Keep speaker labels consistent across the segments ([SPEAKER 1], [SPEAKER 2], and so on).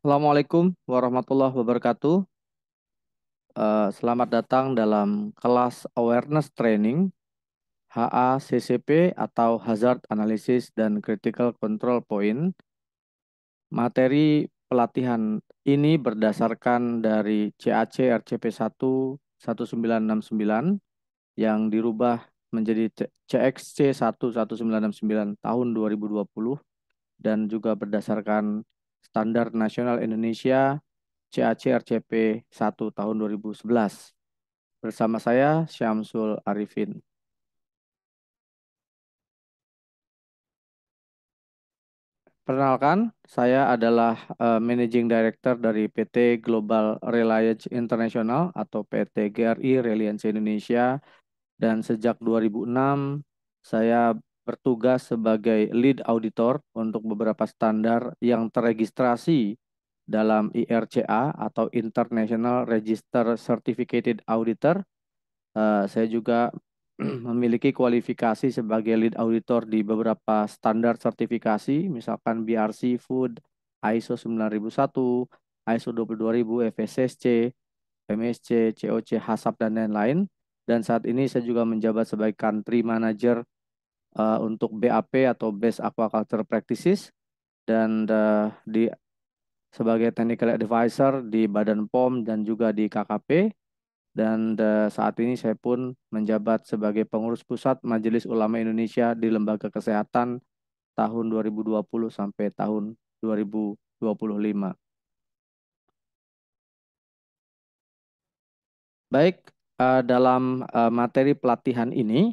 [SPEAKER 1] Assalamualaikum warahmatullahi wabarakatuh. Eh, selamat datang dalam kelas Awareness Training HACCP atau Hazard Analysis dan Critical Control Point. Materi pelatihan ini berdasarkan dari CAC RCP 1 1969 yang dirubah menjadi CXC 11969 tahun 2020 dan juga berdasarkan Standar Nasional Indonesia CACRCP 1 tahun 2011. Bersama saya Syamsul Arifin. Perkenalkan, saya adalah uh, Managing Director dari PT Global Reliance International atau PT GRI Reliance Indonesia dan sejak 2006 saya bertugas sebagai lead auditor untuk beberapa standar yang terregistrasi dalam IRCA atau International Register Certificated Auditor. Uh, saya juga memiliki kualifikasi sebagai lead auditor di beberapa standar sertifikasi, misalkan BRC Food, ISO 9001, ISO 22000, FSSC, MSC, COC, HACCP, dan lain-lain. Dan saat ini saya juga menjabat sebagai country manager uh, untuk BAP atau Base Aquaculture Practices dan uh, di sebagai technical advisor di Badan POM dan juga di KKP dan uh, saat ini saya pun menjabat sebagai pengurus pusat Majelis Ulama Indonesia di Lembaga Kesehatan tahun 2020 sampai tahun 2025. Baik, dalam materi pelatihan ini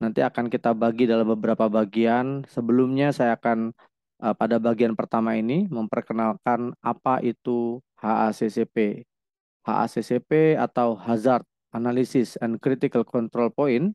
[SPEAKER 1] Nanti akan kita bagi dalam beberapa bagian. Sebelumnya saya akan uh, pada bagian pertama ini memperkenalkan apa itu HACCP. HACCP atau Hazard Analysis and Critical Control Point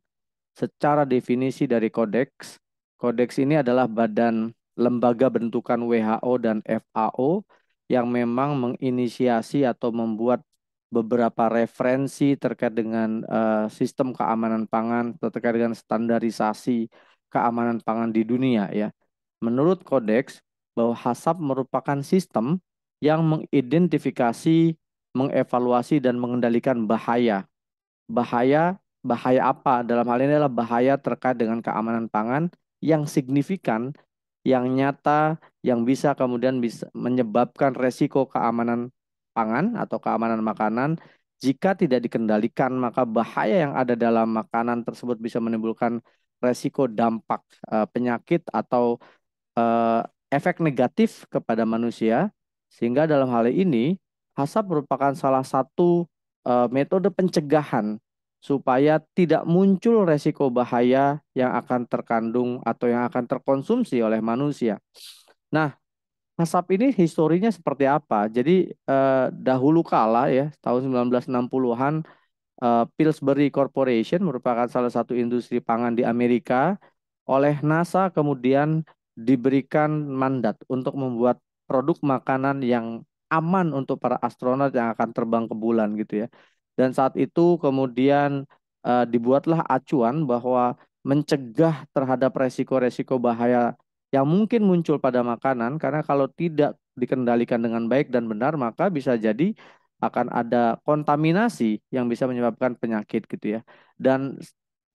[SPEAKER 1] secara definisi dari kodeks. Kodeks ini adalah badan lembaga bentukan WHO dan FAO yang memang menginisiasi atau membuat beberapa referensi terkait dengan uh, sistem keamanan pangan terkait dengan standarisasi keamanan pangan di dunia ya. Menurut kodeks bahwa HACCP merupakan sistem yang mengidentifikasi, mengevaluasi dan mengendalikan bahaya. Bahaya bahaya apa? Dalam hal ini adalah bahaya terkait dengan keamanan pangan yang signifikan, yang nyata, yang bisa kemudian bisa menyebabkan resiko keamanan pangan atau keamanan makanan jika tidak dikendalikan maka bahaya yang ada dalam makanan tersebut bisa menimbulkan resiko dampak uh, penyakit atau uh, efek negatif kepada manusia sehingga dalam hal ini HASAP merupakan salah satu uh, metode pencegahan supaya tidak muncul resiko bahaya yang akan terkandung atau yang akan terkonsumsi oleh manusia. Nah, Asap ini historinya seperti apa? Jadi eh, dahulu kala ya tahun 1960-an eh, Pillsbury Corporation merupakan salah satu industri pangan di Amerika. Oleh NASA kemudian diberikan mandat untuk membuat produk makanan yang aman untuk para astronot yang akan terbang ke bulan gitu ya. Dan saat itu kemudian eh, dibuatlah acuan bahwa mencegah terhadap resiko-resiko bahaya yang mungkin muncul pada makanan karena kalau tidak dikendalikan dengan baik dan benar maka bisa jadi akan ada kontaminasi yang bisa menyebabkan penyakit gitu ya. Dan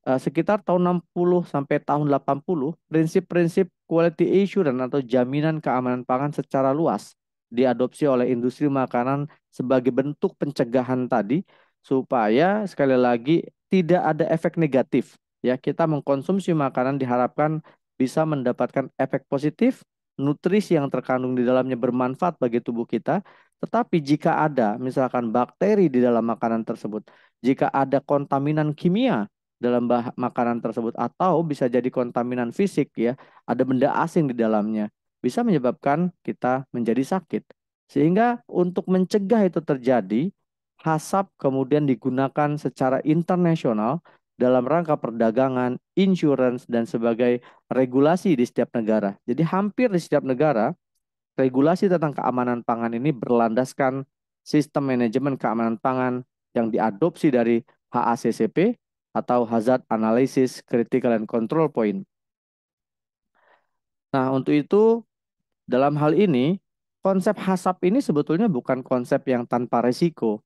[SPEAKER 1] uh, sekitar tahun 60 sampai tahun 80 prinsip-prinsip quality assurance atau jaminan keamanan pangan secara luas diadopsi oleh industri makanan sebagai bentuk pencegahan tadi supaya sekali lagi tidak ada efek negatif ya kita mengkonsumsi makanan diharapkan bisa mendapatkan efek positif, nutrisi yang terkandung di dalamnya bermanfaat bagi tubuh kita. Tetapi jika ada misalkan bakteri di dalam makanan tersebut, jika ada kontaminan kimia dalam makanan tersebut atau bisa jadi kontaminan fisik ya, ada benda asing di dalamnya, bisa menyebabkan kita menjadi sakit. Sehingga untuk mencegah itu terjadi, HASAP kemudian digunakan secara internasional dalam rangka perdagangan, insurance, dan sebagai regulasi di setiap negara. Jadi hampir di setiap negara, regulasi tentang keamanan pangan ini berlandaskan sistem manajemen keamanan pangan yang diadopsi dari HACCP atau Hazard Analysis Critical and Control Point. Nah, untuk itu dalam hal ini konsep HASAP ini sebetulnya bukan konsep yang tanpa resiko.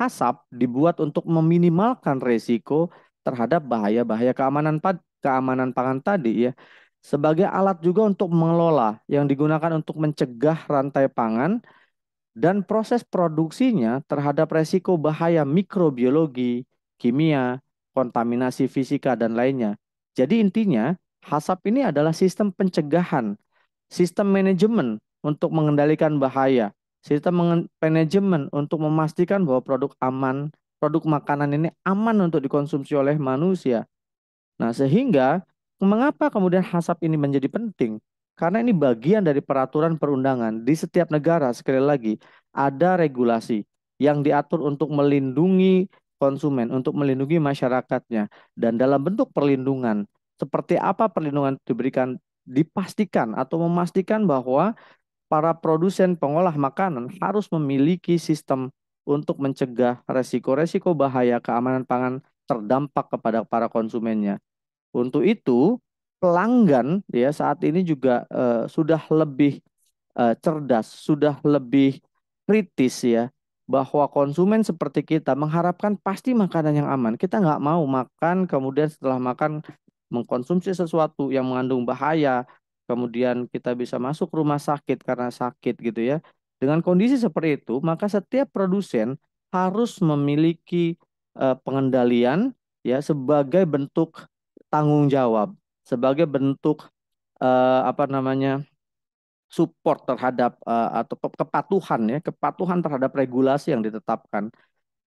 [SPEAKER 1] HASAP dibuat untuk meminimalkan resiko terhadap bahaya-bahaya keamanan keamanan pangan tadi ya sebagai alat juga untuk mengelola yang digunakan untuk mencegah rantai pangan dan proses produksinya terhadap resiko bahaya mikrobiologi, kimia, kontaminasi fisika dan lainnya. Jadi intinya HASAP ini adalah sistem pencegahan, sistem manajemen untuk mengendalikan bahaya, sistem manajemen untuk memastikan bahwa produk aman, produk makanan ini aman untuk dikonsumsi oleh manusia. Nah, sehingga mengapa kemudian hasap ini menjadi penting? Karena ini bagian dari peraturan perundangan di setiap negara. Sekali lagi, ada regulasi yang diatur untuk melindungi konsumen, untuk melindungi masyarakatnya, dan dalam bentuk perlindungan. Seperti apa perlindungan diberikan? Dipastikan atau memastikan bahwa para produsen pengolah makanan harus memiliki sistem untuk mencegah resiko-resiko bahaya keamanan pangan terdampak kepada para konsumennya. Untuk itu, pelanggan ya saat ini juga uh, sudah lebih uh, cerdas, sudah lebih kritis ya bahwa konsumen seperti kita mengharapkan pasti makanan yang aman. Kita nggak mau makan kemudian setelah makan mengkonsumsi sesuatu yang mengandung bahaya, kemudian kita bisa masuk rumah sakit karena sakit gitu ya. Dengan kondisi seperti itu, maka setiap produsen harus memiliki uh, pengendalian ya sebagai bentuk tanggung jawab, sebagai bentuk uh, apa namanya support terhadap uh, atau kepatuhan ya, kepatuhan terhadap regulasi yang ditetapkan.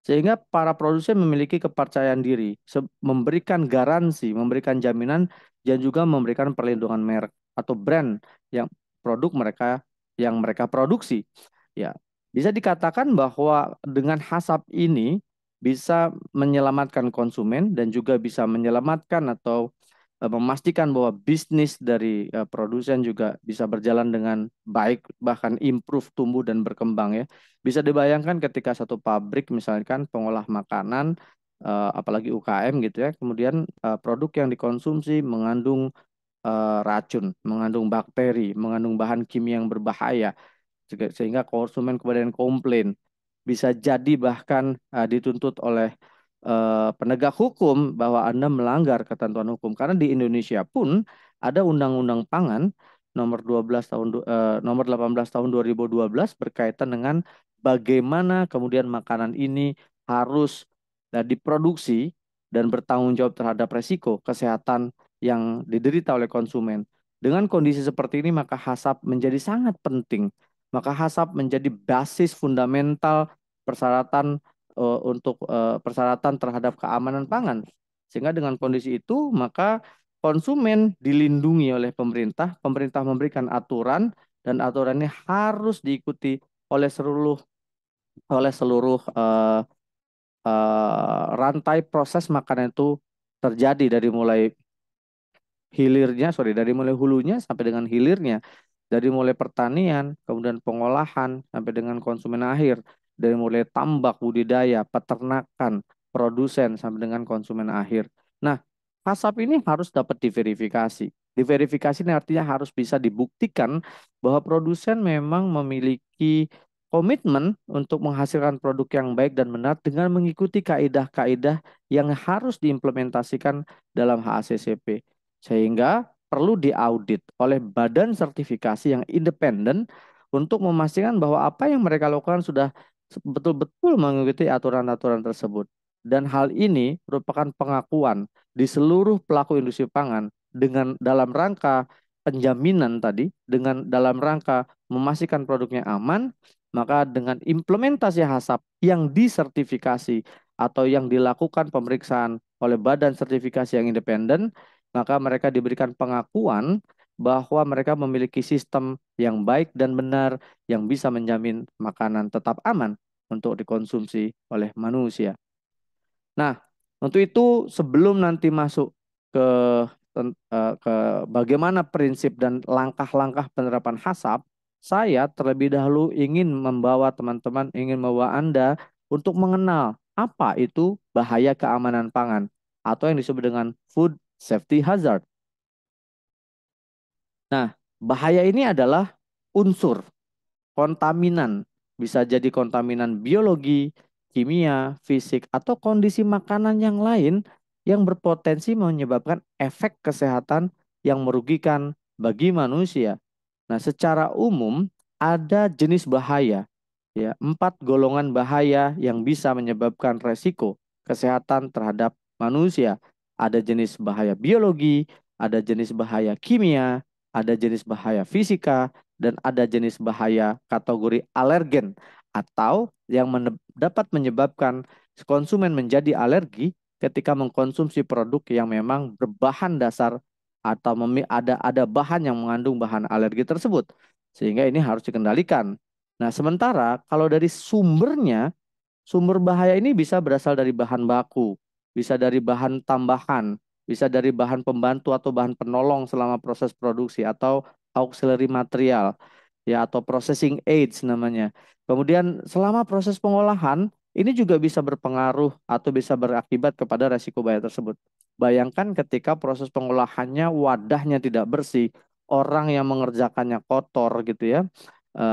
[SPEAKER 1] Sehingga para produsen memiliki kepercayaan diri, memberikan garansi, memberikan jaminan dan juga memberikan perlindungan merek atau brand yang produk mereka yang mereka produksi. Ya, bisa dikatakan bahwa dengan hasap ini bisa menyelamatkan konsumen dan juga bisa menyelamatkan atau eh, memastikan bahwa bisnis dari eh, produsen juga bisa berjalan dengan baik bahkan improve tumbuh dan berkembang ya. Bisa dibayangkan ketika satu pabrik misalkan pengolah makanan eh, apalagi UKM gitu ya, kemudian produk yang dikonsumsi mengandung Eh, racun, mengandung bakteri, mengandung bahan kimia yang berbahaya, sehingga konsumen kemudian komplain. Bisa jadi bahkan uh, dituntut oleh uh, penegak hukum bahwa Anda melanggar ketentuan hukum. Karena di Indonesia pun ada Undang-Undang Pangan nomor 12 tahun uh, nomor 18 tahun 2012 berkaitan dengan bagaimana kemudian makanan ini harus diproduksi dan bertanggung jawab terhadap resiko kesehatan yang diderita oleh konsumen. Dengan kondisi seperti ini maka hasap menjadi sangat penting. Maka hasap menjadi basis fundamental persyaratan uh, untuk uh, persyaratan terhadap keamanan pangan. Sehingga dengan kondisi itu maka konsumen dilindungi oleh pemerintah, pemerintah memberikan aturan dan aturan ini harus diikuti oleh seluruh oleh seluruh uh, uh, rantai proses makanan itu terjadi dari mulai hilirnya, sorry, dari mulai hulunya sampai dengan hilirnya, dari mulai pertanian, kemudian pengolahan sampai dengan konsumen akhir, dari mulai tambak budidaya, peternakan, produsen sampai dengan konsumen akhir. Nah, kasap ini harus dapat diverifikasi. Diverifikasi ini artinya harus bisa dibuktikan bahwa produsen memang memiliki komitmen untuk menghasilkan produk yang baik dan benar dengan mengikuti kaedah-kaedah yang harus diimplementasikan dalam HACCP. Sehingga perlu diaudit oleh badan sertifikasi yang independen untuk memastikan bahwa apa yang mereka lakukan sudah betul-betul mengikuti aturan-aturan tersebut. Dan hal ini merupakan pengakuan di seluruh pelaku industri pangan dengan dalam rangka penjaminan tadi, dengan dalam rangka memastikan produknya aman, maka dengan implementasi HASAP yang disertifikasi atau yang dilakukan pemeriksaan oleh badan sertifikasi yang independen, maka mereka diberikan pengakuan bahwa mereka memiliki sistem yang baik dan benar yang bisa menjamin makanan tetap aman untuk dikonsumsi oleh manusia. Nah, untuk itu sebelum nanti masuk ke eh, ke bagaimana prinsip dan langkah-langkah penerapan HASAP, saya terlebih dahulu ingin membawa teman-teman, ingin membawa Anda untuk mengenal apa itu bahaya keamanan pangan atau yang disebut dengan food safety hazard. Nah, bahaya ini adalah unsur kontaminan, bisa jadi kontaminan biologi, kimia, fisik, atau kondisi makanan yang lain yang berpotensi menyebabkan efek kesehatan yang merugikan bagi manusia. Nah, secara umum ada jenis bahaya, ya, empat golongan bahaya yang bisa menyebabkan resiko kesehatan terhadap manusia. Ada jenis bahaya biologi, ada jenis bahaya kimia, ada jenis bahaya fisika, dan ada jenis bahaya kategori alergen atau yang dapat menyebabkan konsumen menjadi alergi ketika mengkonsumsi produk yang memang berbahan dasar atau ada ada bahan yang mengandung bahan alergi tersebut. Sehingga ini harus dikendalikan. Nah, sementara kalau dari sumbernya, sumber bahaya ini bisa berasal dari bahan baku, bisa dari bahan tambahan, bisa dari bahan pembantu atau bahan penolong selama proses produksi atau auxiliary material ya atau processing aids namanya. Kemudian selama proses pengolahan ini juga bisa berpengaruh atau bisa berakibat kepada resiko bahaya tersebut. Bayangkan ketika proses pengolahannya wadahnya tidak bersih, orang yang mengerjakannya kotor gitu ya, e,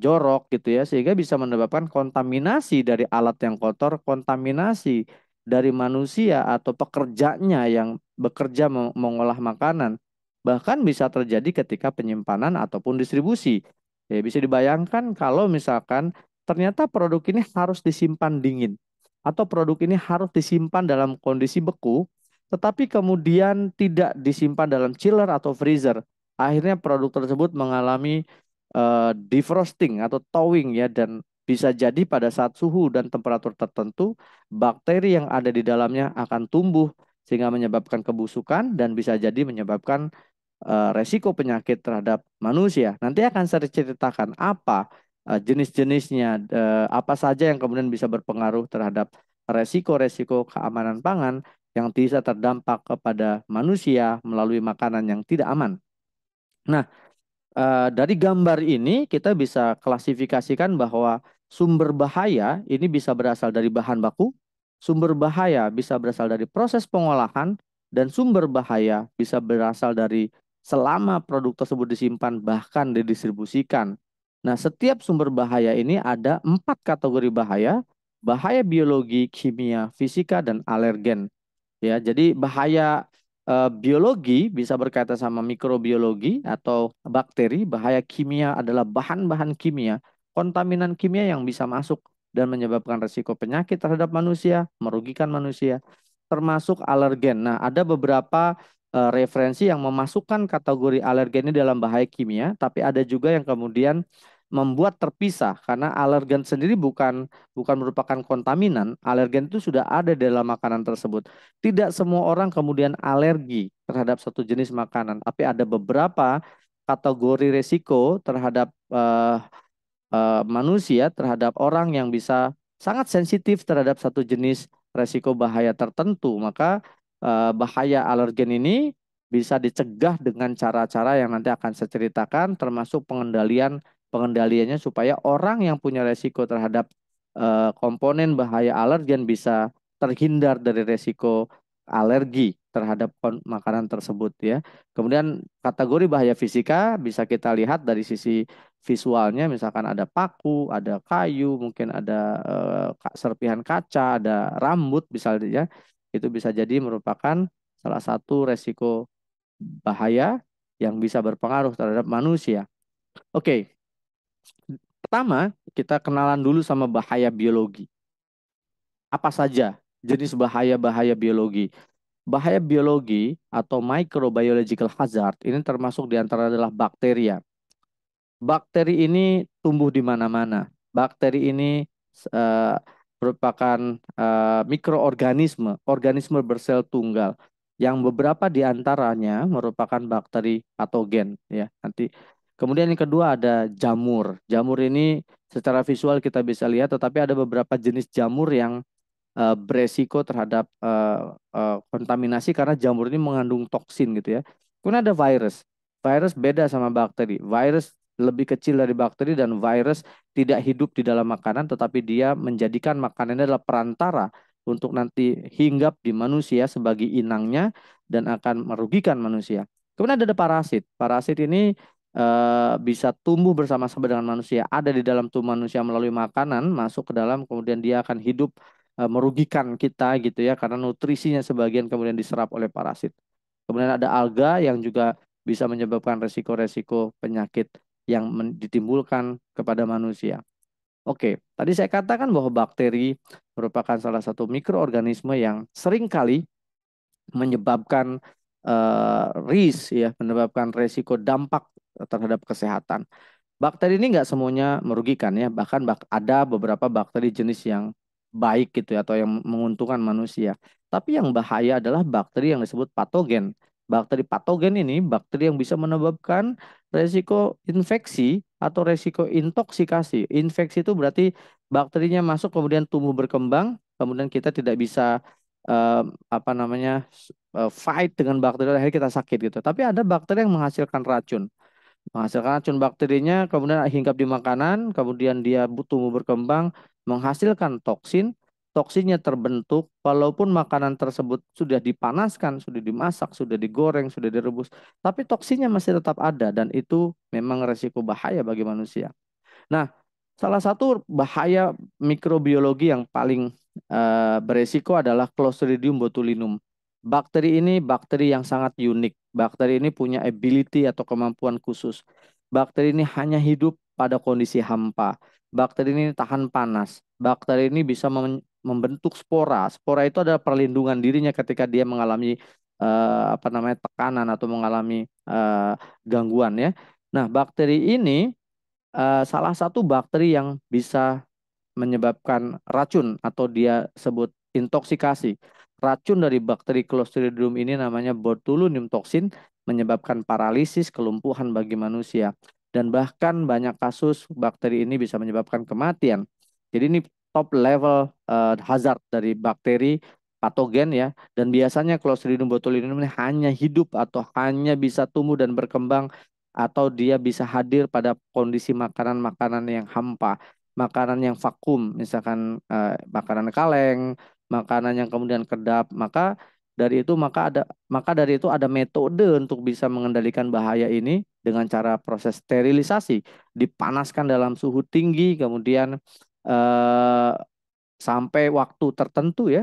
[SPEAKER 1] jorok gitu ya, sehingga bisa menyebabkan kontaminasi dari alat yang kotor, kontaminasi dari manusia atau pekerjanya yang bekerja mengolah makanan. Bahkan bisa terjadi ketika penyimpanan ataupun distribusi. Ya, bisa dibayangkan kalau misalkan ternyata produk ini harus disimpan dingin atau produk ini harus disimpan dalam kondisi beku, tetapi kemudian tidak disimpan dalam chiller atau freezer. Akhirnya produk tersebut mengalami uh, defrosting atau thawing ya dan bisa jadi pada saat suhu dan temperatur tertentu, bakteri yang ada di dalamnya akan tumbuh sehingga menyebabkan kebusukan dan bisa jadi menyebabkan eh, resiko penyakit terhadap manusia. Nanti akan saya ceritakan apa eh, jenis-jenisnya, eh, apa saja yang kemudian bisa berpengaruh terhadap resiko-resiko keamanan pangan yang bisa terdampak kepada manusia melalui makanan yang tidak aman. Nah, dari gambar ini kita bisa klasifikasikan bahwa sumber bahaya ini bisa berasal dari bahan baku, sumber bahaya bisa berasal dari proses pengolahan, dan sumber bahaya bisa berasal dari selama produk tersebut disimpan bahkan didistribusikan. Nah, setiap sumber bahaya ini ada empat kategori bahaya, bahaya biologi, kimia, fisika, dan alergen. Ya, jadi bahaya eh, biologi bisa berkaitan sama mikrobiologi atau bakteri, bahaya kimia adalah bahan-bahan kimia kontaminan kimia yang bisa masuk dan menyebabkan resiko penyakit terhadap manusia, merugikan manusia, termasuk alergen. Nah, ada beberapa uh, referensi yang memasukkan kategori alergen ini dalam bahaya kimia, tapi ada juga yang kemudian membuat terpisah karena alergen sendiri bukan bukan merupakan kontaminan. Alergen itu sudah ada dalam makanan tersebut. Tidak semua orang kemudian alergi terhadap satu jenis makanan, tapi ada beberapa kategori resiko terhadap uh, Eh, manusia terhadap orang yang bisa sangat sensitif terhadap satu jenis resiko bahaya tertentu, maka uh, bahaya alergen ini bisa dicegah dengan cara-cara yang nanti akan saya ceritakan termasuk pengendalian pengendaliannya supaya orang yang punya resiko terhadap uh, komponen bahaya alergen bisa terhindar dari resiko alergi terhadap makanan tersebut ya. Kemudian kategori bahaya fisika bisa kita lihat dari sisi visualnya misalkan ada paku, ada kayu, mungkin ada uh, serpihan kaca, ada rambut misalnya ya, Itu bisa jadi merupakan salah satu resiko bahaya yang bisa berpengaruh terhadap manusia. Oke. Pertama, kita kenalan dulu sama bahaya biologi. Apa saja jenis bahaya-bahaya biologi? Bahaya biologi atau microbiological hazard ini termasuk di antara adalah bakteria bakteri ini tumbuh di mana-mana. Bakteri ini uh, merupakan uh, mikroorganisme, organisme bersel tunggal yang beberapa di antaranya merupakan bakteri patogen ya. Nanti kemudian yang kedua ada jamur. Jamur ini secara visual kita bisa lihat tetapi ada beberapa jenis jamur yang uh, beresiko terhadap uh, uh, kontaminasi karena jamur ini mengandung toksin gitu ya. Kemudian ada virus. Virus beda sama bakteri. Virus lebih kecil dari bakteri dan virus tidak hidup di dalam makanan tetapi dia menjadikan makanannya adalah perantara untuk nanti hinggap di manusia sebagai inangnya dan akan merugikan manusia. Kemudian ada parasit. Parasit ini e, bisa tumbuh bersama-sama dengan manusia, ada di dalam tubuh manusia melalui makanan, masuk ke dalam kemudian dia akan hidup e, merugikan kita gitu ya karena nutrisinya sebagian kemudian diserap oleh parasit. Kemudian ada alga yang juga bisa menyebabkan resiko-resiko penyakit yang ditimbulkan kepada manusia. Oke, tadi saya katakan bahwa bakteri merupakan salah satu mikroorganisme yang seringkali menyebabkan uh, risk ya, menyebabkan resiko dampak terhadap kesehatan. Bakteri ini nggak semuanya merugikan ya, bahkan ada beberapa bakteri jenis yang baik gitu ya, atau yang menguntungkan manusia. Tapi yang bahaya adalah bakteri yang disebut patogen Bakteri patogen ini bakteri yang bisa menyebabkan resiko infeksi atau resiko intoksikasi. Infeksi itu berarti bakterinya masuk kemudian tumbuh berkembang, kemudian kita tidak bisa uh, apa namanya uh, fight dengan bakteri akhirnya kita sakit gitu. Tapi ada bakteri yang menghasilkan racun. Menghasilkan racun bakterinya kemudian hinggap di makanan, kemudian dia tumbuh berkembang, menghasilkan toksin toksinnya terbentuk, walaupun makanan tersebut sudah dipanaskan, sudah dimasak, sudah digoreng, sudah direbus, tapi toksinnya masih tetap ada dan itu memang resiko bahaya bagi manusia. Nah, salah satu bahaya mikrobiologi yang paling uh, beresiko adalah Clostridium botulinum. Bakteri ini bakteri yang sangat unik. Bakteri ini punya ability atau kemampuan khusus. Bakteri ini hanya hidup pada kondisi hampa. Bakteri ini tahan panas. Bakteri ini bisa membentuk spora. Spora itu adalah perlindungan dirinya ketika dia mengalami uh, apa namanya tekanan atau mengalami uh, gangguan ya. Nah, bakteri ini uh, salah satu bakteri yang bisa menyebabkan racun atau dia sebut intoksikasi. Racun dari bakteri Clostridium ini namanya botulinum toxin menyebabkan paralisis, kelumpuhan bagi manusia dan bahkan banyak kasus bakteri ini bisa menyebabkan kematian. Jadi ini top level uh, hazard dari bakteri patogen ya dan biasanya Clostridium botulinum ini hanya hidup atau hanya bisa tumbuh dan berkembang atau dia bisa hadir pada kondisi makanan-makanan yang hampa, makanan yang vakum, misalkan uh, makanan kaleng, makanan yang kemudian kedap, maka dari itu maka ada maka dari itu ada metode untuk bisa mengendalikan bahaya ini dengan cara proses sterilisasi, dipanaskan dalam suhu tinggi, kemudian Eh, sampai waktu tertentu ya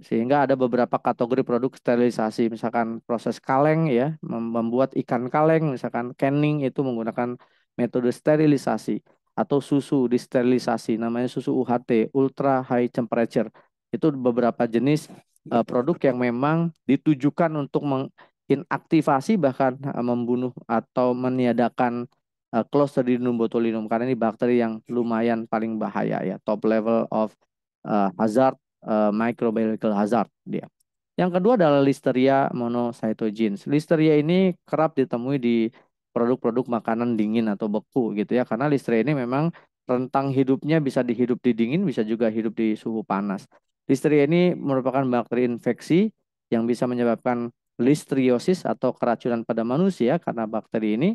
[SPEAKER 1] sehingga ada beberapa kategori produk sterilisasi misalkan proses kaleng ya membuat ikan kaleng misalkan canning itu menggunakan metode sterilisasi atau susu disterilisasi namanya susu UHT ultra high temperature itu beberapa jenis eh, produk yang memang ditujukan untuk menginaktivasi bahkan eh, membunuh atau meniadakan uh, Clostridium botulinum karena ini bakteri yang lumayan paling bahaya ya top level of uh, hazard uh, eh, microbial hazard dia. Yang kedua adalah Listeria monocytogenes. Listeria ini kerap ditemui di produk-produk makanan dingin atau beku gitu ya karena Listeria ini memang rentang hidupnya bisa dihidup di dingin bisa juga hidup di suhu panas. Listeria ini merupakan bakteri infeksi yang bisa menyebabkan listeriosis atau keracunan pada manusia karena bakteri ini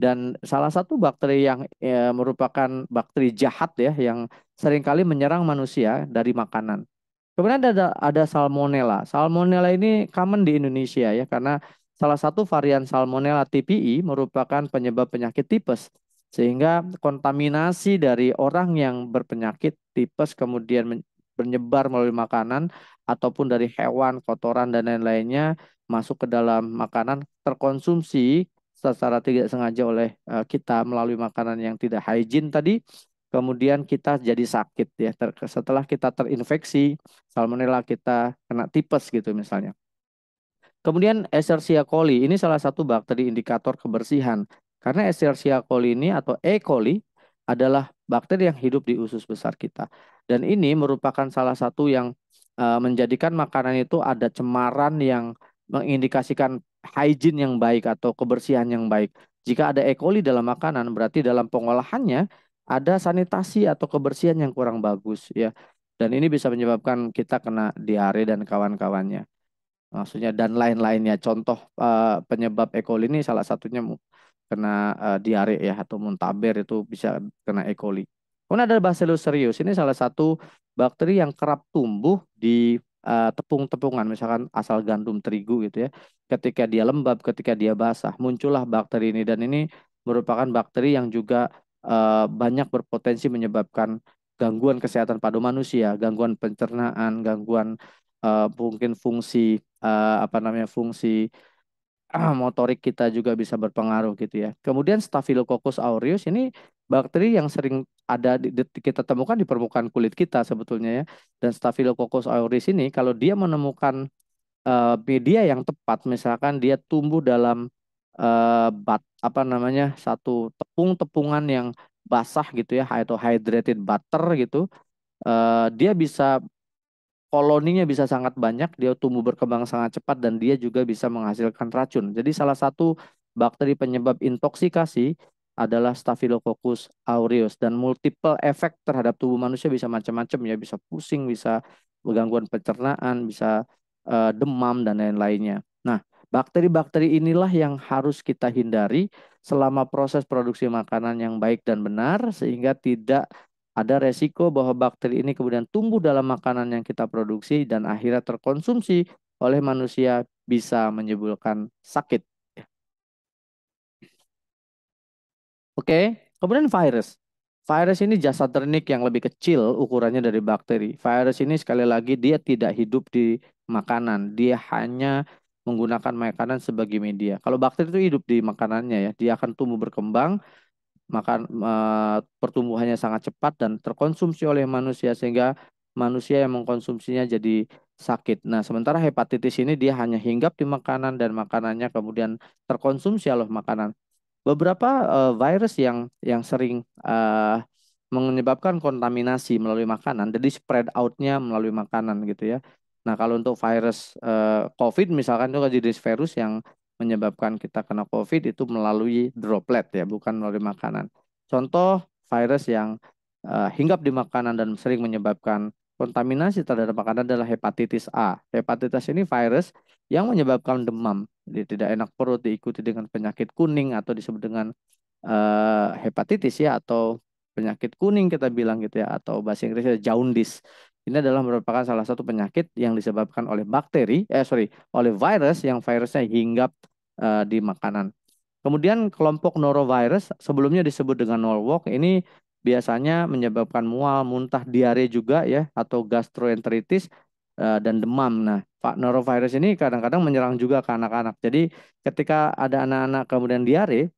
[SPEAKER 1] dan salah satu bakteri yang e, merupakan bakteri jahat ya yang seringkali menyerang manusia dari makanan. Kemudian ada ada salmonella. Salmonella ini common di Indonesia ya karena salah satu varian salmonella TPI e merupakan penyebab penyakit tipes sehingga kontaminasi dari orang yang berpenyakit tipes kemudian menyebar melalui makanan ataupun dari hewan, kotoran dan lain-lainnya masuk ke dalam makanan terkonsumsi secara tidak sengaja oleh uh, kita melalui makanan yang tidak hygiene tadi kemudian kita jadi sakit ya ter setelah kita terinfeksi salmonella kita kena tipes gitu misalnya kemudian Escherichia coli ini salah satu bakteri indikator kebersihan karena Escherichia coli ini atau E coli adalah bakteri yang hidup di usus besar kita dan ini merupakan salah satu yang uh, menjadikan makanan itu ada cemaran yang mengindikasikan hygiene yang baik atau kebersihan yang baik. Jika ada E. coli dalam makanan, berarti dalam pengolahannya ada sanitasi atau kebersihan yang kurang bagus ya. Dan ini bisa menyebabkan kita kena diare dan kawan-kawannya. Maksudnya dan lain-lainnya. Contoh eh, penyebab E. coli ini salah satunya kena eh, diare ya atau muntaber itu bisa kena E. coli. Kemudian ada Bacillus serius. Ini salah satu bakteri yang kerap tumbuh di uh, tepung-tepungan misalkan asal gandum terigu gitu ya ketika dia lembab ketika dia basah muncullah bakteri ini dan ini merupakan bakteri yang juga uh, banyak berpotensi menyebabkan gangguan kesehatan pada manusia gangguan pencernaan gangguan uh, mungkin fungsi uh, apa namanya fungsi motorik kita juga bisa berpengaruh gitu ya. Kemudian Staphylococcus aureus ini Bakteri yang sering ada di, di, kita temukan di permukaan kulit kita sebetulnya ya. Dan Staphylococcus aureus ini kalau dia menemukan uh, media yang tepat, misalkan dia tumbuh dalam uh, bat apa namanya satu tepung-tepungan yang basah gitu ya atau hydrated butter gitu, uh, dia bisa koloninya bisa sangat banyak, dia tumbuh berkembang sangat cepat dan dia juga bisa menghasilkan racun. Jadi salah satu bakteri penyebab intoksikasi adalah Staphylococcus aureus dan multiple efek terhadap tubuh manusia bisa macam-macam ya bisa pusing bisa gangguan pencernaan bisa uh, demam dan lain-lainnya. Nah bakteri-bakteri inilah yang harus kita hindari selama proses produksi makanan yang baik dan benar sehingga tidak ada resiko bahwa bakteri ini kemudian tumbuh dalam makanan yang kita produksi dan akhirnya terkonsumsi oleh manusia bisa menyebabkan sakit. Oke, kemudian virus. Virus ini jasad ternik yang lebih kecil ukurannya dari bakteri. Virus ini sekali lagi dia tidak hidup di makanan. Dia hanya menggunakan makanan sebagai media. Kalau bakteri itu hidup di makanannya ya, dia akan tumbuh berkembang, makan e, pertumbuhannya sangat cepat dan terkonsumsi oleh manusia sehingga manusia yang mengkonsumsinya jadi sakit. Nah, sementara hepatitis ini dia hanya hinggap di makanan dan makanannya kemudian terkonsumsi oleh makanan beberapa uh, virus yang yang sering uh, menyebabkan kontaminasi melalui makanan, jadi spread outnya melalui makanan gitu ya. Nah kalau untuk virus uh, COVID misalkan itu jenis virus yang menyebabkan kita kena COVID itu melalui droplet ya, bukan melalui makanan. Contoh virus yang uh, hinggap di makanan dan sering menyebabkan kontaminasi terhadap makanan adalah hepatitis A. Hepatitis ini virus yang menyebabkan demam jadi tidak enak perut diikuti dengan penyakit kuning atau disebut dengan uh, hepatitis ya atau penyakit kuning kita bilang gitu ya atau bahasa Inggrisnya jaundice. Ini adalah merupakan salah satu penyakit yang disebabkan oleh bakteri, eh sorry, oleh virus yang virusnya hinggap uh, di makanan. Kemudian kelompok norovirus sebelumnya disebut dengan Norwalk ini biasanya menyebabkan mual, muntah, diare juga ya atau gastroenteritis Eh, dan demam. Nah, pak norovirus ini kadang-kadang menyerang juga ke anak-anak. Jadi ketika ada anak-anak kemudian diare,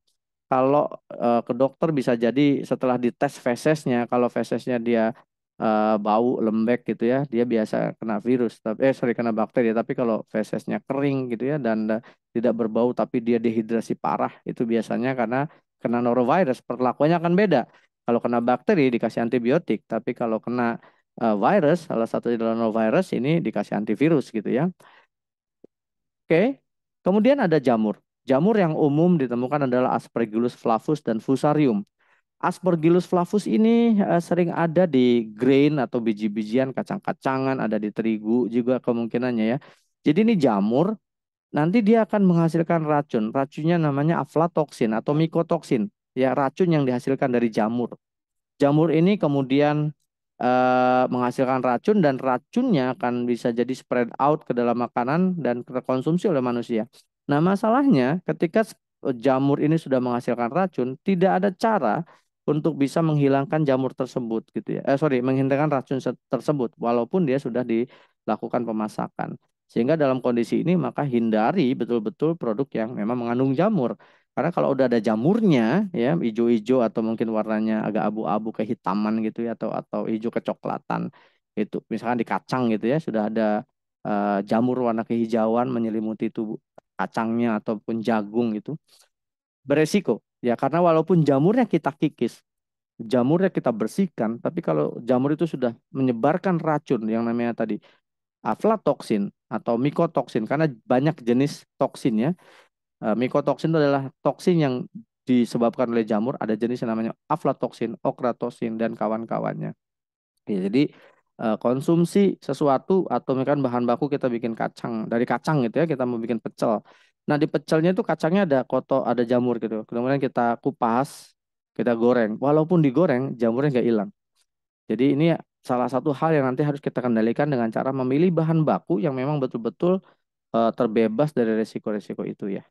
[SPEAKER 1] kalau uh, ke dokter bisa jadi setelah dites fesesnya, kalau fesesnya dia uh, bau lembek gitu ya, dia biasa kena virus. Tapi eh sorry kena bakteri. Tapi kalau fesesnya kering gitu ya dan uh, tidak berbau tapi dia dehidrasi parah, itu biasanya karena kena norovirus. Perlakuannya akan beda. Kalau kena bakteri dikasih antibiotik, tapi kalau kena uh, virus, salah satu virus ini dikasih antivirus gitu ya. Oke, kemudian ada jamur. Jamur yang umum ditemukan adalah Aspergillus flavus dan Fusarium. Aspergillus flavus ini uh, sering ada di grain atau biji-bijian, kacang-kacangan, ada di terigu juga kemungkinannya ya. Jadi ini jamur, nanti dia akan menghasilkan racun. Racunnya namanya aflatoksin atau mikotoksin, ya racun yang dihasilkan dari jamur. Jamur ini kemudian uh, menghasilkan racun dan racunnya akan bisa jadi spread out ke dalam makanan dan terkonsumsi oleh manusia. Nah, masalahnya ketika jamur ini sudah menghasilkan racun, tidak ada cara untuk bisa menghilangkan jamur tersebut gitu ya. Eh sorry, menghilangkan racun tersebut walaupun dia sudah dilakukan pemasakan. Sehingga dalam kondisi ini maka hindari betul-betul produk yang memang mengandung jamur. Karena kalau udah ada jamurnya ya hijau-hijau atau mungkin warnanya agak abu-abu kehitaman gitu ya atau atau hijau kecoklatan itu misalkan di kacang gitu ya sudah ada uh, jamur warna kehijauan menyelimuti tubuh kacangnya ataupun jagung itu beresiko ya karena walaupun jamurnya kita kikis jamurnya kita bersihkan tapi kalau jamur itu sudah menyebarkan racun yang namanya tadi aflatoksin atau mikotoksin karena banyak jenis toksin ya Eh, Mikotoksin itu adalah toksin yang disebabkan oleh jamur. Ada jenis yang namanya aflatoksin, okratoksin dan kawan-kawannya. Ya, jadi eh, konsumsi sesuatu atau misalkan bahan baku kita bikin kacang dari kacang gitu ya kita mau bikin pecel. Nah di pecelnya itu kacangnya ada koto, ada jamur gitu. Kemudian kita kupas, kita goreng. Walaupun digoreng jamurnya nggak hilang. Jadi ini salah satu hal yang nanti harus kita kendalikan dengan cara memilih bahan baku yang memang betul-betul Eh, terbebas dari resiko-resiko itu ya.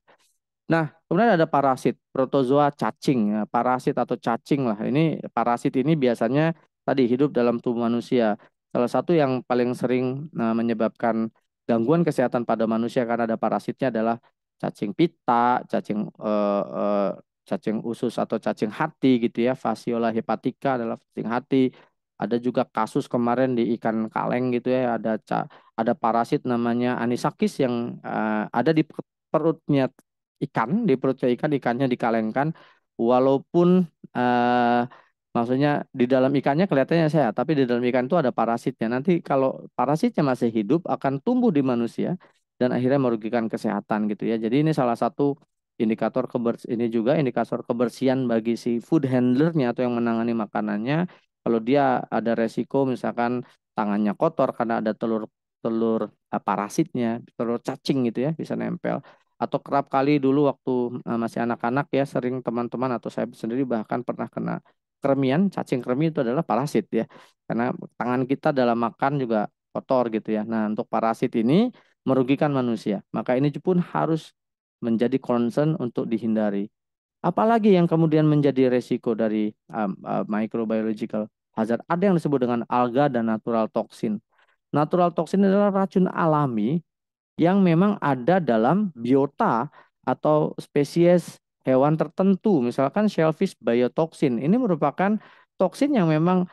[SPEAKER 1] Nah, kemudian ada parasit, protozoa cacing, ya, parasit atau cacing lah. Ini parasit ini biasanya tadi hidup dalam tubuh manusia. Salah satu yang paling sering eh, menyebabkan gangguan kesehatan pada manusia karena ada parasitnya adalah cacing pita, cacing uh, uh, cacing usus atau cacing hati gitu ya, Fasciola hepatica adalah cacing hati, ada juga kasus kemarin di ikan kaleng gitu ya ada ca, ada parasit namanya anisakis yang uh, ada di perutnya ikan di perutnya ikan ikannya dikalengkan walaupun uh, maksudnya di dalam ikannya kelihatannya sehat tapi di dalam ikan itu ada parasitnya nanti kalau parasitnya masih hidup akan tumbuh di manusia dan akhirnya merugikan kesehatan gitu ya jadi ini salah satu indikator kebers ini juga indikator kebersihan bagi si food handlernya atau yang menangani makanannya kalau dia ada resiko misalkan tangannya kotor karena ada telur telur eh, parasitnya, telur cacing gitu ya, bisa nempel. Atau kerap kali dulu waktu eh, masih anak-anak ya sering teman-teman atau saya sendiri bahkan pernah kena kremian, cacing kremi itu adalah parasit ya. Karena tangan kita dalam makan juga kotor gitu ya. Nah, untuk parasit ini merugikan manusia. Maka ini pun harus menjadi concern untuk dihindari. Apalagi yang kemudian menjadi resiko dari um, uh, microbiological hazard? Ada yang disebut dengan alga dan natural toxin. Natural toxin adalah racun alami yang memang ada dalam biota atau spesies hewan tertentu. Misalkan shellfish biotoxin Ini merupakan toksin yang memang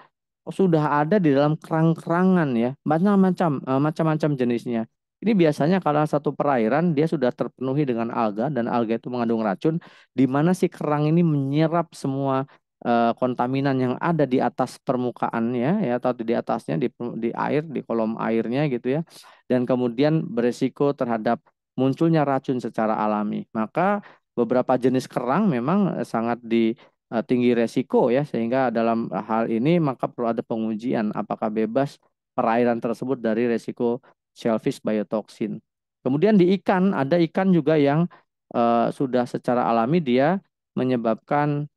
[SPEAKER 1] sudah ada di dalam kerang-kerangan ya, macam uh, macam-macam jenisnya. Ini biasanya kalau satu perairan dia sudah terpenuhi dengan alga dan alga itu mengandung racun, di mana si kerang ini menyerap semua eh, kontaminan yang ada di atas permukaannya ya atau di atasnya di di air di kolom airnya gitu ya, dan kemudian beresiko terhadap munculnya racun secara alami. Maka beberapa jenis kerang memang eh, sangat di eh, tinggi resiko ya sehingga dalam hal ini maka perlu ada pengujian apakah bebas perairan tersebut dari resiko shellfish biotoxin. Kemudian di ikan ada ikan juga yang uh, sudah secara alami dia menyebabkan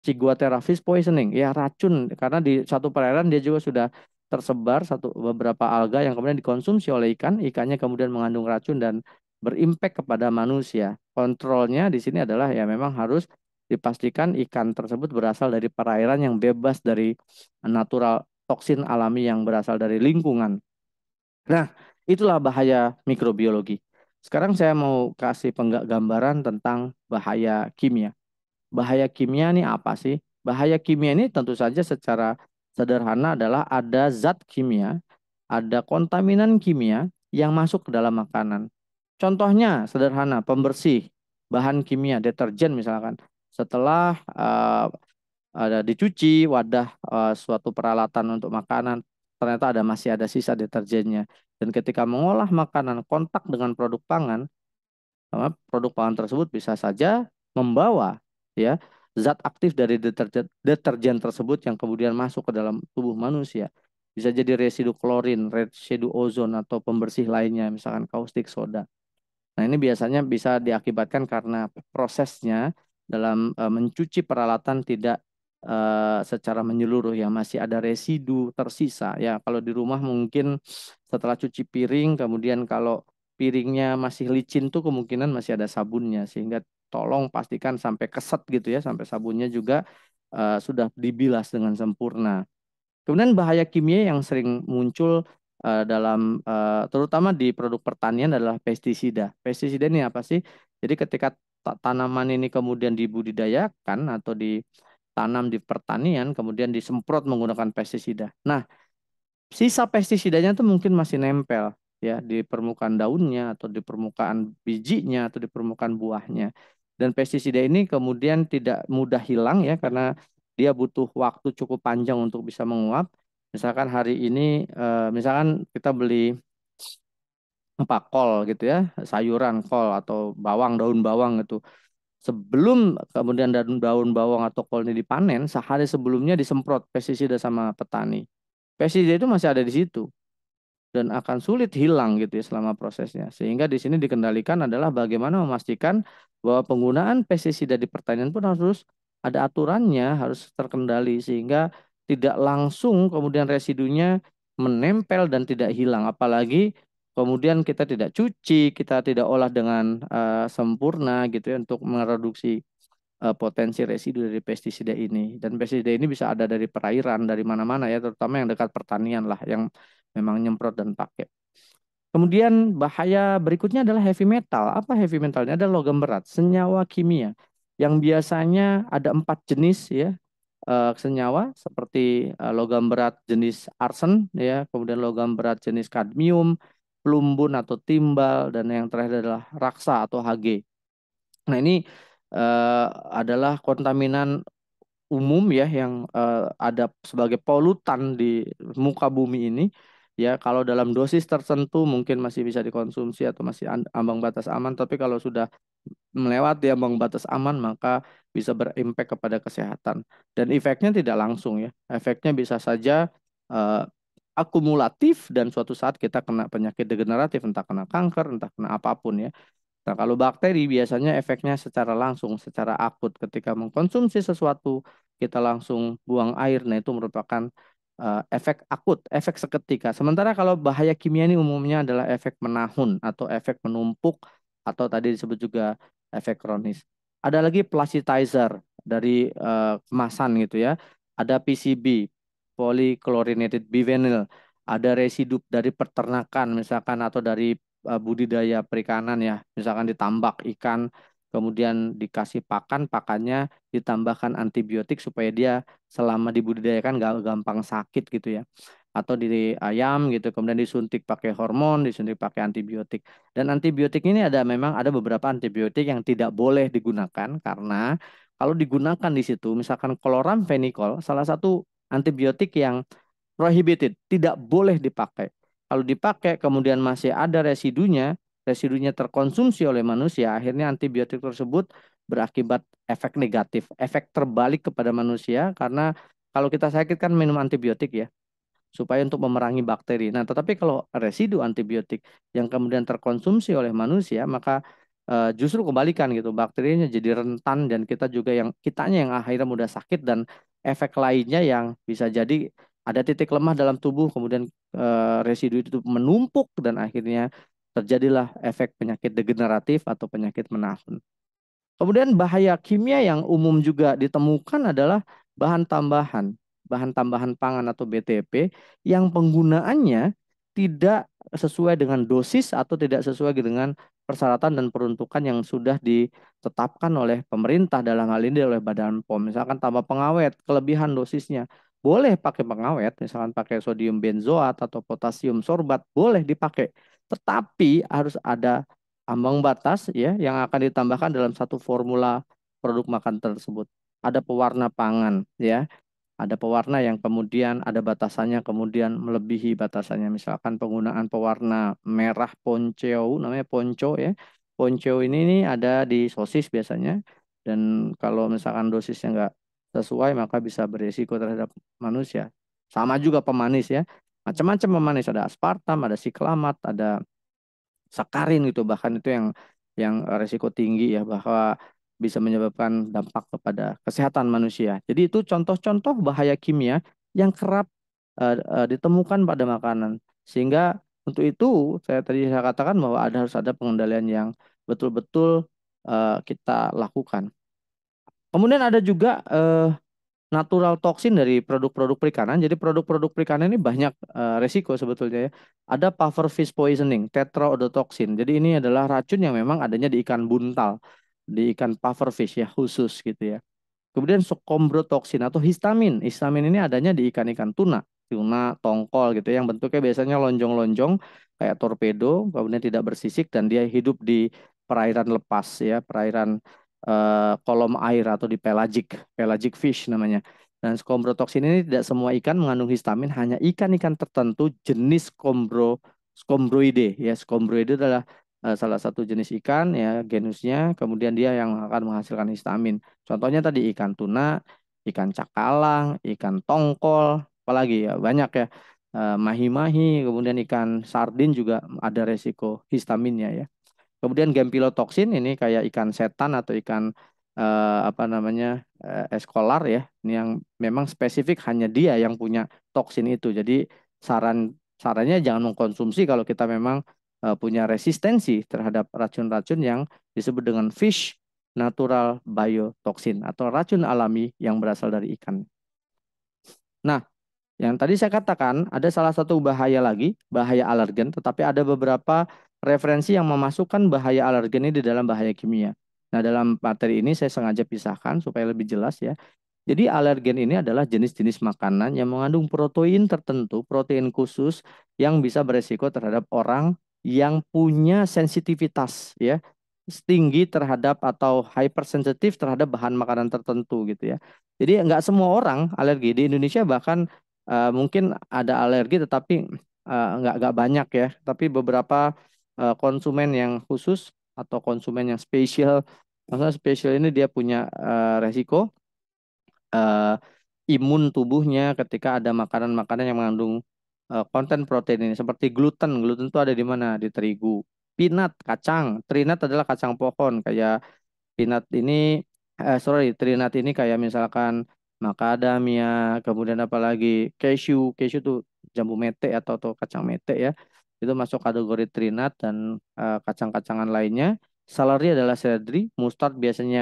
[SPEAKER 1] ciguatera fish poisoning, ya racun karena di satu perairan dia juga sudah tersebar satu beberapa alga yang kemudian dikonsumsi oleh ikan, ikannya kemudian mengandung racun dan berimpact kepada manusia. Kontrolnya di sini adalah ya memang harus dipastikan ikan tersebut berasal dari perairan yang bebas dari natural toksin alami yang berasal dari lingkungan. Nah, Itulah bahaya mikrobiologi. Sekarang saya mau kasih penggak gambaran tentang bahaya kimia. Bahaya kimia ini apa sih? Bahaya kimia ini tentu saja secara sederhana adalah ada zat kimia, ada kontaminan kimia yang masuk ke dalam makanan. Contohnya sederhana, pembersih, bahan kimia, deterjen misalkan. Setelah uh, ada dicuci wadah uh, suatu peralatan untuk makanan, ternyata ada masih ada sisa deterjennya. Dan ketika mengolah makanan kontak dengan produk pangan, produk pangan tersebut bisa saja membawa ya zat aktif dari deterjen, deterjen tersebut yang kemudian masuk ke dalam tubuh manusia. Bisa jadi residu klorin, residu ozon atau pembersih lainnya, misalkan kaustik soda. Nah, ini biasanya bisa diakibatkan karena prosesnya dalam e, mencuci peralatan tidak Eh, secara menyeluruh ya masih ada residu tersisa ya kalau di rumah mungkin setelah cuci piring kemudian kalau piringnya masih licin tuh kemungkinan masih ada sabunnya sehingga tolong pastikan sampai keset gitu ya sampai sabunnya juga uh, sudah dibilas dengan sempurna. Kemudian bahaya kimia yang sering muncul uh, dalam uh, terutama di produk pertanian adalah pestisida. Pestisida ini apa sih? Jadi ketika tanaman ini kemudian dibudidayakan atau di tanam di pertanian kemudian disemprot menggunakan pestisida. Nah, sisa pestisidanya itu mungkin masih nempel ya di permukaan daunnya atau di permukaan bijinya atau di permukaan buahnya. Dan pestisida ini kemudian tidak mudah hilang ya karena dia butuh waktu cukup panjang untuk bisa menguap. Misalkan hari ini eh, misalkan kita beli apa kol gitu ya, sayuran kol atau bawang daun bawang gitu sebelum kemudian daun-daun bawang atau kol ini dipanen, sehari sebelumnya disemprot pestisida sama petani. Pestisida itu masih ada di situ dan akan sulit hilang gitu ya selama prosesnya. Sehingga di sini dikendalikan adalah bagaimana memastikan bahwa penggunaan pestisida di pertanian pun harus ada aturannya, harus terkendali sehingga tidak langsung kemudian residunya menempel dan tidak hilang apalagi kemudian kita tidak cuci, kita tidak olah dengan uh, sempurna gitu ya untuk mereduksi uh, potensi residu dari pestisida ini. Dan pestisida ini bisa ada dari perairan, dari mana-mana ya, terutama yang dekat pertanian lah yang memang nyemprot dan pakai. Kemudian bahaya berikutnya adalah heavy metal. Apa heavy metalnya? Ada logam berat, senyawa kimia yang biasanya ada empat jenis ya eh, senyawa seperti logam berat jenis arsen ya, kemudian logam berat jenis kadmium, plumbun atau timbal dan yang terakhir adalah raksa atau Hg. Nah ini uh, adalah kontaminan umum ya yang uh, ada sebagai polutan di muka bumi ini ya kalau dalam dosis tertentu mungkin masih bisa dikonsumsi atau masih ambang batas aman tapi kalau sudah melewati ambang batas aman maka bisa berimpact kepada kesehatan dan efeknya tidak langsung ya efeknya bisa saja uh, akumulatif dan suatu saat kita kena penyakit degeneratif entah kena kanker entah kena apapun ya nah kalau bakteri biasanya efeknya secara langsung secara akut ketika mengkonsumsi sesuatu kita langsung buang air nah itu merupakan uh, efek akut efek seketika sementara kalau bahaya kimia ini umumnya adalah efek menahun atau efek menumpuk atau tadi disebut juga efek kronis ada lagi plasticizer dari uh, kemasan gitu ya ada PCB polychlorinated bivinyl, ada residu dari peternakan misalkan atau dari eh, budidaya perikanan ya, misalkan ditambak ikan, kemudian dikasih pakan, pakannya ditambahkan antibiotik supaya dia selama dibudidayakan gak gampang sakit gitu ya. Atau di ayam gitu, kemudian disuntik pakai hormon, disuntik pakai antibiotik. Dan antibiotik ini ada memang ada beberapa antibiotik yang tidak boleh digunakan karena kalau digunakan di situ, misalkan kloramfenikol, salah satu antibiotik yang prohibited, tidak boleh dipakai. Kalau dipakai kemudian masih ada residunya, residunya terkonsumsi oleh manusia, akhirnya antibiotik tersebut berakibat efek negatif, efek terbalik kepada manusia karena kalau kita sakit kan minum antibiotik ya supaya untuk memerangi bakteri. Nah, tetapi kalau residu antibiotik yang kemudian terkonsumsi oleh manusia, maka e, justru kebalikan gitu, bakterinya jadi rentan dan kita juga yang kitanya yang akhirnya mudah sakit dan efek lainnya yang bisa jadi ada titik lemah dalam tubuh kemudian e, residu itu menumpuk dan akhirnya terjadilah efek penyakit degeneratif atau penyakit menahun. Kemudian bahaya kimia yang umum juga ditemukan adalah bahan tambahan, bahan tambahan pangan atau BTP yang penggunaannya tidak sesuai dengan dosis atau tidak sesuai dengan persyaratan dan peruntukan yang sudah ditetapkan oleh pemerintah dalam hal ini oleh Badan POM. Misalkan tambah pengawet, kelebihan dosisnya. Boleh pakai pengawet, misalkan pakai sodium benzoat atau potasium sorbat, boleh dipakai. Tetapi harus ada ambang batas ya yang akan ditambahkan dalam satu formula produk makan tersebut. Ada pewarna pangan ya ada pewarna yang kemudian ada batasannya kemudian melebihi batasannya misalkan penggunaan pewarna merah ponco, namanya ponco ya ponco ini nih ada di sosis biasanya dan kalau misalkan dosisnya nggak sesuai maka bisa beresiko terhadap manusia sama juga pemanis ya macam-macam pemanis ada aspartam ada siklamat ada sakarin gitu bahkan itu yang yang resiko tinggi ya bahwa bisa menyebabkan dampak kepada kesehatan manusia. Jadi itu contoh-contoh bahaya kimia yang kerap uh, uh, ditemukan pada makanan. Sehingga untuk itu saya tadi saya katakan bahwa ada harus ada pengendalian yang betul-betul uh, kita lakukan. Kemudian ada juga uh, natural toxin dari produk-produk perikanan. Jadi produk-produk perikanan ini banyak uh, resiko sebetulnya ya. Ada puffer fish poisoning, tetraodotoxin. Jadi ini adalah racun yang memang adanya di ikan buntal di ikan pufferfish ya khusus gitu ya. Kemudian sokombrotoxin atau histamin. Histamin ini adanya di ikan-ikan tuna, tuna, tongkol gitu ya yang bentuknya biasanya lonjong-lonjong kayak torpedo, kemudian tidak bersisik dan dia hidup di perairan lepas ya, perairan eh, kolom air atau di pelagic, pelagic fish namanya. Dan skombrotoksin ini tidak semua ikan mengandung histamin, hanya ikan-ikan tertentu jenis skombro skombroide ya. Skombroide adalah Eh, salah satu jenis ikan ya genusnya kemudian dia yang akan menghasilkan histamin contohnya tadi ikan tuna ikan cakalang ikan tongkol apalagi ya banyak ya eh, mahi-mahi kemudian ikan sardin juga ada resiko histaminnya ya kemudian gempilotoksin ini kayak ikan setan atau ikan eh, apa namanya eh, eskolar ya ini yang memang spesifik hanya dia yang punya toksin itu jadi saran sarannya jangan mengkonsumsi kalau kita memang Eh, punya resistensi terhadap racun-racun yang disebut dengan fish natural biotoxin atau racun alami yang berasal dari ikan. Nah, yang tadi saya katakan ada salah satu bahaya lagi, bahaya alergen, tetapi ada beberapa referensi yang memasukkan bahaya alergen ini di dalam bahaya kimia. Nah, dalam materi ini saya sengaja pisahkan supaya lebih jelas ya. Jadi alergen ini adalah jenis-jenis makanan yang mengandung protein tertentu, protein khusus yang bisa beresiko terhadap orang yang punya sensitivitas ya tinggi terhadap atau hypersensitif terhadap bahan makanan tertentu gitu ya. Jadi nggak semua orang alergi di Indonesia bahkan uh, mungkin ada alergi tetapi uh, nggak nggak banyak ya. Tapi beberapa uh, konsumen yang khusus atau konsumen yang spesial, maksudnya spesial ini dia punya uh, resiko uh, imun tubuhnya ketika ada makanan-makanan yang mengandung Eh, konten protein ini seperti gluten. Gluten itu ada di mana? Di terigu. Pinat, kacang. Trinat adalah kacang pohon kayak pinat ini eh, sorry, trinat ini kayak misalkan macadamia, kemudian apalagi cashew. Cashew itu jambu mete atau atau kacang mete ya. Itu masuk kategori trinat dan eh, kacang-kacangan lainnya. Salary adalah seledri, mustard biasanya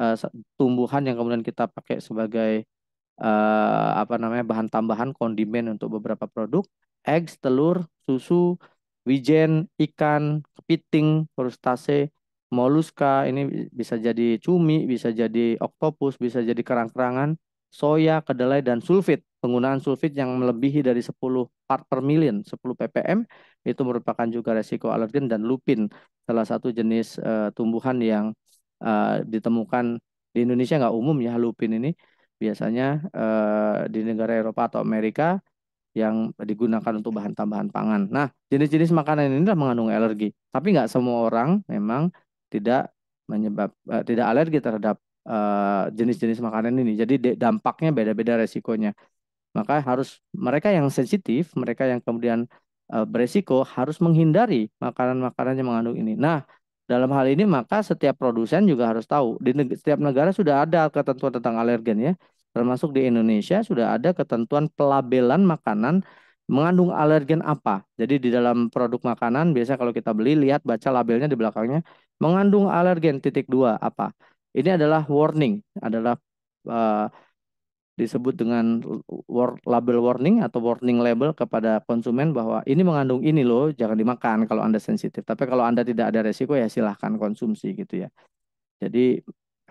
[SPEAKER 1] eh, tumbuhan yang kemudian kita pakai sebagai uh, apa namanya bahan tambahan kondimen untuk beberapa produk, eggs, telur, susu, wijen, ikan, kepiting, krustase, moluska, ini bisa jadi cumi, bisa jadi oktopus, bisa jadi kerang-kerangan, soya, kedelai dan sulfit. Penggunaan sulfit yang melebihi dari 10 part per million, 10 ppm itu merupakan juga resiko alergen dan lupin, salah satu jenis uh, tumbuhan yang uh, ditemukan di Indonesia nggak umum ya lupin ini biasanya eh, di negara Eropa atau Amerika yang digunakan untuk bahan tambahan pangan. Nah, jenis-jenis makanan ini adalah mengandung alergi, tapi nggak semua orang memang tidak menyebab eh, tidak alergi terhadap eh, jenis-jenis eh, makanan ini. Jadi dampaknya beda-beda resikonya. Maka harus mereka yang sensitif, mereka yang kemudian eh, beresiko harus menghindari makanan-makanan yang mengandung ini. Nah, dalam hal ini maka setiap produsen juga harus tahu di neg setiap negara sudah ada ketentuan tentang alergen ya. Termasuk di Indonesia sudah ada ketentuan pelabelan makanan mengandung alergen apa. Jadi di dalam produk makanan biasa kalau kita beli lihat baca labelnya di belakangnya mengandung alergen titik dua apa. Ini adalah warning, adalah uh, disebut dengan label warning atau warning label kepada konsumen bahwa ini mengandung ini loh, jangan dimakan kalau Anda sensitif. Tapi kalau Anda tidak ada resiko ya silahkan konsumsi gitu ya. Jadi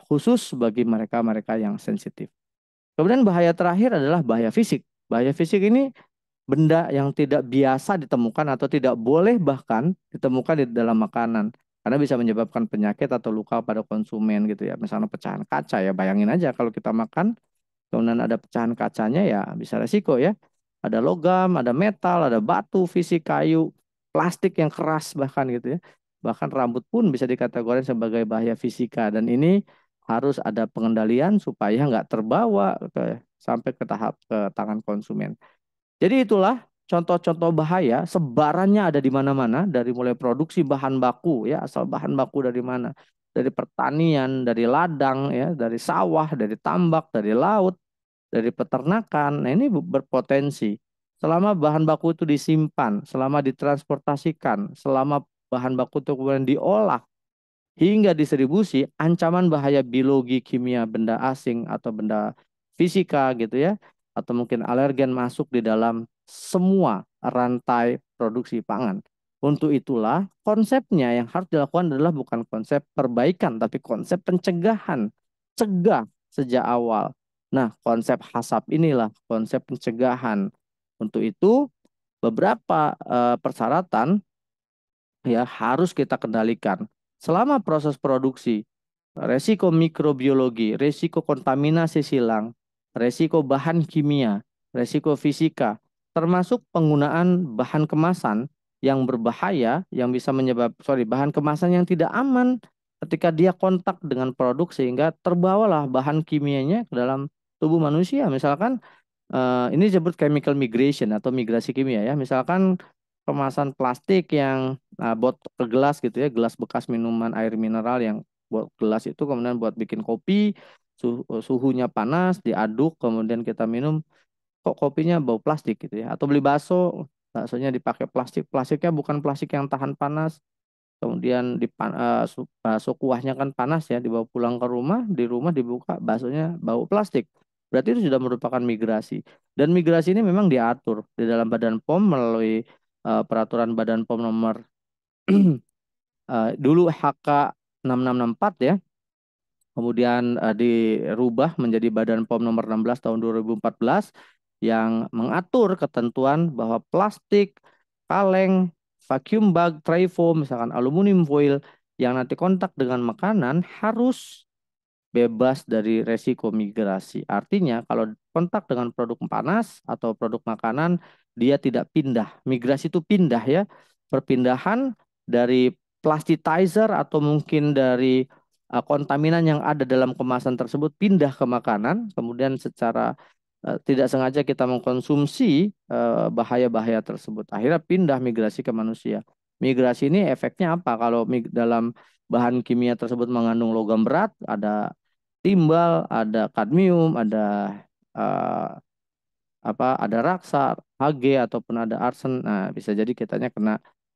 [SPEAKER 1] khusus bagi mereka-mereka yang sensitif. Kemudian bahaya terakhir adalah bahaya fisik. Bahaya fisik ini benda yang tidak biasa ditemukan atau tidak boleh bahkan ditemukan di dalam makanan karena bisa menyebabkan penyakit atau luka pada konsumen gitu ya. Misalnya pecahan kaca ya, bayangin aja kalau kita makan kemudian ada pecahan kacanya ya bisa resiko ya. Ada logam, ada metal, ada batu, fisik kayu, plastik yang keras bahkan gitu ya. Bahkan rambut pun bisa dikategorikan sebagai bahaya fisika dan ini harus ada pengendalian supaya nggak terbawa ke, sampai ke tahap ke tangan konsumen. Jadi itulah contoh-contoh bahaya sebarannya ada di mana-mana dari mulai produksi bahan baku ya asal bahan baku dari mana dari pertanian dari ladang ya dari sawah dari tambak dari laut dari peternakan, nah ini berpotensi. Selama bahan baku itu disimpan, selama ditransportasikan, selama bahan baku itu kemudian diolah, hingga distribusi, ancaman bahaya biologi, kimia, benda asing atau benda fisika gitu ya, atau mungkin alergen masuk di dalam semua rantai produksi pangan. Untuk itulah konsepnya yang harus dilakukan adalah bukan konsep perbaikan, tapi konsep pencegahan. Cegah sejak awal Nah, konsep hasap inilah konsep pencegahan. Untuk itu beberapa eh, persyaratan ya harus kita kendalikan selama proses produksi. Resiko mikrobiologi, resiko kontaminasi silang, resiko bahan kimia, resiko fisika, termasuk penggunaan bahan kemasan yang berbahaya yang bisa menyebab sorry bahan kemasan yang tidak aman ketika dia kontak dengan produk sehingga terbawalah bahan kimianya ke dalam tubuh manusia. Misalkan uh, ini disebut chemical migration atau migrasi kimia ya. Misalkan kemasan plastik yang uh, buat ke gelas gitu ya, gelas bekas minuman air mineral yang buat gelas itu kemudian buat bikin kopi, suhu, suhunya panas, diaduk, kemudian kita minum kok kopinya bau plastik gitu ya. Atau beli bakso, baksonya dipakai plastik, plastiknya bukan plastik yang tahan panas. Kemudian di uh, eh, bakso kuahnya kan panas ya, dibawa pulang ke rumah, di rumah dibuka baksonya bau plastik. Berarti itu sudah merupakan migrasi. Dan migrasi ini memang diatur di dalam Badan POM melalui uh, peraturan Badan POM nomor uh, dulu HK 6664 ya. Kemudian uh, dirubah menjadi Badan POM nomor 16 tahun 2014 yang mengatur ketentuan bahwa plastik, kaleng, vacuum bag, tray foam, misalkan aluminium foil yang nanti kontak dengan makanan harus bebas dari resiko migrasi. Artinya kalau kontak dengan produk panas atau produk makanan, dia tidak pindah. Migrasi itu pindah ya. Perpindahan dari plastitizer atau mungkin dari eh, kontaminan yang ada dalam kemasan tersebut pindah ke makanan, kemudian secara eh, tidak sengaja kita mengkonsumsi eh, bahaya-bahaya tersebut. Akhirnya pindah migrasi ke manusia. Migrasi ini efeknya apa? Kalau dalam bahan kimia tersebut mengandung logam berat, ada timbal, ada kadmium, ada uh, apa ada raksa, Hg ataupun ada arsen. Nah, bisa jadi kita hanya kena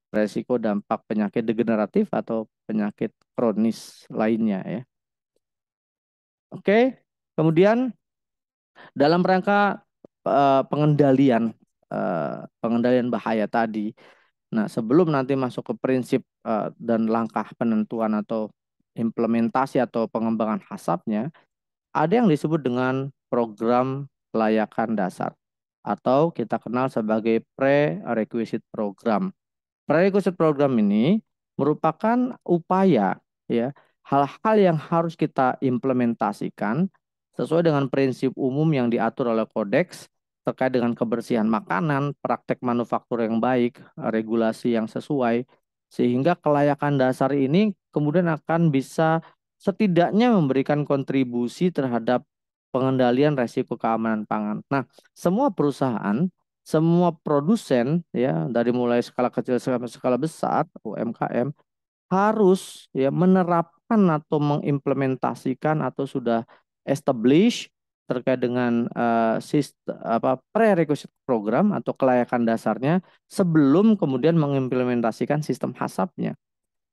[SPEAKER 1] resiko dampak penyakit degeneratif atau penyakit kronis lainnya ya. Oke, kemudian dalam rangka uh, pengendalian uh, pengendalian bahaya tadi. Nah, sebelum nanti masuk ke prinsip uh, dan langkah penentuan atau implementasi atau pengembangan HASAP-nya, ada yang disebut dengan program kelayakan dasar atau kita kenal sebagai prerequisite program. Prerequisite program ini merupakan upaya ya hal-hal yang harus kita implementasikan sesuai dengan prinsip umum yang diatur oleh kodeks terkait dengan kebersihan makanan, praktek manufaktur yang baik, regulasi yang sesuai sehingga kelayakan dasar ini kemudian akan bisa setidaknya memberikan kontribusi terhadap pengendalian resiko keamanan pangan. Nah, semua perusahaan, semua produsen ya dari mulai skala kecil sampai skala besar UMKM harus ya menerapkan atau mengimplementasikan atau sudah establish terkait dengan uh, eh, sistem apa prerequisite program atau kelayakan dasarnya sebelum kemudian mengimplementasikan sistem hasapnya.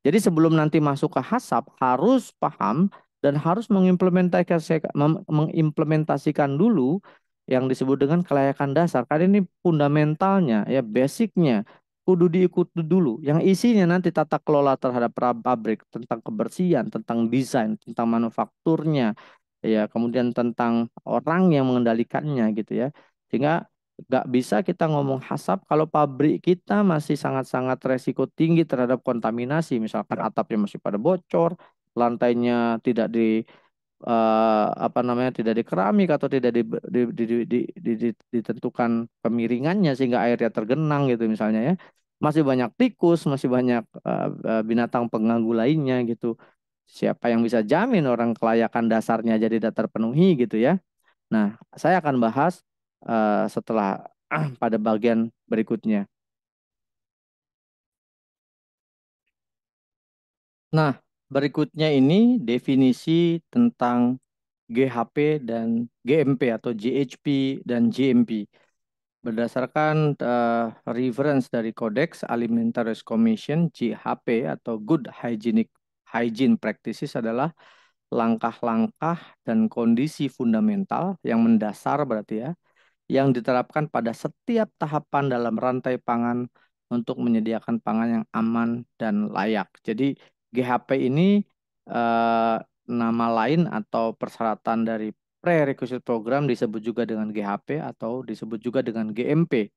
[SPEAKER 1] Jadi sebelum nanti masuk ke HASAP harus paham dan harus mengimplementasikan, mengimplementasikan dulu yang disebut dengan kelayakan dasar. Karena ini fundamentalnya ya basicnya kudu diikuti dulu. Yang isinya nanti tata kelola terhadap pabrik tentang kebersihan, tentang desain, tentang manufakturnya, ya kemudian tentang orang yang mengendalikannya gitu ya. Sehingga Gak bisa kita ngomong hasap kalau pabrik kita masih sangat-sangat resiko tinggi terhadap kontaminasi. Misalkan ya. atapnya masih pada bocor, lantainya tidak di uh, apa namanya tidak di keramik atau tidak di, di, di, di, di, di, ditentukan kemiringannya sehingga airnya tergenang gitu misalnya ya. Masih banyak tikus, masih banyak uh, binatang pengganggu lainnya gitu. Siapa yang bisa jamin orang kelayakan dasarnya jadi tidak terpenuhi gitu ya. Nah, saya akan bahas Eh, setelah pada bagian berikutnya. Nah, berikutnya ini definisi tentang GHP dan GMP atau GHP dan GMP. Berdasarkan uh, reference dari Codex Alimentarius Commission, GHP atau Good Hygienic Hygiene Practices adalah langkah-langkah dan kondisi fundamental yang mendasar berarti ya yang diterapkan pada setiap tahapan dalam rantai pangan untuk menyediakan pangan yang aman dan layak. Jadi GHP ini eh, nama lain atau persyaratan dari prerequisite program disebut juga dengan GHP atau disebut juga dengan GMP.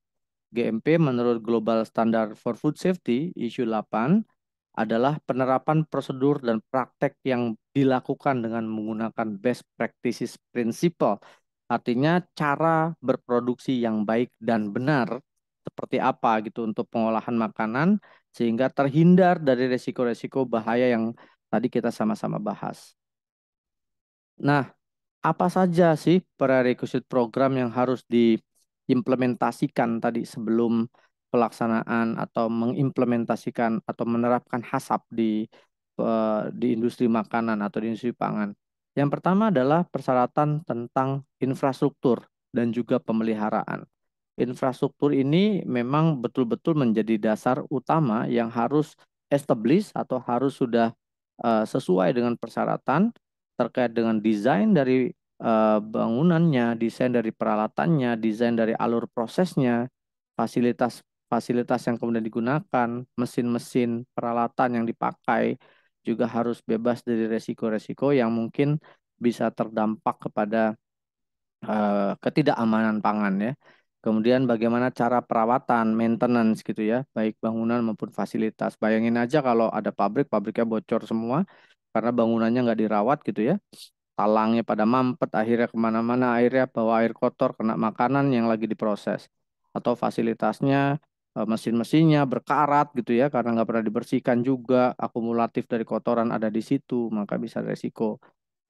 [SPEAKER 1] GMP menurut Global Standard for Food Safety issue 8 adalah penerapan prosedur dan praktek yang dilakukan dengan menggunakan best practices principle Artinya cara berproduksi yang baik dan benar seperti apa gitu untuk pengolahan makanan sehingga terhindar dari resiko-resiko bahaya yang tadi kita sama-sama bahas. Nah, apa saja sih prerequisite program yang harus diimplementasikan tadi sebelum pelaksanaan atau mengimplementasikan atau menerapkan HASAP di eh, di industri makanan atau di industri pangan? Yang pertama adalah persyaratan tentang infrastruktur dan juga pemeliharaan. Infrastruktur ini memang betul-betul menjadi dasar utama yang harus establish atau harus sudah uh, sesuai dengan persyaratan terkait dengan desain dari uh, bangunannya, desain dari peralatannya, desain dari alur prosesnya, fasilitas fasilitas yang kemudian digunakan, mesin-mesin, peralatan yang dipakai, juga harus bebas dari resiko-resiko yang mungkin bisa terdampak kepada uh, ketidakamanan pangan ya. Kemudian bagaimana cara perawatan, maintenance gitu ya, baik bangunan maupun fasilitas. Bayangin aja kalau ada pabrik, pabriknya bocor semua karena bangunannya nggak dirawat gitu ya. Talangnya pada mampet, akhirnya kemana-mana, akhirnya bawa air kotor, kena makanan yang lagi diproses. Atau fasilitasnya Eh, mesin-mesinnya berkarat gitu ya karena nggak pernah dibersihkan juga akumulatif dari kotoran ada di situ maka bisa resiko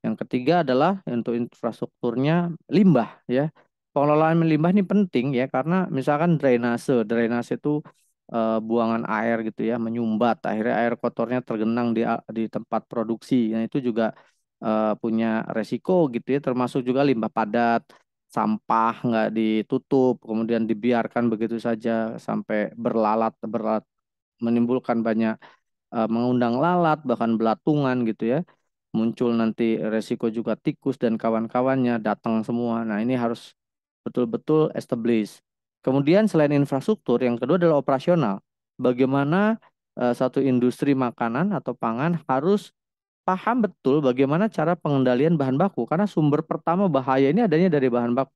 [SPEAKER 1] yang ketiga adalah untuk infrastrukturnya limbah ya pengelolaan limbah ini penting ya karena misalkan drainase drainase itu e, buangan air gitu ya menyumbat akhirnya air kotornya tergenang di di tempat produksi nah itu juga e, punya resiko gitu ya termasuk juga limbah padat sampah nggak ditutup, kemudian dibiarkan begitu saja sampai berlalat berlalat menimbulkan banyak uh, mengundang lalat bahkan belatungan gitu ya muncul nanti resiko juga tikus dan kawan-kawannya datang semua. Nah ini harus betul-betul establish. Kemudian selain infrastruktur, yang kedua adalah operasional. Bagaimana uh, satu industri makanan atau pangan harus paham betul bagaimana cara pengendalian bahan baku karena sumber pertama bahaya ini adanya dari bahan baku.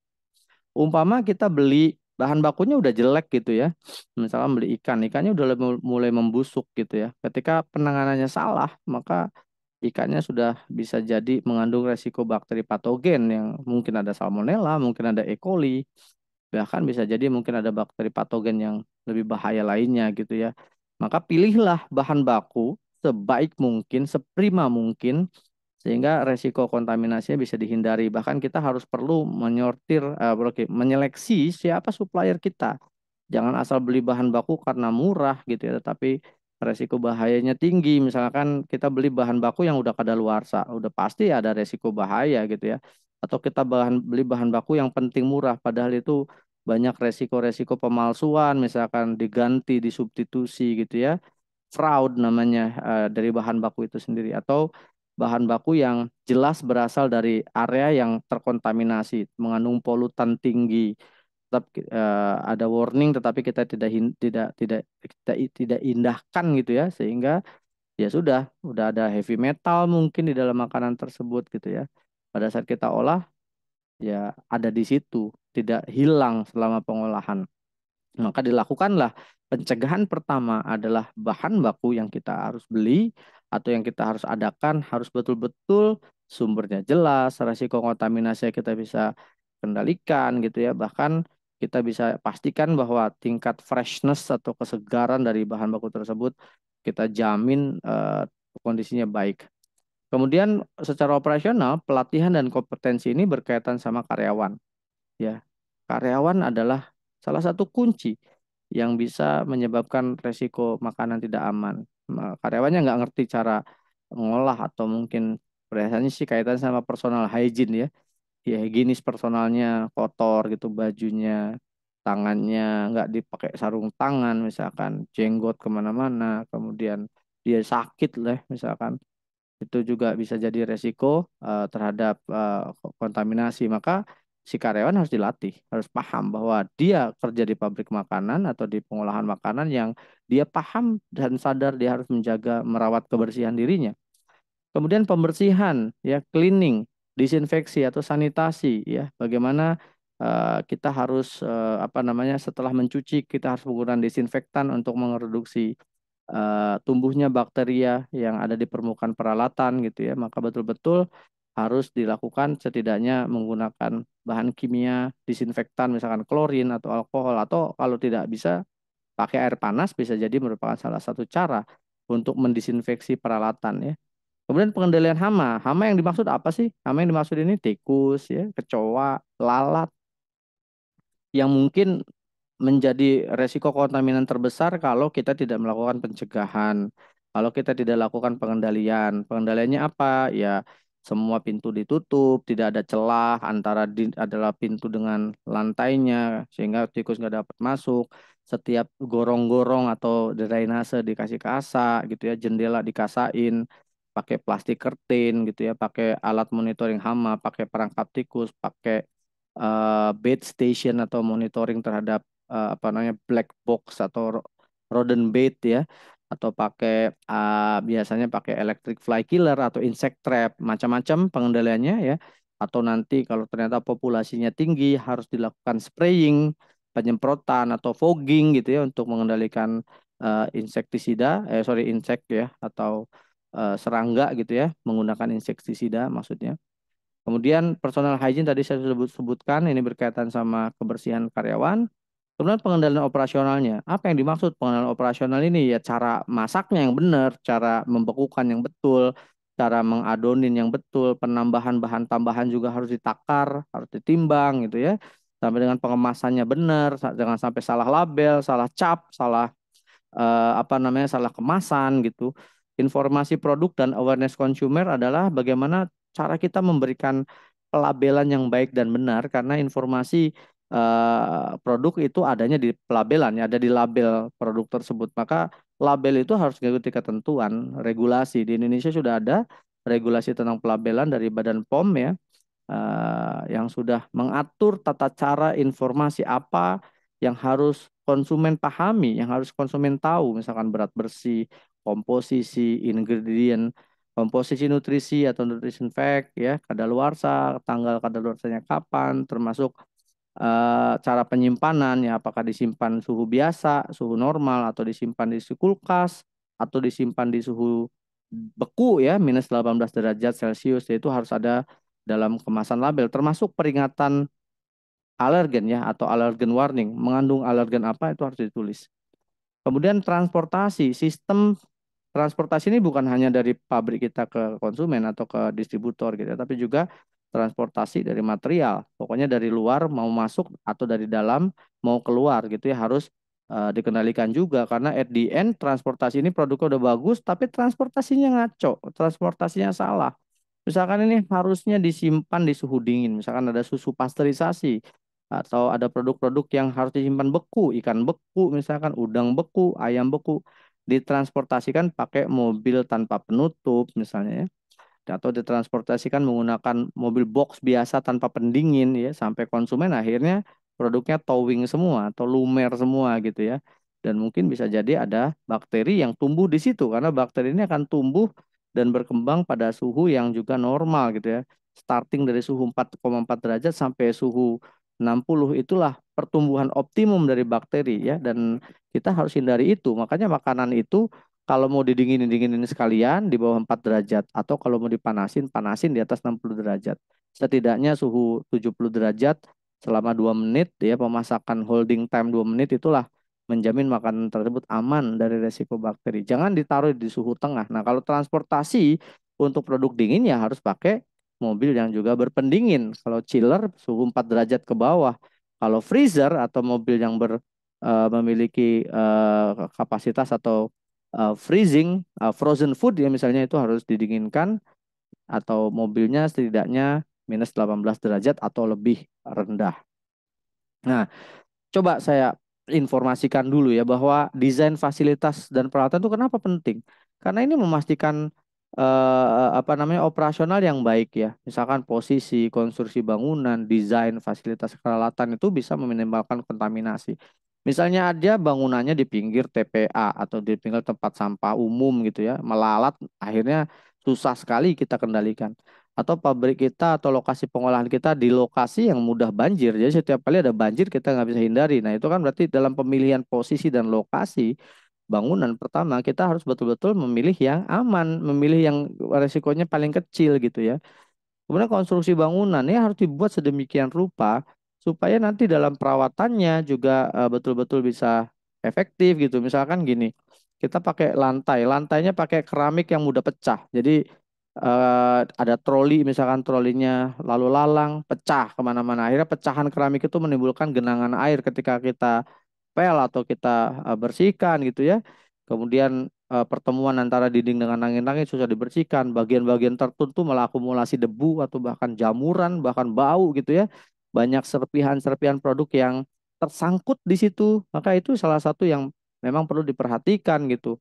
[SPEAKER 1] Umpama kita beli bahan bakunya udah jelek gitu ya. Misalnya beli ikan, ikannya udah mulai membusuk gitu ya. Ketika penanganannya salah, maka ikannya sudah bisa jadi mengandung resiko bakteri patogen yang mungkin ada salmonella, mungkin ada E. coli, bahkan bisa jadi mungkin ada bakteri patogen yang lebih bahaya lainnya gitu ya. Maka pilihlah bahan baku sebaik mungkin, seprima mungkin sehingga resiko kontaminasinya bisa dihindari. Bahkan kita harus perlu menyortir, uh, menyeleksi siapa supplier kita. Jangan asal beli bahan baku karena murah gitu ya, tetapi resiko bahayanya tinggi. Misalkan kita beli bahan baku yang udah kadaluarsa, udah pasti ada resiko bahaya gitu ya. Atau kita bahan beli bahan baku yang penting murah, padahal itu banyak resiko-resiko pemalsuan, misalkan diganti, disubstitusi gitu ya fraud namanya uh, dari bahan baku itu sendiri atau bahan baku yang jelas berasal dari area yang terkontaminasi, mengandung polutan tinggi. Tetap uh, ada warning tetapi kita tidak tidak tidak kita tidak indahkan gitu ya sehingga ya sudah, udah ada heavy metal mungkin di dalam makanan tersebut gitu ya. Pada saat kita olah ya ada di situ, tidak hilang selama pengolahan. Maka dilakukanlah Pencegahan pertama adalah bahan baku yang kita harus beli atau yang kita harus adakan harus betul-betul sumbernya jelas, resiko kontaminasi kita bisa kendalikan gitu ya. Bahkan kita bisa pastikan bahwa tingkat freshness atau kesegaran dari bahan baku tersebut kita jamin uh, kondisinya baik. Kemudian secara operasional pelatihan dan kompetensi ini berkaitan sama karyawan. Ya, karyawan adalah salah satu kunci yang bisa menyebabkan resiko makanan tidak aman. Nah, karyawannya nggak ngerti cara mengolah atau mungkin biasanya sih kaitan sama personal hygiene ya. Ya higienis personalnya kotor gitu bajunya, tangannya nggak dipakai sarung tangan misalkan, jenggot kemana-mana, kemudian dia sakit lah misalkan itu juga bisa jadi resiko uh, terhadap uh, kontaminasi maka si karyawan harus dilatih, harus paham bahwa dia kerja di pabrik makanan atau di pengolahan makanan yang dia paham dan sadar dia harus menjaga merawat kebersihan dirinya. Kemudian pembersihan, ya cleaning, disinfeksi atau sanitasi, ya bagaimana uh, kita harus uh, apa namanya setelah mencuci kita harus menggunakan disinfektan untuk mengreduksi uh, eh, tumbuhnya bakteria yang ada di permukaan peralatan gitu ya. Maka betul-betul harus dilakukan setidaknya menggunakan bahan kimia, disinfektan misalkan klorin atau alkohol atau kalau tidak bisa pakai air panas bisa jadi merupakan salah satu cara untuk mendisinfeksi peralatan ya. Kemudian pengendalian hama. Hama yang dimaksud apa sih? Hama yang dimaksud ini tikus ya, kecoa, lalat yang mungkin menjadi resiko kontaminan terbesar kalau kita tidak melakukan pencegahan, kalau kita tidak lakukan pengendalian. Pengendaliannya apa? Ya, semua pintu ditutup, tidak ada celah antara di, adalah pintu dengan lantainya sehingga tikus nggak dapat masuk. Setiap gorong-gorong atau drainase dikasih kasa gitu ya, jendela dikasain pakai plastik kertin gitu ya, pakai alat monitoring hama, pakai perangkap tikus, pakai uh, eh, bait station atau monitoring terhadap uh, apa namanya black box atau rodent bait ya atau pakai uh, biasanya pakai electric fly killer atau insect trap macam-macam pengendaliannya ya atau nanti kalau ternyata populasinya tinggi harus dilakukan spraying penyemprotan atau fogging gitu ya untuk mengendalikan uh, insektisida eh sorry insect ya atau uh, serangga gitu ya menggunakan insektisida maksudnya kemudian personal hygiene tadi saya sebut sebutkan ini berkaitan sama kebersihan karyawan Kemudian pengendalian operasionalnya. Apa yang dimaksud pengendalian operasional ini? Ya cara masaknya yang benar, cara membekukan yang betul, cara mengadonin yang betul, penambahan bahan tambahan juga harus ditakar, harus ditimbang gitu ya. Sampai dengan pengemasannya benar, jangan sampai salah label, salah cap, salah eh, apa namanya? salah kemasan gitu. Informasi produk dan awareness consumer adalah bagaimana cara kita memberikan pelabelan yang baik dan benar karena informasi Eh, produk itu adanya di pelabelan, ya, ada di label produk tersebut. Maka label itu harus mengikuti ketentuan regulasi. Di Indonesia sudah ada regulasi tentang pelabelan dari Badan POM ya, eh, yang sudah mengatur tata cara informasi apa yang harus konsumen pahami, yang harus konsumen tahu, misalkan berat bersih, komposisi, ingredient, komposisi nutrisi atau nutrition fact ya, kadaluarsa, tanggal kadaluarsanya kapan, termasuk Eh, cara penyimpanan ya apakah disimpan suhu biasa, suhu normal atau disimpan di suhu kulkas atau disimpan di suhu beku ya minus 18 derajat Celcius itu harus ada dalam kemasan label termasuk peringatan alergen ya atau alergen warning mengandung alergen apa itu harus ditulis. Kemudian transportasi, sistem transportasi ini bukan hanya dari pabrik kita ke konsumen atau ke distributor gitu ya, tapi juga transportasi dari material. Pokoknya dari luar mau masuk atau dari dalam mau keluar gitu ya harus uh, dikendalikan juga karena at the end transportasi ini produknya udah bagus tapi transportasinya ngaco, transportasinya salah. Misalkan ini harusnya disimpan di suhu dingin, misalkan ada susu pasteurisasi atau ada produk-produk yang harus disimpan beku, ikan beku misalkan, udang beku, ayam beku ditransportasikan pakai mobil tanpa penutup misalnya ya atau ditransportasikan menggunakan mobil box biasa tanpa pendingin ya sampai konsumen akhirnya produknya towing semua atau lumer semua gitu ya dan mungkin bisa jadi ada bakteri yang tumbuh di situ karena bakteri ini akan tumbuh dan berkembang pada suhu yang juga normal gitu ya starting dari suhu 4,4 derajat sampai suhu 60 itulah pertumbuhan optimum dari bakteri ya dan kita harus hindari itu makanya makanan itu kalau mau didinginin ini sekalian di bawah 4 derajat atau kalau mau dipanasin panasin di atas 60 derajat. Setidaknya suhu 70 derajat selama 2 menit ya pemasakan holding time 2 menit itulah menjamin makanan tersebut aman dari resiko bakteri. Jangan ditaruh di suhu tengah. Nah, kalau transportasi untuk produk dingin ya harus pakai mobil yang juga berpendingin. Kalau chiller suhu 4 derajat ke bawah. Kalau freezer atau mobil yang ber, eh, memiliki eh, kapasitas atau Eh, freezing, uh, frozen food ya misalnya itu harus didinginkan atau mobilnya setidaknya minus 18 derajat atau lebih rendah. Nah, coba saya informasikan dulu ya bahwa desain fasilitas dan peralatan itu kenapa penting? Karena ini memastikan eh, apa namanya operasional yang baik ya. Misalkan posisi, konstruksi bangunan, desain fasilitas peralatan itu bisa meminimalkan kontaminasi. Misalnya ada bangunannya di pinggir TPA atau di pinggir tempat sampah umum gitu ya, melalat akhirnya susah sekali kita kendalikan. Atau pabrik kita atau lokasi pengolahan kita di lokasi yang mudah banjir. Jadi setiap kali ada banjir kita nggak bisa hindari. Nah itu kan berarti dalam pemilihan posisi dan lokasi bangunan pertama kita harus betul-betul memilih yang aman, memilih yang resikonya paling kecil gitu ya. Kemudian konstruksi bangunan ini harus dibuat sedemikian rupa supaya nanti dalam perawatannya juga eh, betul-betul bisa efektif gitu. Misalkan gini, kita pakai lantai, lantainya pakai keramik yang mudah pecah. Jadi eh, ada troli, misalkan trolinya lalu lalang, pecah kemana-mana. Akhirnya pecahan keramik itu menimbulkan genangan air ketika kita pel atau kita eh, bersihkan gitu ya. Kemudian pertemuan antara dinding dengan angin-angin susah dibersihkan. Bagian-bagian tertentu malah akumulasi debu atau bahkan jamuran, bahkan bau gitu ya banyak serpihan-serpihan produk yang tersangkut di situ. Maka itu salah satu yang memang perlu diperhatikan gitu.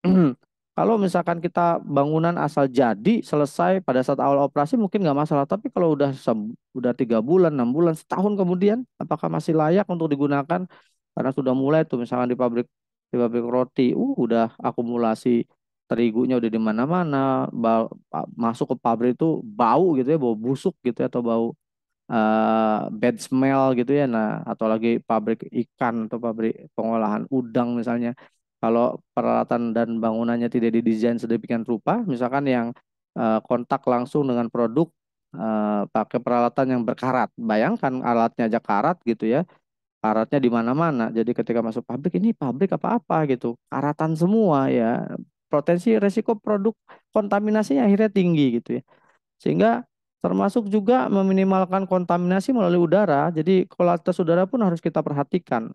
[SPEAKER 1] kalau misalkan kita bangunan asal jadi selesai pada saat awal operasi mungkin nggak masalah tapi kalau udah udah tiga bulan enam bulan setahun kemudian apakah masih layak untuk digunakan karena sudah mulai tuh misalkan di pabrik di pabrik roti uh udah akumulasi terigunya udah di mana-mana masuk ke pabrik itu bau gitu ya bau busuk gitu ya, atau bau uh, bad smell gitu ya. Nah, atau lagi pabrik ikan atau pabrik pengolahan udang misalnya. Kalau peralatan dan bangunannya tidak didesain sedemikian rupa, misalkan yang uh, kontak langsung dengan produk uh, pakai peralatan yang berkarat. Bayangkan alatnya aja karat gitu ya. Karatnya di mana-mana. Jadi ketika masuk pabrik ini pabrik apa-apa gitu. Karatan semua ya. Potensi resiko produk kontaminasinya akhirnya tinggi gitu ya. Sehingga Termasuk juga meminimalkan kontaminasi melalui udara. Jadi kualitas udara pun harus kita perhatikan.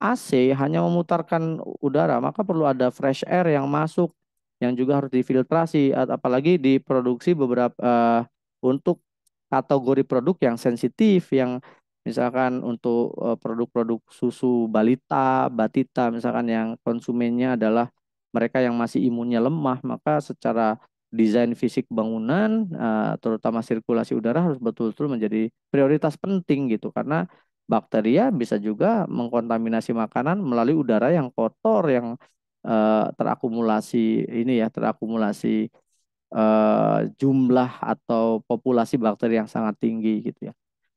[SPEAKER 1] AC hanya memutarkan udara, maka perlu ada fresh air yang masuk yang juga harus difiltrasi apalagi diproduksi beberapa uh, untuk kategori produk yang sensitif yang misalkan untuk eh, produk-produk susu balita, batita misalkan yang konsumennya adalah mereka yang masih imunnya lemah, maka secara desain fisik bangunan, eh, terutama sirkulasi udara harus betul-betul menjadi prioritas penting gitu karena bakteria bisa juga mengkontaminasi makanan melalui udara yang kotor yang eh, terakumulasi ini ya terakumulasi eh, jumlah atau populasi bakteri yang sangat tinggi gitu ya.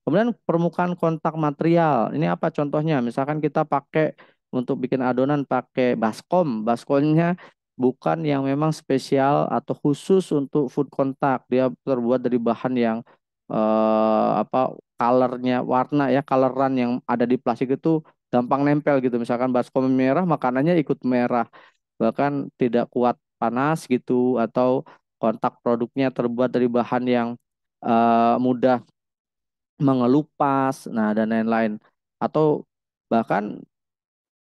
[SPEAKER 1] Kemudian permukaan kontak material. Ini apa contohnya? Misalkan kita pakai untuk bikin adonan pakai baskom. Baskomnya bukan yang memang spesial atau khusus untuk food contact. Dia terbuat dari bahan yang eh, apa colornya warna ya coloran yang ada di plastik itu gampang nempel gitu. Misalkan baskom merah makanannya ikut merah bahkan tidak kuat panas gitu atau kontak produknya terbuat dari bahan yang uh, mudah mengelupas, nah dan lain-lain. Atau bahkan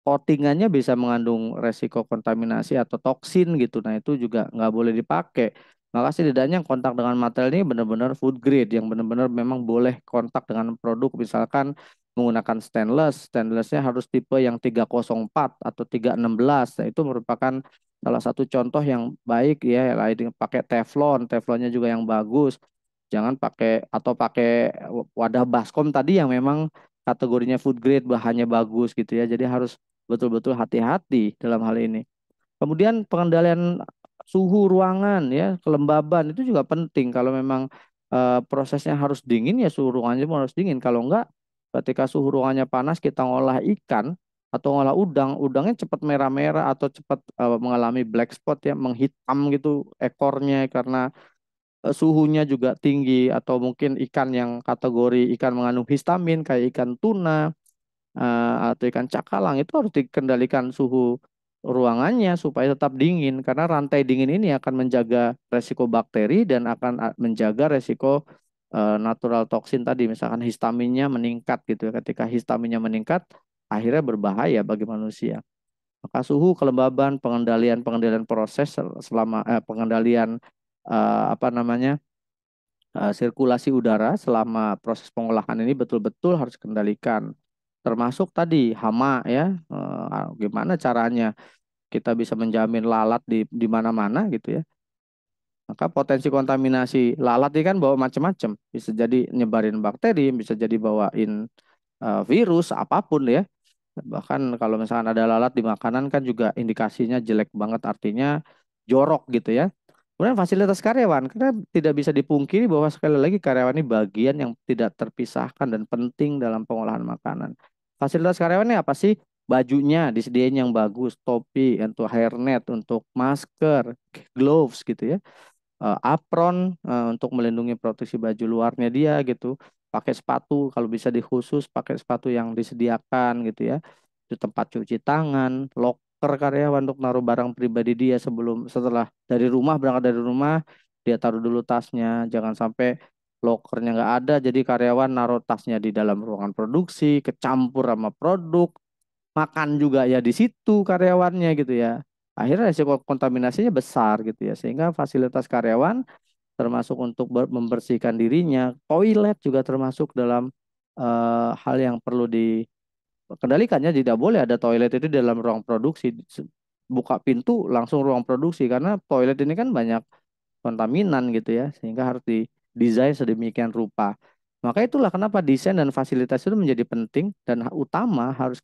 [SPEAKER 1] potingannya bisa mengandung resiko kontaminasi atau toksin gitu. Nah itu juga nggak boleh dipakai. Maka setidaknya kontak dengan material ini benar-benar food grade yang benar-benar memang boleh kontak dengan produk misalkan menggunakan stainless. Stainlessnya harus tipe yang 304 atau 316. Nah, itu merupakan salah satu contoh yang baik ya lain dengan pakai teflon, teflonnya juga yang bagus. Jangan pakai atau pakai wadah baskom tadi yang memang kategorinya food grade bahannya bagus gitu ya. Jadi harus betul-betul hati-hati dalam hal ini. Kemudian pengendalian suhu ruangan ya, kelembaban itu juga penting kalau memang e, prosesnya harus dingin ya suhu ruangannya harus dingin. Kalau enggak ketika suhu ruangannya panas kita ngolah ikan atau ngolah udang, udangnya cepat merah-merah atau cepat e, mengalami black spot ya, menghitam gitu ekornya karena eh, suhunya juga tinggi atau mungkin ikan yang kategori ikan mengandung histamin kayak ikan tuna Eh, atau ikan cakalang itu harus dikendalikan suhu ruangannya supaya tetap dingin karena rantai dingin ini akan menjaga resiko bakteri dan akan eh, menjaga resiko eh, natural toksin tadi misalkan histaminnya meningkat gitu ya ketika histaminnya meningkat akhirnya berbahaya bagi manusia maka suhu kelembaban pengendalian pengendalian proses selama eh, pengendalian eh, apa namanya eh, sirkulasi udara selama proses pengolahan ini betul-betul harus dikendalikan termasuk tadi hama ya eh, gimana caranya kita bisa menjamin lalat di di mana-mana gitu ya maka potensi kontaminasi lalat ini kan bawa macam-macam bisa jadi nyebarin bakteri bisa jadi bawain eh, virus apapun ya bahkan kalau misalkan ada lalat di makanan kan juga indikasinya jelek banget artinya jorok gitu ya Kemudian fasilitas karyawan, karena tidak bisa dipungkiri bahwa sekali lagi karyawan ini bagian yang tidak terpisahkan dan penting dalam pengolahan makanan. Fasilitas karyawannya apa sih? Bajunya disediain yang bagus, topi untuk hairnet, untuk masker, gloves gitu ya. Uh, apron uh, untuk melindungi proteksi baju luarnya dia gitu. Pakai sepatu kalau bisa dikhusus pakai sepatu yang disediakan gitu ya. Itu tempat cuci tangan, locker karyawan untuk naruh barang pribadi dia sebelum setelah dari rumah berangkat dari rumah dia taruh dulu tasnya, jangan sampai lokernya nggak ada jadi karyawan naruh tasnya di dalam ruangan produksi kecampur sama produk makan juga ya di situ karyawannya gitu ya akhirnya resiko kontaminasinya besar gitu ya sehingga fasilitas karyawan termasuk untuk membersihkan dirinya toilet juga termasuk dalam uh, hal yang perlu dikendalikannya tidak boleh ada toilet itu dalam ruang produksi buka pintu langsung ruang produksi karena toilet ini kan banyak kontaminan gitu ya sehingga harus di desain sedemikian rupa. Maka itulah kenapa desain dan fasilitas itu menjadi penting dan utama harus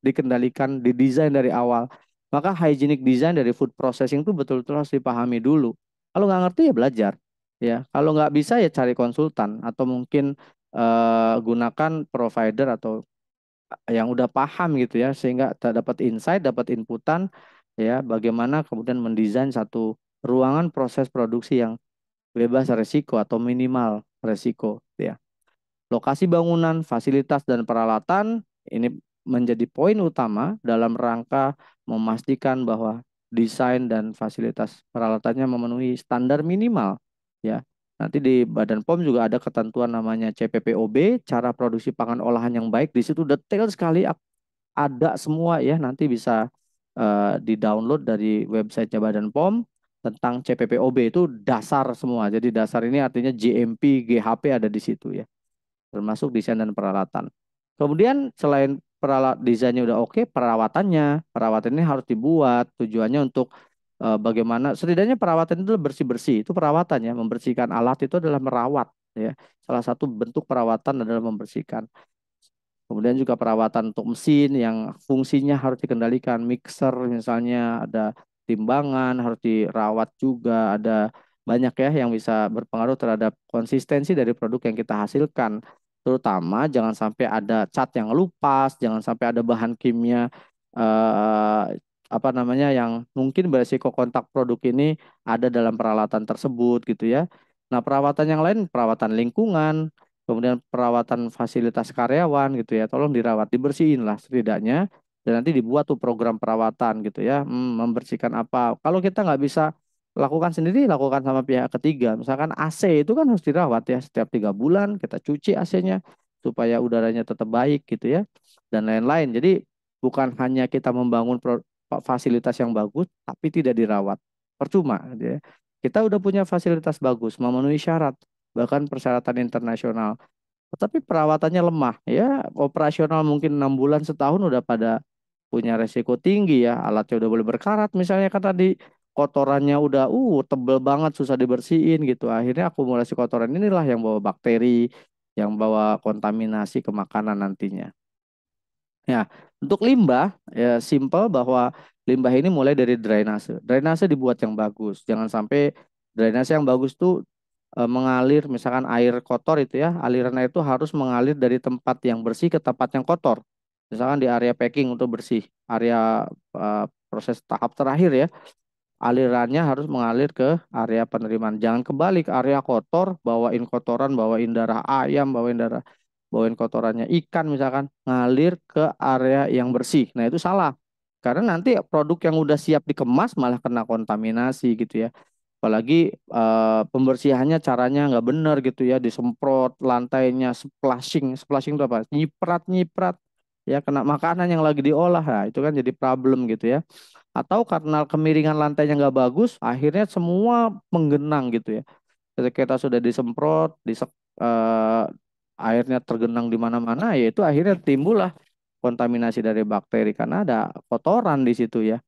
[SPEAKER 1] dikendalikan, didesain dari awal. Maka hygienic design dari food processing itu betul-betul harus dipahami dulu. Kalau nggak ngerti ya belajar. Ya, kalau nggak bisa ya cari konsultan atau mungkin uh, gunakan provider atau yang udah paham gitu ya sehingga dapat insight, dapat inputan ya bagaimana kemudian mendesain satu ruangan proses produksi yang bebas resiko atau minimal resiko ya. Lokasi bangunan, fasilitas dan peralatan ini menjadi poin utama dalam rangka memastikan bahwa desain dan fasilitas peralatannya memenuhi standar minimal ya. Nanti di Badan POM juga ada ketentuan namanya CPPOB, cara produksi pangan olahan yang baik. Di situ detail sekali ada semua ya, nanti bisa uh, di-download dari website Badan POM tentang CPPOB itu dasar semua. Jadi dasar ini artinya GMP, GHP ada di situ ya. Termasuk desain dan peralatan. Kemudian selain peralat desainnya udah oke, okay, perawatannya, perawatan ini harus dibuat tujuannya untuk e, bagaimana setidaknya perawatan itu bersih-bersih. Itu perawatan ya, membersihkan alat itu adalah merawat ya. Salah satu bentuk perawatan adalah membersihkan. Kemudian juga perawatan untuk mesin yang fungsinya harus dikendalikan, mixer misalnya ada timbangan, harus dirawat juga. Ada banyak ya yang bisa berpengaruh terhadap konsistensi dari produk yang kita hasilkan. Terutama jangan sampai ada cat yang lupas, jangan sampai ada bahan kimia eh, apa namanya yang mungkin beresiko kontak produk ini ada dalam peralatan tersebut gitu ya. Nah, perawatan yang lain perawatan lingkungan, kemudian perawatan fasilitas karyawan gitu ya. Tolong dirawat, dibersihin lah setidaknya dan nanti dibuat tuh program perawatan gitu ya hmm, membersihkan apa kalau kita nggak bisa lakukan sendiri lakukan sama pihak ketiga misalkan AC itu kan harus dirawat ya setiap tiga bulan kita cuci AC-nya supaya udaranya tetap baik gitu ya dan lain-lain jadi bukan hanya kita membangun fasilitas yang bagus tapi tidak dirawat percuma gitu ya kita udah punya fasilitas bagus memenuhi syarat bahkan persyaratan internasional tapi perawatannya lemah ya, operasional mungkin enam bulan setahun udah pada punya resiko tinggi ya, alatnya udah boleh berkarat misalnya kan tadi kotorannya udah uh tebel banget susah dibersihin gitu. Akhirnya akumulasi kotoran inilah yang bawa bakteri, yang bawa kontaminasi ke makanan nantinya. Ya, untuk limbah ya simple bahwa limbah ini mulai dari drainase. Drainase dibuat yang bagus. Jangan sampai drainase yang bagus tuh Eh, mengalir misalkan air kotor itu ya aliran air itu harus mengalir dari tempat yang bersih ke tempat yang kotor misalkan di area packing untuk bersih area e, proses tahap terakhir ya alirannya harus mengalir ke area penerimaan jangan kebalik area kotor bawain kotoran bawain darah ayam bawain darah bawain kotorannya ikan misalkan ngalir ke area yang bersih nah itu salah karena nanti produk yang udah siap dikemas malah kena kontaminasi gitu ya apalagi uh, pembersihannya caranya nggak benar gitu ya disemprot lantainya splashing splashing itu apa nyiprat nyiprat ya kena makanan yang lagi diolah nah, itu kan jadi problem gitu ya atau karena kemiringan lantainya nggak bagus akhirnya semua menggenang gitu ya ketika kita sudah disemprot disek uh, airnya tergenang di mana-mana yaitu akhirnya timbullah kontaminasi dari bakteri karena ada kotoran di situ ya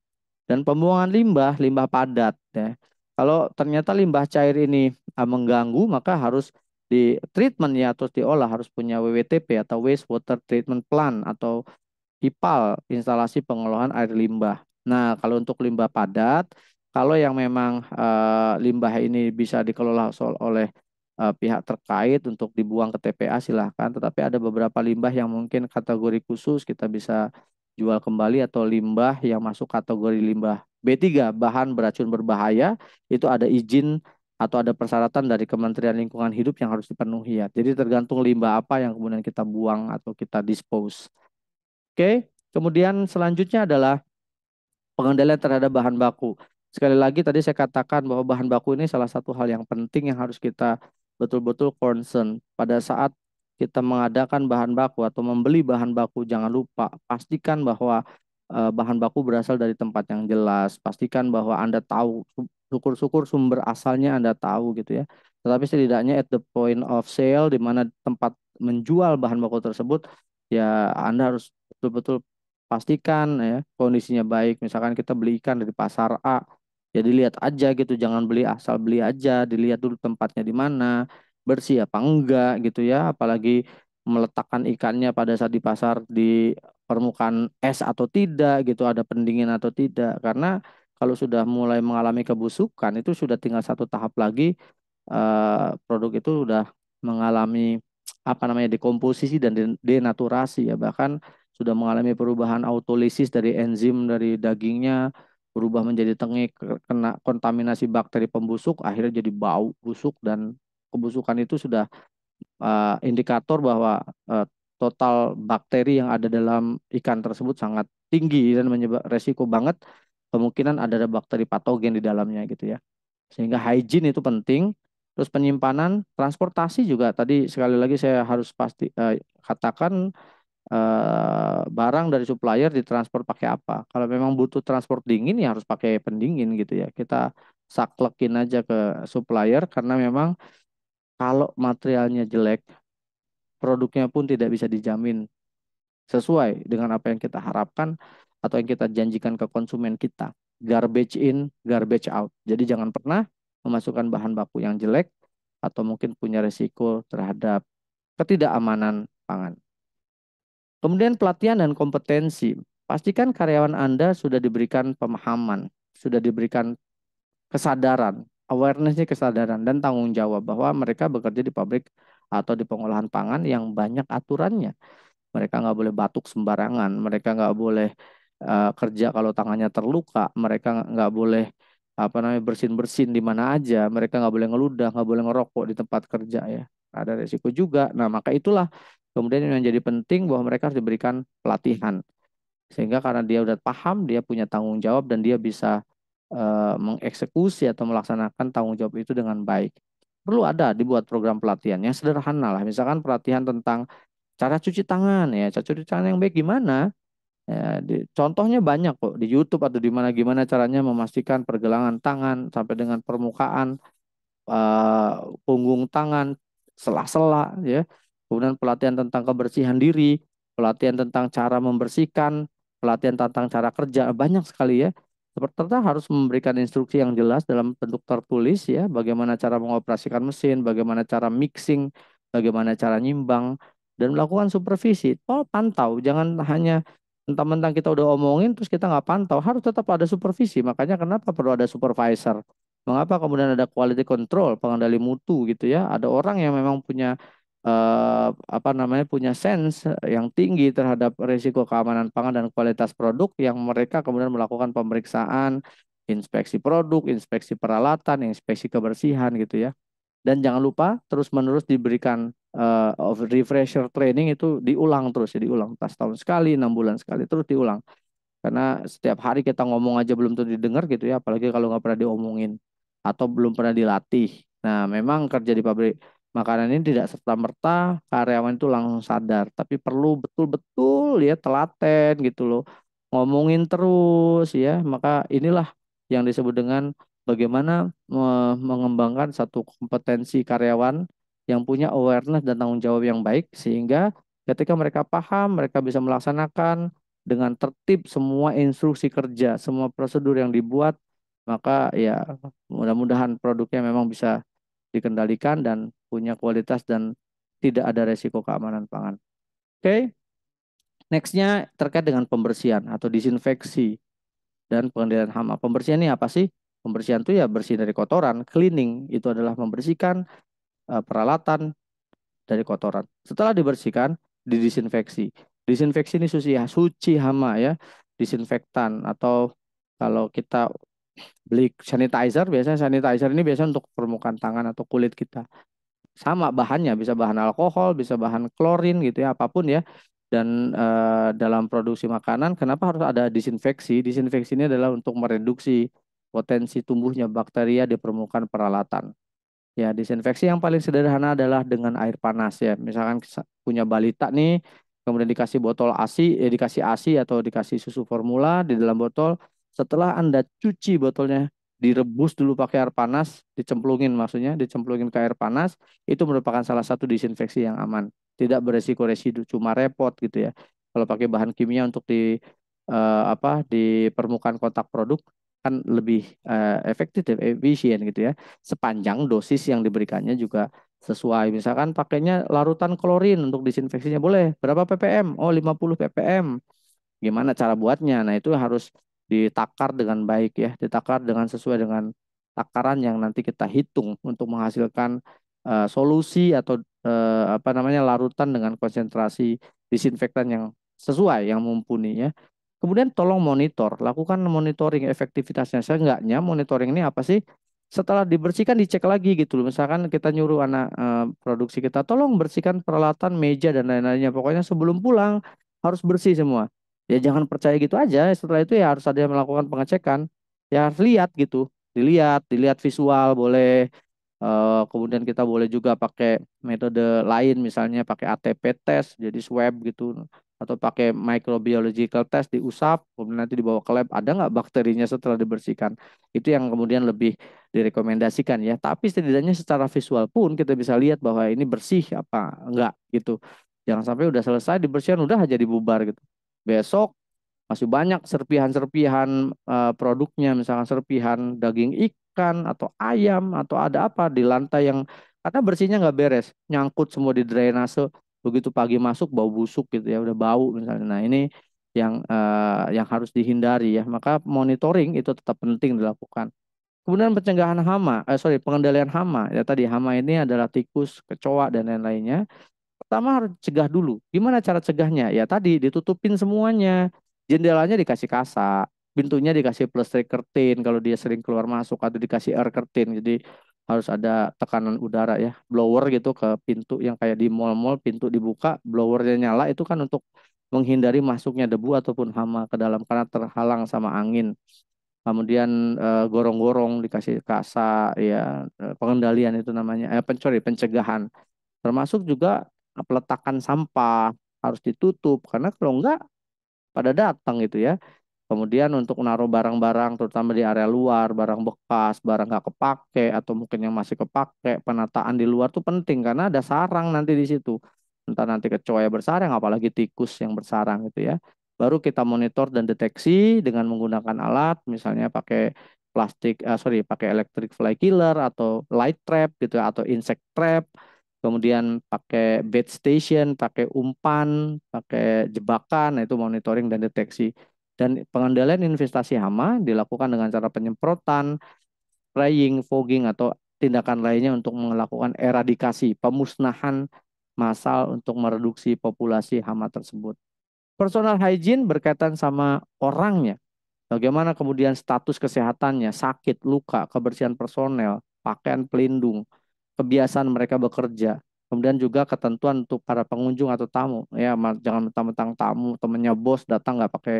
[SPEAKER 1] dan pembuangan limbah limbah padat ya kalau ternyata limbah cair ini ah, mengganggu, maka harus di treatment ya, atau diolah harus punya WWTP atau Waste Water Treatment Plant atau IPAL, instalasi pengolahan air limbah. Nah, kalau untuk limbah padat, kalau yang memang uh, limbah ini bisa dikelola oleh uh, pihak terkait untuk dibuang ke TPA silahkan. Tetapi ada beberapa limbah yang mungkin kategori khusus kita bisa jual kembali atau limbah yang masuk kategori limbah B3 bahan beracun berbahaya itu ada izin atau ada persyaratan dari Kementerian Lingkungan Hidup yang harus dipenuhi ya. Jadi tergantung limbah apa yang kemudian kita buang atau kita dispose. Oke, kemudian selanjutnya adalah pengendalian terhadap bahan baku. Sekali lagi tadi saya katakan bahwa bahan baku ini salah satu hal yang penting yang harus kita betul-betul concern pada saat kita mengadakan bahan baku atau membeli bahan baku jangan lupa pastikan bahwa Eh, bahan baku berasal dari tempat yang jelas. Pastikan bahwa Anda tahu, syukur-syukur sumber asalnya Anda tahu gitu ya. Tetapi setidaknya at the point of sale di mana tempat menjual bahan baku tersebut ya Anda harus betul-betul pastikan ya kondisinya baik. Misalkan kita beli ikan dari pasar A, ya dilihat aja gitu, jangan beli asal beli aja, dilihat dulu tempatnya di mana, bersih apa enggak gitu ya, apalagi meletakkan ikannya pada saat di pasar di permukaan es atau tidak gitu, ada pendingin atau tidak. Karena kalau sudah mulai mengalami kebusukan itu sudah tinggal satu tahap lagi eh, produk itu sudah mengalami apa namanya dekomposisi dan denaturasi ya bahkan sudah mengalami perubahan autolisis dari enzim dari dagingnya berubah menjadi tengik kena kontaminasi bakteri pembusuk akhirnya jadi bau busuk dan kebusukan itu sudah uh, indikator bahwa uh, total bakteri yang ada dalam ikan tersebut sangat tinggi dan menyebab resiko banget kemungkinan ada bakteri patogen di dalamnya gitu ya. Sehingga hygiene itu penting. Terus penyimpanan, transportasi juga tadi sekali lagi saya harus pasti eh, katakan eh, barang dari supplier ditransport pakai apa. Kalau memang butuh transport dingin ya harus pakai pendingin gitu ya. Kita saklekin aja ke supplier karena memang kalau materialnya jelek produknya pun tidak bisa dijamin sesuai dengan apa yang kita harapkan atau yang kita janjikan ke konsumen kita. Garbage in, garbage out. Jadi jangan pernah memasukkan bahan baku yang jelek atau mungkin punya resiko terhadap ketidakamanan pangan. Kemudian pelatihan dan kompetensi. Pastikan karyawan Anda sudah diberikan pemahaman, sudah diberikan kesadaran, awarenessnya kesadaran dan tanggung jawab bahwa mereka bekerja di pabrik atau di pengolahan pangan yang banyak aturannya. Mereka nggak boleh batuk sembarangan, mereka nggak boleh uh, kerja kalau tangannya terluka, mereka nggak boleh apa namanya bersin bersin di mana aja, mereka nggak boleh ngeludah, nggak boleh ngerokok di tempat kerja ya. Ada resiko juga. Nah maka itulah kemudian yang jadi penting bahwa mereka harus diberikan pelatihan sehingga karena dia udah paham dia punya tanggung jawab dan dia bisa eh, mengeksekusi atau melaksanakan tanggung jawab itu dengan baik perlu ada dibuat program pelatihan yang sederhana lah. Misalkan pelatihan tentang cara cuci tangan ya, cara cuci tangan yang baik gimana? Ya, di, contohnya banyak kok di YouTube atau di mana gimana caranya memastikan pergelangan tangan sampai dengan permukaan uh, punggung tangan, sela-sela ya. Kemudian pelatihan tentang kebersihan diri, pelatihan tentang cara membersihkan, pelatihan tentang cara kerja banyak sekali ya. Peserta harus memberikan instruksi yang jelas dalam bentuk tertulis ya, bagaimana cara mengoperasikan mesin, bagaimana cara mixing, bagaimana cara nyimbang dan melakukan supervisi. Oh, pantau, jangan hanya mentang-mentang kita udah omongin terus kita nggak pantau, harus tetap ada supervisi. Makanya kenapa perlu ada supervisor? Mengapa kemudian ada quality control, pengendali mutu gitu ya? Ada orang yang memang punya Eh, apa namanya punya sense yang tinggi terhadap risiko keamanan pangan dan kualitas produk yang mereka kemudian melakukan pemeriksaan inspeksi produk, inspeksi peralatan, inspeksi kebersihan gitu ya. Dan jangan lupa terus-menerus diberikan uh, of refresher training itu diulang terus, ya, diulang pas tahun sekali, enam bulan sekali, terus diulang. Karena setiap hari kita ngomong aja belum tentu didengar gitu ya, apalagi kalau nggak pernah diomongin atau belum pernah dilatih. Nah, memang kerja di pabrik Makanan ini tidak serta-merta karyawan itu langsung sadar, tapi perlu betul-betul ya telaten gitu loh. Ngomongin terus ya, maka inilah yang disebut dengan bagaimana mengembangkan satu kompetensi karyawan yang punya awareness dan tanggung jawab yang baik sehingga ketika mereka paham, mereka bisa melaksanakan dengan tertib semua instruksi kerja, semua prosedur yang dibuat, maka ya mudah-mudahan produknya memang bisa dikendalikan dan punya kualitas dan tidak ada resiko keamanan pangan. Oke. Okay? Nextnya terkait dengan pembersihan atau disinfeksi dan pengendalian hama. Pembersihan ini apa sih? Pembersihan itu ya bersih dari kotoran. Cleaning itu adalah membersihkan eh, peralatan dari kotoran. Setelah dibersihkan, didisinfeksi. Disinfeksi ini suci, suci hama ya, disinfektan atau kalau kita beli sanitizer, biasanya sanitizer ini biasanya untuk permukaan tangan atau kulit kita sama bahannya bisa bahan alkohol bisa bahan klorin gitu ya apapun ya dan e, dalam produksi makanan kenapa harus ada disinfeksi disinfeksi ini adalah untuk mereduksi potensi tumbuhnya bakteria di permukaan peralatan ya disinfeksi yang paling sederhana adalah dengan air panas ya misalkan punya balita nih kemudian dikasih botol asi ya eh, dikasih asi atau dikasih susu formula di dalam botol setelah anda cuci botolnya direbus dulu pakai air panas, dicemplungin maksudnya, dicemplungin ke air panas, itu merupakan salah satu disinfeksi yang aman. Tidak beresiko residu, cuma repot gitu ya. Kalau pakai bahan kimia untuk di eh, apa di permukaan kotak produk kan lebih eh, efektif, efisien gitu ya. Sepanjang dosis yang diberikannya juga sesuai. Misalkan pakainya larutan klorin untuk disinfeksinya boleh. Berapa ppm? Oh, 50 ppm. Gimana cara buatnya? Nah, itu harus ditakar dengan baik ya, ditakar dengan sesuai dengan takaran yang nanti kita hitung untuk menghasilkan uh, solusi atau uh, apa namanya larutan dengan konsentrasi disinfektan yang sesuai yang mumpuni ya. Kemudian tolong monitor, lakukan monitoring efektivitasnya. Seenggaknya monitoring ini apa sih? Setelah dibersihkan dicek lagi gitu loh. Misalkan kita nyuruh anak e, produksi kita tolong bersihkan peralatan meja dan lain-lainnya. Pokoknya sebelum pulang harus bersih semua ya jangan percaya gitu aja setelah itu ya harus ada yang melakukan pengecekan ya harus lihat gitu dilihat dilihat visual boleh Uh, kemudian kita boleh juga pakai metode lain, misalnya pakai ATP test, jadi swab gitu, atau pakai microbiological test diusap, kemudian nanti dibawa ke lab, ada nggak bakterinya setelah dibersihkan? Itu yang kemudian lebih direkomendasikan ya. Tapi setidaknya secara visual pun kita bisa lihat bahwa ini bersih apa enggak gitu. Jangan sampai udah selesai dibersihkan udah aja dibubar gitu besok masih banyak serpihan-serpihan eh, produknya misalnya serpihan daging ikan atau ayam atau ada apa di lantai yang karena bersihnya nggak beres nyangkut semua di drainase begitu pagi masuk bau busuk gitu ya udah bau misalnya nah ini yang uh, yang harus dihindari ya maka monitoring itu tetap penting dilakukan kemudian pencegahan hama eh, sorry pengendalian hama ya tadi hama ini adalah tikus kecoa dan lain-lainnya pertama harus cegah dulu. Gimana cara cegahnya? Ya tadi ditutupin semuanya. Jendelanya dikasih kasa, pintunya dikasih plastik kertin kalau dia sering keluar masuk atau dikasih air kertin. Jadi harus ada tekanan udara ya, blower gitu ke pintu yang kayak di mall-mall pintu dibuka, blowernya nyala itu kan untuk menghindari masuknya debu ataupun hama ke dalam karena terhalang sama angin kemudian eh, gorong-gorong e, dikasih kasa ya eh, pengendalian itu namanya eh pencuri pencegahan termasuk juga peletakan sampah harus ditutup karena kalau enggak pada datang gitu ya. Kemudian untuk naruh barang-barang terutama di area luar, barang bekas, barang enggak kepake atau mungkin yang masih kepake, penataan di luar tuh penting karena ada sarang nanti di situ. Entah nanti kecoa bersarang apalagi tikus yang bersarang gitu ya. Baru kita monitor dan deteksi dengan menggunakan alat misalnya pakai plastik uh, sorry pakai electric fly killer atau light trap gitu ya, atau insect trap kemudian pakai bed station, pakai umpan, pakai jebakan, nah, itu monitoring dan deteksi. Dan pengendalian investasi hama dilakukan dengan cara penyemprotan, spraying, fogging, atau tindakan lainnya untuk melakukan eradikasi, pemusnahan massal untuk mereduksi populasi hama tersebut. Personal hygiene berkaitan sama orangnya. Bagaimana kemudian status kesehatannya, sakit, luka, kebersihan personel, pakaian pelindung, kebiasaan mereka bekerja. Kemudian juga ketentuan untuk para pengunjung atau tamu, ya jangan mentang-mentang tamu temannya bos datang nggak pakai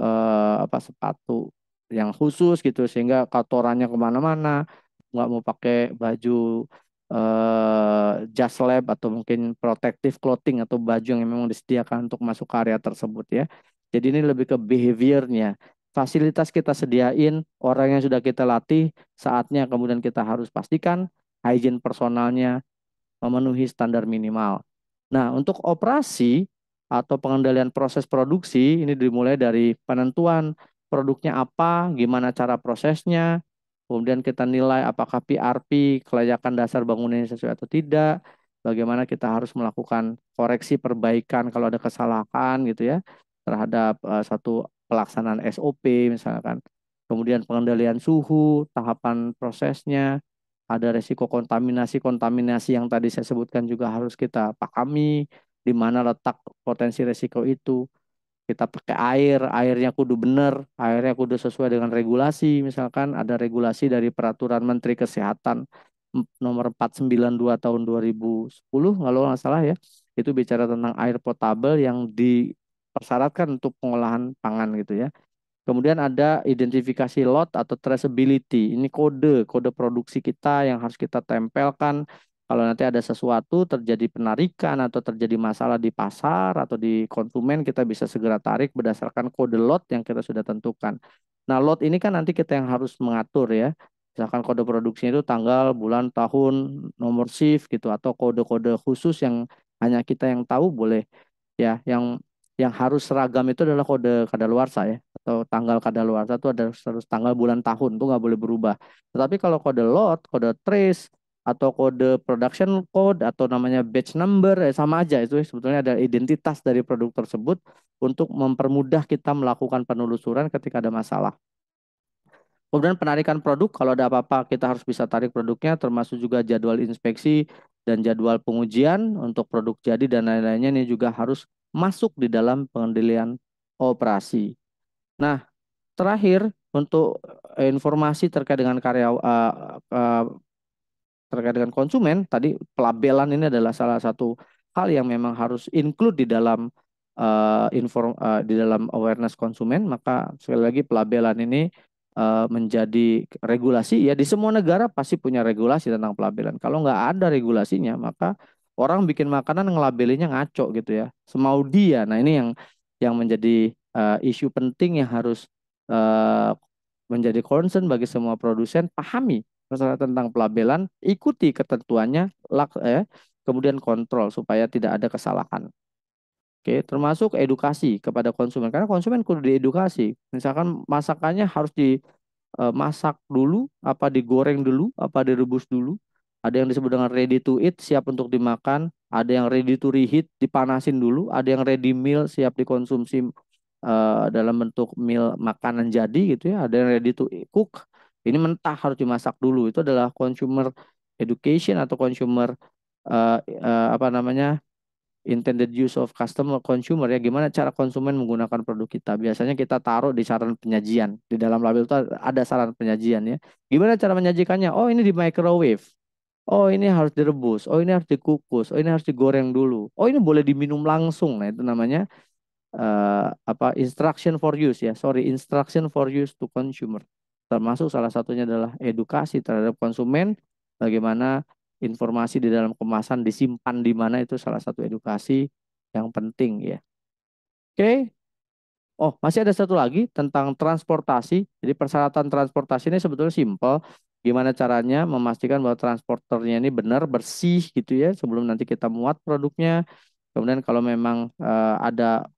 [SPEAKER 1] eh, apa sepatu yang khusus gitu sehingga kotorannya kemana-mana, nggak mau pakai baju eh, just lab atau mungkin protective clothing atau baju yang memang disediakan untuk masuk ke area tersebut ya. Jadi ini lebih ke behaviornya, fasilitas kita sediain, orang yang sudah kita latih, saatnya kemudian kita harus pastikan hygiene personalnya memenuhi standar minimal. Nah, untuk operasi atau pengendalian proses produksi ini dimulai dari penentuan produknya apa, gimana cara prosesnya, kemudian kita nilai apakah PRP kelayakan dasar bangunannya sesuai atau tidak, bagaimana kita harus melakukan koreksi perbaikan kalau ada kesalahan gitu ya terhadap uh, satu pelaksanaan SOP misalkan. Kemudian pengendalian suhu, tahapan prosesnya, ada resiko kontaminasi-kontaminasi yang tadi saya sebutkan juga harus kita pahami di mana letak potensi resiko itu. Kita pakai air, airnya kudu benar, airnya kudu sesuai dengan regulasi. Misalkan ada regulasi dari peraturan Menteri Kesehatan nomor 492 tahun 2010 kalau nggak salah ya. Itu bicara tentang air potabel yang dipersyaratkan untuk pengolahan pangan gitu ya. Kemudian ada identifikasi lot atau traceability. Ini kode, kode produksi kita yang harus kita tempelkan kalau nanti ada sesuatu terjadi penarikan atau terjadi masalah di pasar atau di konsumen kita bisa segera tarik berdasarkan kode lot yang kita sudah tentukan. Nah, lot ini kan nanti kita yang harus mengatur ya. Misalkan kode produksinya itu tanggal, bulan, tahun, nomor shift gitu atau kode-kode khusus yang hanya kita yang tahu boleh ya yang yang harus seragam itu adalah kode kadaluarsa ya atau tanggal kadaluarsa itu ada harus tanggal bulan tahun itu nggak boleh berubah. Tetapi kalau kode lot, kode trace atau kode production code atau namanya batch number ya sama aja itu sebetulnya ada identitas dari produk tersebut untuk mempermudah kita melakukan penelusuran ketika ada masalah. Kemudian penarikan produk kalau ada apa-apa kita harus bisa tarik produknya termasuk juga jadwal inspeksi dan jadwal pengujian untuk produk jadi dan lain-lainnya ini juga harus masuk di dalam pengendalian operasi. Nah, terakhir untuk eh, informasi terkait dengan karya uh, uh, terkait dengan konsumen tadi pelabelan ini adalah salah satu hal yang memang harus include di dalam uh, inform uh, di dalam awareness konsumen maka sekali lagi pelabelan ini uh, menjadi regulasi ya di semua negara pasti punya regulasi tentang pelabelan kalau nggak ada regulasinya maka orang bikin makanan ngelabelinnya ngaco gitu ya semau dia nah ini yang yang menjadi uh, isu penting yang harus uh, menjadi concern bagi semua produsen pahami masalah tentang pelabelan ikuti ketentuannya lak, eh, kemudian kontrol supaya tidak ada kesalahan Oke, termasuk edukasi kepada konsumen karena konsumen kudu diedukasi. Misalkan masakannya harus dimasak eh, dulu, apa digoreng dulu, apa direbus dulu. Ada yang disebut dengan ready to eat, siap untuk dimakan. Ada yang ready to reheat, dipanasin dulu. Ada yang ready meal, siap dikonsumsi Eh, dalam bentuk meal makanan jadi gitu ya, ada yang ready to cook, ini mentah harus dimasak dulu. Itu adalah consumer education atau consumer uh, uh, apa namanya? intended use of customer consumer ya gimana cara konsumen menggunakan produk kita biasanya kita taruh di saran penyajian di dalam label itu ada saran penyajian ya gimana cara menyajikannya oh ini di microwave oh ini harus direbus oh ini harus dikukus oh ini harus digoreng dulu oh ini boleh diminum langsung nah itu namanya uh, apa instruction for use ya sorry instruction for use to consumer termasuk salah satunya adalah edukasi terhadap konsumen bagaimana informasi di dalam kemasan disimpan di mana itu salah satu edukasi yang penting ya oke okay. oh masih ada satu lagi tentang transportasi jadi persyaratan transportasi ini sebetulnya simple gimana caranya memastikan bahwa transporternya ini benar bersih gitu ya sebelum nanti kita muat produknya kemudian kalau memang uh, ada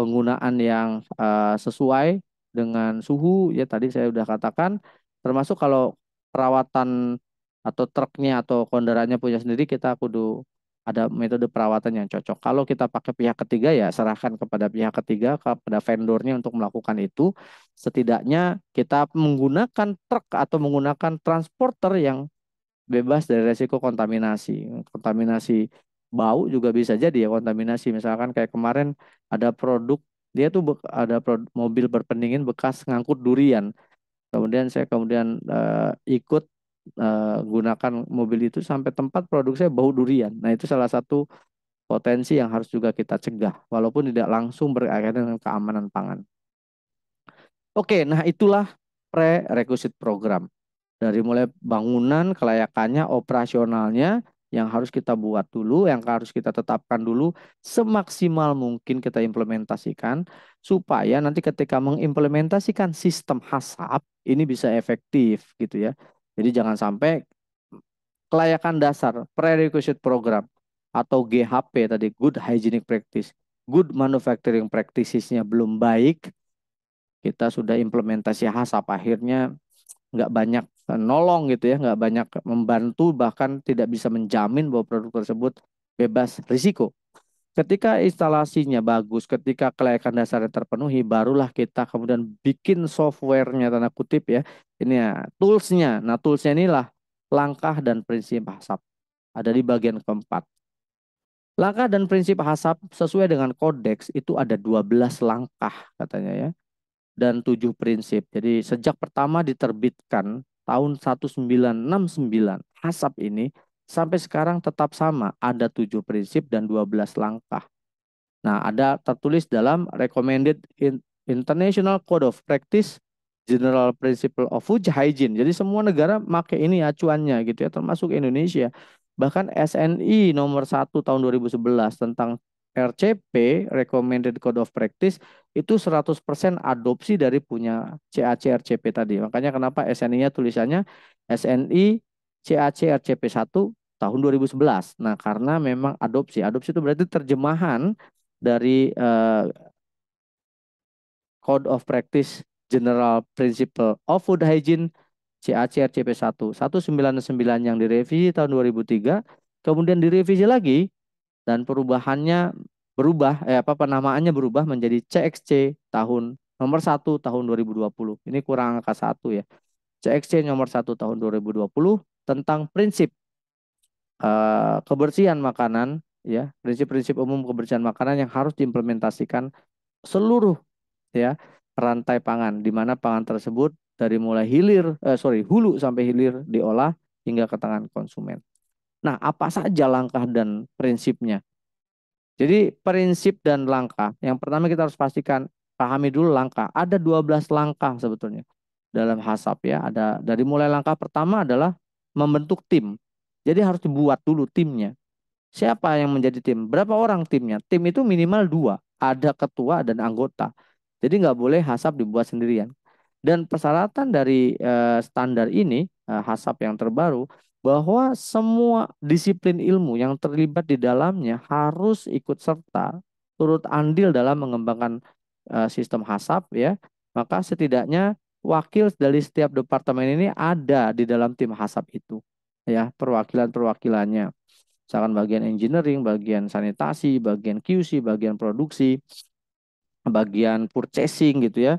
[SPEAKER 1] penggunaan yang uh, sesuai dengan suhu ya tadi saya sudah katakan termasuk kalau perawatan atau truknya atau kondarannya punya sendiri kita kudu ada metode perawatan yang cocok. Kalau kita pakai pihak ketiga ya serahkan kepada pihak ketiga kepada vendornya untuk melakukan itu. Setidaknya kita menggunakan truk atau menggunakan transporter yang bebas dari resiko kontaminasi. Kontaminasi bau juga bisa jadi ya kontaminasi. Misalkan kayak kemarin ada produk dia tuh ada produk, mobil berpendingin bekas ngangkut durian. Kemudian saya kemudian uh, ikut uh, gunakan mobil itu sampai tempat produk saya bau durian. Nah itu salah satu potensi yang harus juga kita cegah, walaupun tidak langsung berkaitan dengan keamanan pangan. Oke, nah itulah pre prerequisit program. Dari mulai bangunan, kelayakannya, operasionalnya, yang harus kita buat dulu, yang harus kita tetapkan dulu semaksimal mungkin kita implementasikan supaya nanti ketika mengimplementasikan sistem HASAP ini bisa efektif gitu ya. Jadi jangan sampai kelayakan dasar prerequisite program atau GHP tadi good hygienic practice, good manufacturing practices-nya belum baik, kita sudah implementasi HASAP akhirnya nggak banyak nolong gitu ya, nggak banyak membantu bahkan tidak bisa menjamin bahwa produk tersebut bebas risiko. Ketika instalasinya bagus, ketika kelayakan dasarnya terpenuhi, barulah kita kemudian bikin softwarenya tanda kutip ya. Ini ya toolsnya. Nah toolsnya inilah langkah dan prinsip hasap. Ada di bagian keempat. Langkah dan prinsip hasap sesuai dengan kodeks itu ada 12 langkah katanya ya dan tujuh prinsip. Jadi sejak pertama diterbitkan tahun 1969 HASAP ini sampai sekarang tetap sama, ada tujuh prinsip dan dua belas langkah. Nah, ada tertulis dalam Recommended International Code of Practice General Principle of Food Hygiene. Jadi semua negara pakai ini acuannya gitu ya, termasuk Indonesia. Bahkan SNI nomor 1 tahun 2011 tentang RCP (Recommended Code of Practice) itu 100% adopsi dari punya CAC RCP tadi. Makanya kenapa SNI-nya tulisannya SNI CAC RCP 1 tahun 2011. Nah, karena memang adopsi. Adopsi itu berarti terjemahan dari uh, Code of Practice General Principle of Food Hygiene CAC satu 1 199 yang direvisi tahun 2003, kemudian direvisi lagi dan perubahannya berubah eh apa penamaannya berubah menjadi CXC tahun nomor 1 tahun 2020. Ini kurang angka 1 ya. CXC nomor 1 tahun 2020 tentang prinsip uh, kebersihan makanan ya, prinsip-prinsip umum kebersihan makanan yang harus diimplementasikan seluruh ya rantai pangan di mana pangan tersebut dari mulai hilir eh, sorry hulu sampai hilir diolah hingga ke tangan konsumen. Nah, apa saja langkah dan prinsipnya? Jadi prinsip dan langkah. Yang pertama kita harus pastikan pahami dulu langkah. Ada 12 langkah sebetulnya dalam hasap ya. Ada dari mulai langkah pertama adalah membentuk tim. Jadi harus dibuat dulu timnya. Siapa yang menjadi tim? Berapa orang timnya? Tim itu minimal dua. Ada ketua dan anggota. Jadi nggak boleh hasap dibuat sendirian. Dan persyaratan dari eh, standar ini hasap eh, yang terbaru bahwa semua disiplin ilmu yang terlibat di dalamnya harus ikut serta turut andil dalam mengembangkan eh, sistem HASAP ya maka setidaknya wakil dari setiap departemen ini ada di dalam tim HASAP itu ya perwakilan perwakilannya misalkan bagian engineering bagian sanitasi bagian QC bagian produksi bagian purchasing gitu ya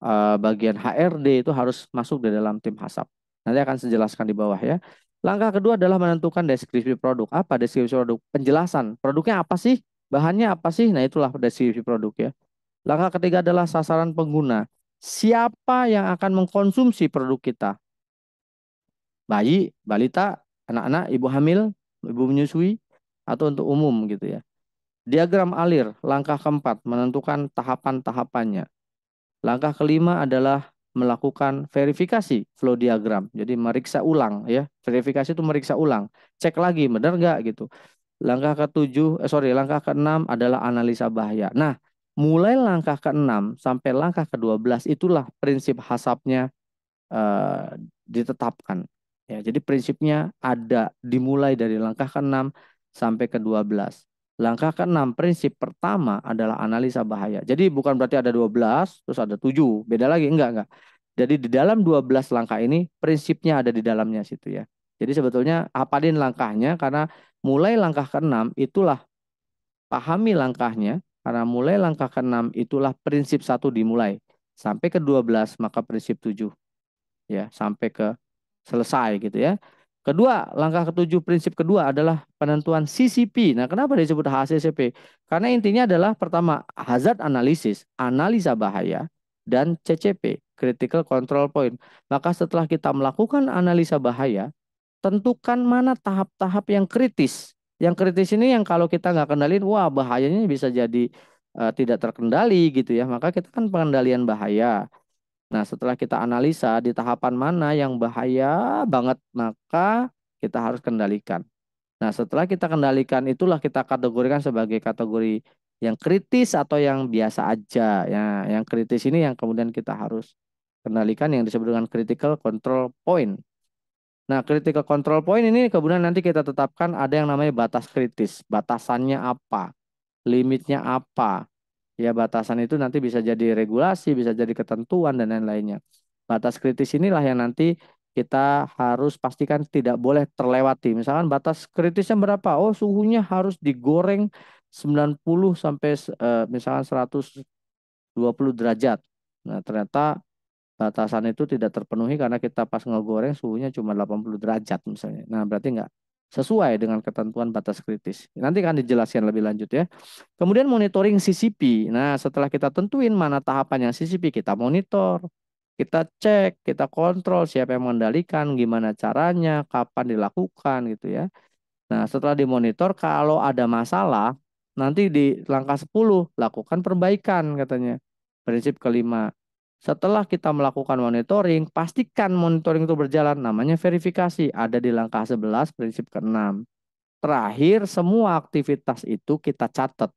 [SPEAKER 1] eh, bagian HRD itu harus masuk di dalam tim HASAP nanti akan saya di bawah ya Langkah kedua adalah menentukan deskripsi produk. Apa deskripsi produk? Penjelasan. Produknya apa sih? Bahannya apa sih? Nah, itulah deskripsi produk ya. Langkah ketiga adalah sasaran pengguna. Siapa yang akan mengkonsumsi produk kita? Bayi, balita, anak-anak, ibu hamil, ibu menyusui, atau untuk umum gitu ya. Diagram alir, langkah keempat, menentukan tahapan-tahapannya. Langkah kelima adalah melakukan verifikasi flow diagram. Jadi meriksa ulang ya. Verifikasi itu meriksa ulang. Cek lagi benar nggak gitu. Langkah ke-7, eh sorry, langkah ke-6 adalah analisa bahaya. Nah, mulai langkah ke-6 sampai langkah ke-12 itulah prinsip hasapnya eh, ditetapkan. Ya, jadi prinsipnya ada dimulai dari langkah ke-6 sampai ke-12. Langkah ke-6, prinsip pertama adalah analisa bahaya. Jadi bukan berarti ada 12, terus ada 7. Beda lagi, enggak, enggak. Jadi di dalam 12 langkah ini, prinsipnya ada di dalamnya situ ya. Jadi sebetulnya hafalin langkahnya, karena mulai langkah ke-6, itulah pahami langkahnya. Karena mulai langkah ke-6, itulah prinsip satu dimulai. Sampai ke-12, maka prinsip 7. Ya, sampai ke selesai gitu ya. Kedua, langkah ketujuh prinsip kedua adalah penentuan CCP. Nah, kenapa disebut HCCP? Karena intinya adalah pertama, hazard analysis, analisa bahaya, dan CCP, critical control point. Maka setelah kita melakukan analisa bahaya, tentukan mana tahap-tahap yang kritis. Yang kritis ini yang kalau kita nggak kendalin, wah bahayanya bisa jadi uh, tidak terkendali gitu ya. Maka kita kan pengendalian bahaya Nah, setelah kita analisa di tahapan mana yang bahaya banget, maka kita harus kendalikan. Nah, setelah kita kendalikan itulah kita kategorikan sebagai kategori yang kritis atau yang biasa aja. Ya, yang kritis ini yang kemudian kita harus kendalikan yang disebut dengan critical control point. Nah, critical control point ini kemudian nanti kita tetapkan ada yang namanya batas kritis. Batasannya apa? Limitnya apa? Ya batasan itu nanti bisa jadi regulasi, bisa jadi ketentuan dan lain-lainnya. Batas kritis inilah yang nanti kita harus pastikan tidak boleh terlewati. Misalkan batas kritisnya berapa? Oh, suhunya harus digoreng 90 sampai eh, misalkan 120 derajat. Nah, ternyata batasan itu tidak terpenuhi karena kita pas ngegoreng suhunya cuma 80 derajat misalnya. Nah, berarti nggak sesuai dengan ketentuan batas kritis. Nanti akan dijelaskan lebih lanjut ya. Kemudian monitoring CCP. Nah, setelah kita tentuin mana tahapan yang CCP, kita monitor, kita cek, kita kontrol siapa yang mengendalikan, gimana caranya, kapan dilakukan gitu ya. Nah, setelah dimonitor kalau ada masalah, nanti di langkah 10 lakukan perbaikan katanya. Prinsip kelima. Setelah kita melakukan monitoring, pastikan monitoring itu berjalan. Namanya verifikasi. Ada di langkah 11, prinsip ke-6. Terakhir, semua aktivitas itu kita catat.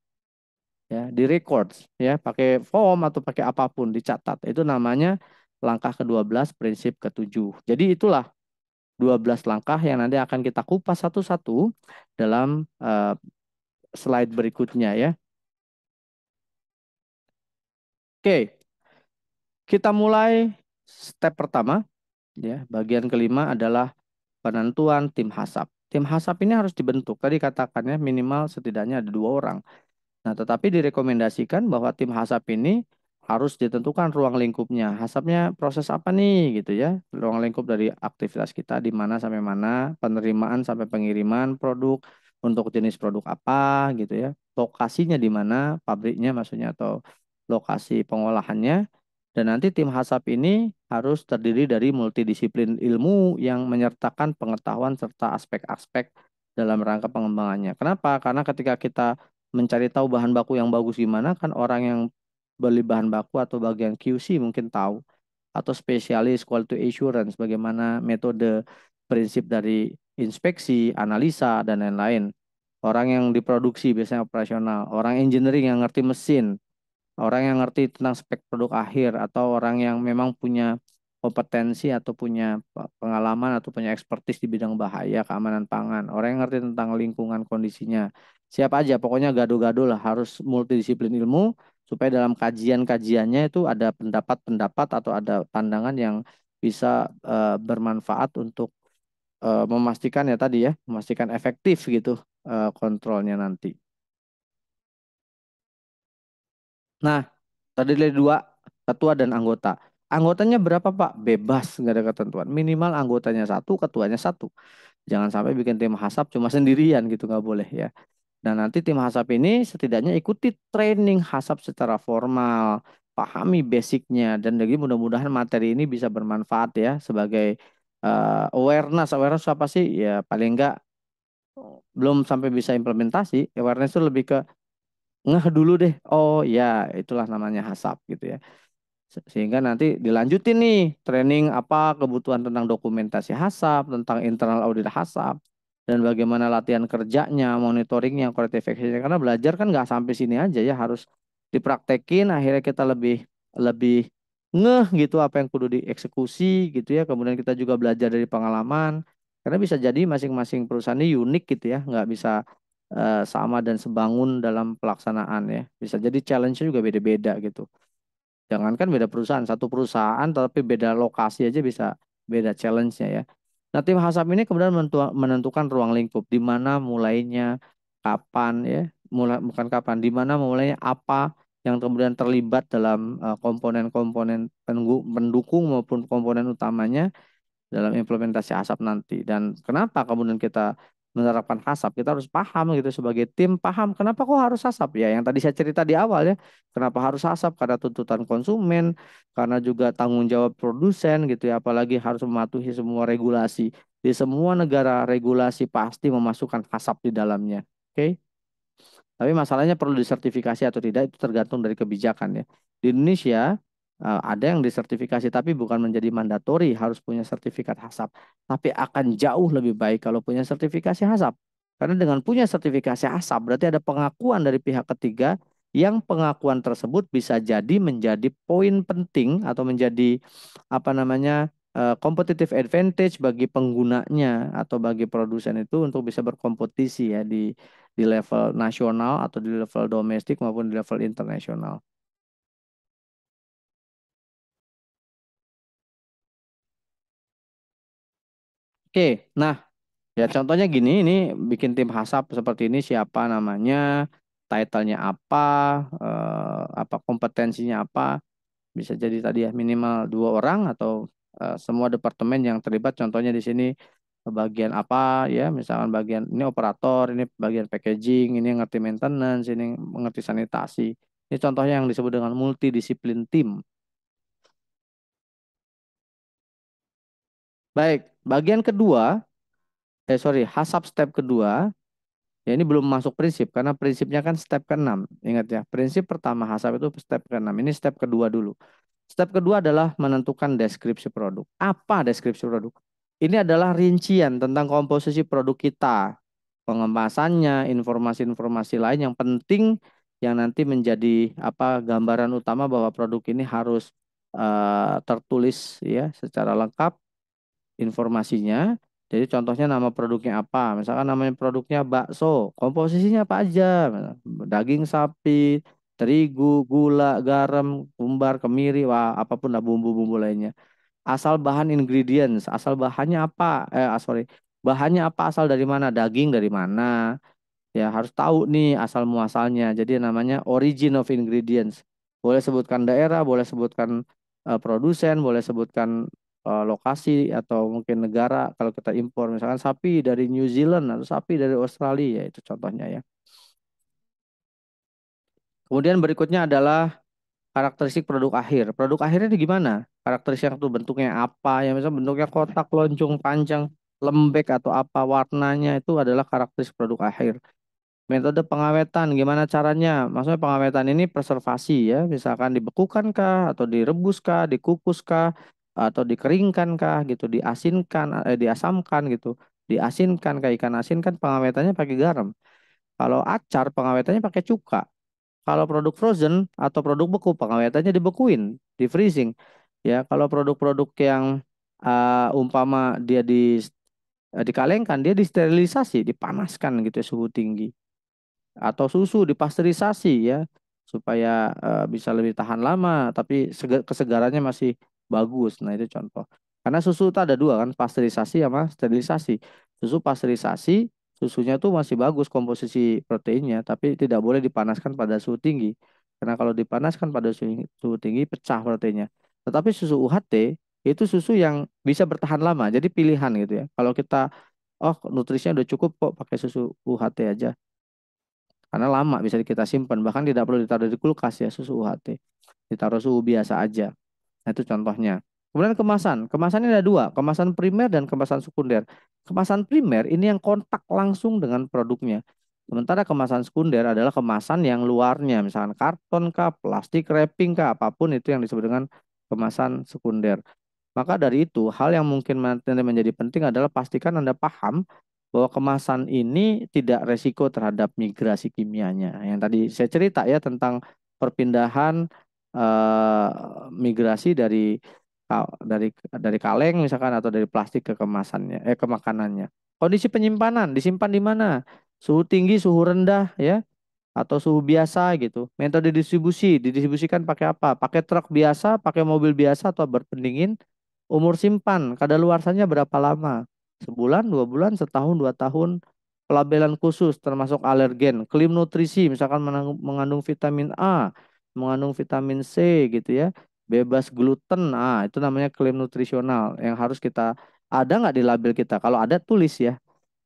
[SPEAKER 1] Ya, di record ya, pakai form atau pakai apapun dicatat. Itu namanya langkah ke-12, prinsip ke-7. Jadi itulah 12 langkah yang nanti akan kita kupas satu-satu dalam uh, slide berikutnya ya. Oke. Okay. Kita mulai step pertama, ya bagian kelima adalah penentuan tim hasap. Tim hasap ini harus dibentuk. Tadi katakannya minimal setidaknya ada dua orang. Nah, tetapi direkomendasikan bahwa tim hasap ini harus ditentukan ruang lingkupnya. Hasapnya proses apa nih gitu ya. Ruang lingkup dari aktivitas kita di mana sampai mana, penerimaan sampai pengiriman produk, untuk jenis produk apa gitu ya. Lokasinya di mana, pabriknya maksudnya atau lokasi pengolahannya. Dan nanti tim HASAP ini harus terdiri dari multidisiplin ilmu yang menyertakan pengetahuan serta aspek-aspek dalam rangka pengembangannya. Kenapa? Karena ketika kita mencari tahu bahan baku yang bagus gimana, kan orang yang beli bahan baku atau bagian QC mungkin tahu. Atau spesialis quality assurance, bagaimana metode prinsip dari inspeksi, analisa, dan lain-lain. Orang yang diproduksi biasanya operasional, orang engineering yang ngerti mesin, orang yang ngerti tentang spek produk akhir atau orang yang memang punya kompetensi atau punya pengalaman atau punya ekspertis di bidang bahaya keamanan pangan orang yang ngerti tentang lingkungan kondisinya siapa aja pokoknya gado-gado lah harus multidisiplin ilmu supaya dalam kajian-kajiannya itu ada pendapat-pendapat atau ada pandangan yang bisa e, bermanfaat untuk e, memastikan ya tadi ya memastikan efektif gitu e, kontrolnya nanti. Nah, tadi dari dua, ketua dan anggota. Anggotanya berapa Pak? Bebas, nggak ada ketentuan. Minimal anggotanya satu, ketuanya satu. Jangan sampai bikin tim hasap cuma sendirian gitu, nggak boleh ya. Dan nanti tim hasap ini setidaknya ikuti training hasap secara formal. Pahami basicnya. Dan lagi mudah-mudahan materi ini bisa bermanfaat ya sebagai uh, awareness. Awareness apa sih? Ya paling nggak oh, belum sampai bisa implementasi. Awareness itu lebih ke ngeh dulu deh. Oh ya, itulah namanya hasap gitu ya. Sehingga nanti dilanjutin nih training apa kebutuhan tentang dokumentasi hasap, tentang internal audit hasap, dan bagaimana latihan kerjanya, monitoringnya, kualitasnya. actionnya. Karena belajar kan nggak sampai sini aja ya, harus dipraktekin. Akhirnya kita lebih lebih ngeh gitu apa yang kudu dieksekusi gitu ya. Kemudian kita juga belajar dari pengalaman. Karena bisa jadi masing-masing perusahaan ini unik gitu ya, nggak bisa Eh, sama dan sebangun dalam pelaksanaan ya. Bisa jadi challenge-nya juga beda-beda gitu. Jangankan beda perusahaan, satu perusahaan tapi beda lokasi aja bisa beda challenge-nya ya. Nah, tim HASAP ini kemudian menentukan ruang lingkup di mana mulainya, kapan ya, mulai bukan kapan, di mana mulainya apa yang kemudian terlibat dalam eh, komponen-komponen pendukung maupun komponen utamanya dalam implementasi ASAP nanti. Dan kenapa kemudian kita menerapkan hasap kita harus paham gitu sebagai tim paham kenapa kok harus hasap ya yang tadi saya cerita di awal ya kenapa harus hasap karena tuntutan konsumen karena juga tanggung jawab produsen gitu ya apalagi harus mematuhi semua regulasi di semua negara regulasi pasti memasukkan hasap di dalamnya oke okay? tapi masalahnya perlu disertifikasi atau tidak itu tergantung dari kebijakan ya di Indonesia Eh, ada yang disertifikasi tapi bukan menjadi mandatori harus punya sertifikat HASAP tapi akan jauh lebih baik kalau punya sertifikasi HASAP karena dengan punya sertifikasi HASAP berarti ada pengakuan dari pihak ketiga yang pengakuan tersebut bisa jadi menjadi poin penting atau menjadi apa namanya eh, competitive advantage bagi penggunanya atau bagi produsen itu untuk bisa berkompetisi ya di di level nasional atau di level domestik maupun di level internasional. Oke, nah ya contohnya gini, ini bikin tim hasap seperti ini siapa namanya, titlenya apa, eh, apa kompetensinya apa, bisa jadi tadi ya minimal dua orang atau eh, semua departemen yang terlibat. Contohnya di sini bagian apa ya, misalkan bagian ini operator, ini bagian packaging, ini ngerti maintenance, ini ngerti sanitasi. Ini contohnya yang disebut dengan multidisiplin tim. Baik, bagian kedua, eh sorry, hasap step kedua, ya ini belum masuk prinsip, karena prinsipnya kan step ke-6. Ingat ya, prinsip pertama hasap itu step ke-6, ini step kedua dulu. Step kedua adalah menentukan deskripsi produk. Apa deskripsi produk? Ini adalah rincian tentang komposisi produk kita, pengemasannya, informasi-informasi lain yang penting yang nanti menjadi apa gambaran utama bahwa produk ini harus uh, tertulis ya secara lengkap informasinya. Jadi contohnya nama produknya apa? Misalkan namanya produknya bakso, komposisinya apa aja? Daging sapi, terigu, gula, garam, kumbar, kemiri, wah apapun lah bumbu-bumbu lainnya. Asal bahan ingredients, asal bahannya apa? Eh ah, sorry, bahannya apa? Asal dari mana? Daging dari mana? Ya harus tahu nih asal muasalnya. Jadi namanya origin of ingredients. Boleh sebutkan daerah, boleh sebutkan eh, produsen, boleh sebutkan uh, lokasi atau mungkin negara kalau kita impor misalkan sapi dari New Zealand atau sapi dari Australia ya itu contohnya ya. Kemudian berikutnya adalah karakteristik produk akhir. Produk akhirnya itu gimana? Karakteristik itu bentuknya apa? Ya misalnya bentuknya kotak, lonjong, panjang, lembek atau apa warnanya itu adalah karakteristik produk akhir. Metode pengawetan, gimana caranya? Maksudnya pengawetan ini preservasi ya, misalkan dibekukan kah, atau direbus kah, dikukus kah, atau dikeringkan kah gitu, diasinkan, eh, diasamkan gitu, diasinkan kayak ikan asin kan pengawetannya pakai garam. Kalau acar pengawetannya pakai cuka. Kalau produk frozen atau produk beku pengawetannya dibekuin, di freezing. Ya, kalau produk-produk yang uh, umpama dia di uh, dikalengkan, dia disterilisasi, dipanaskan gitu ya suhu tinggi. Atau susu dipasteurisasi ya supaya uh, bisa lebih tahan lama tapi kesegarannya masih bagus. Nah, itu contoh. Karena susu itu ada dua kan, pasteurisasi sama sterilisasi. Susu pasteurisasi, susunya tuh masih bagus komposisi proteinnya, tapi tidak boleh dipanaskan pada suhu tinggi. Karena kalau dipanaskan pada suhu tinggi, pecah proteinnya. Tetapi susu UHT, itu susu yang bisa bertahan lama. Jadi pilihan gitu ya. Kalau kita, oh nutrisinya udah cukup kok pakai susu UHT aja karena lama bisa kita simpan bahkan tidak perlu ditaruh di kulkas ya susu UHT ditaruh suhu biasa aja Nah, itu contohnya. Kemudian kemasan. Kemasan ini ada dua, kemasan primer dan kemasan sekunder. Kemasan primer ini yang kontak langsung dengan produknya. Sementara kemasan sekunder adalah kemasan yang luarnya, misalkan karton kah, plastik wrapping kah, apapun itu yang disebut dengan kemasan sekunder. Maka dari itu, hal yang mungkin menjadi penting adalah pastikan Anda paham bahwa kemasan ini tidak resiko terhadap migrasi kimianya. Yang tadi saya cerita ya tentang perpindahan eh, migrasi dari dari dari kaleng misalkan atau dari plastik ke kemasannya eh ke makanannya. Kondisi penyimpanan disimpan di mana? Suhu tinggi, suhu rendah ya atau suhu biasa gitu. Metode distribusi didistribusikan pakai apa? Pakai truk biasa, pakai mobil biasa atau berpendingin? Umur simpan kadaluarsanya berapa lama? Sebulan, dua bulan, setahun, dua tahun. Pelabelan khusus termasuk alergen, klaim nutrisi misalkan mengandung vitamin A, mengandung vitamin C gitu ya, bebas gluten. Ah, itu namanya klaim nutrisional yang harus kita ada nggak di label kita? Kalau ada tulis ya.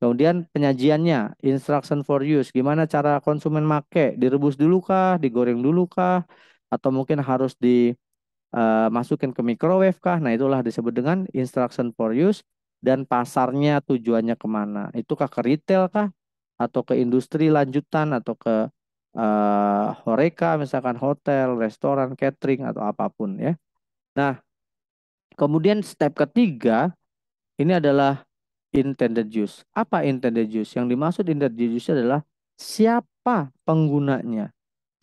[SPEAKER 1] Kemudian penyajiannya, instruction for use, gimana cara konsumen make? Direbus dulu kah, digoreng dulu kah, atau mungkin harus dimasukin eh, uh, ke microwave kah? Nah itulah disebut dengan instruction for use dan pasarnya tujuannya kemana? Itukah ke retail kah, atau ke industri lanjutan atau ke uh, horeca misalkan hotel, restoran, catering atau apapun ya. Nah, kemudian step ketiga ini adalah intended use. Apa intended use? Yang dimaksud intended use adalah siapa penggunanya.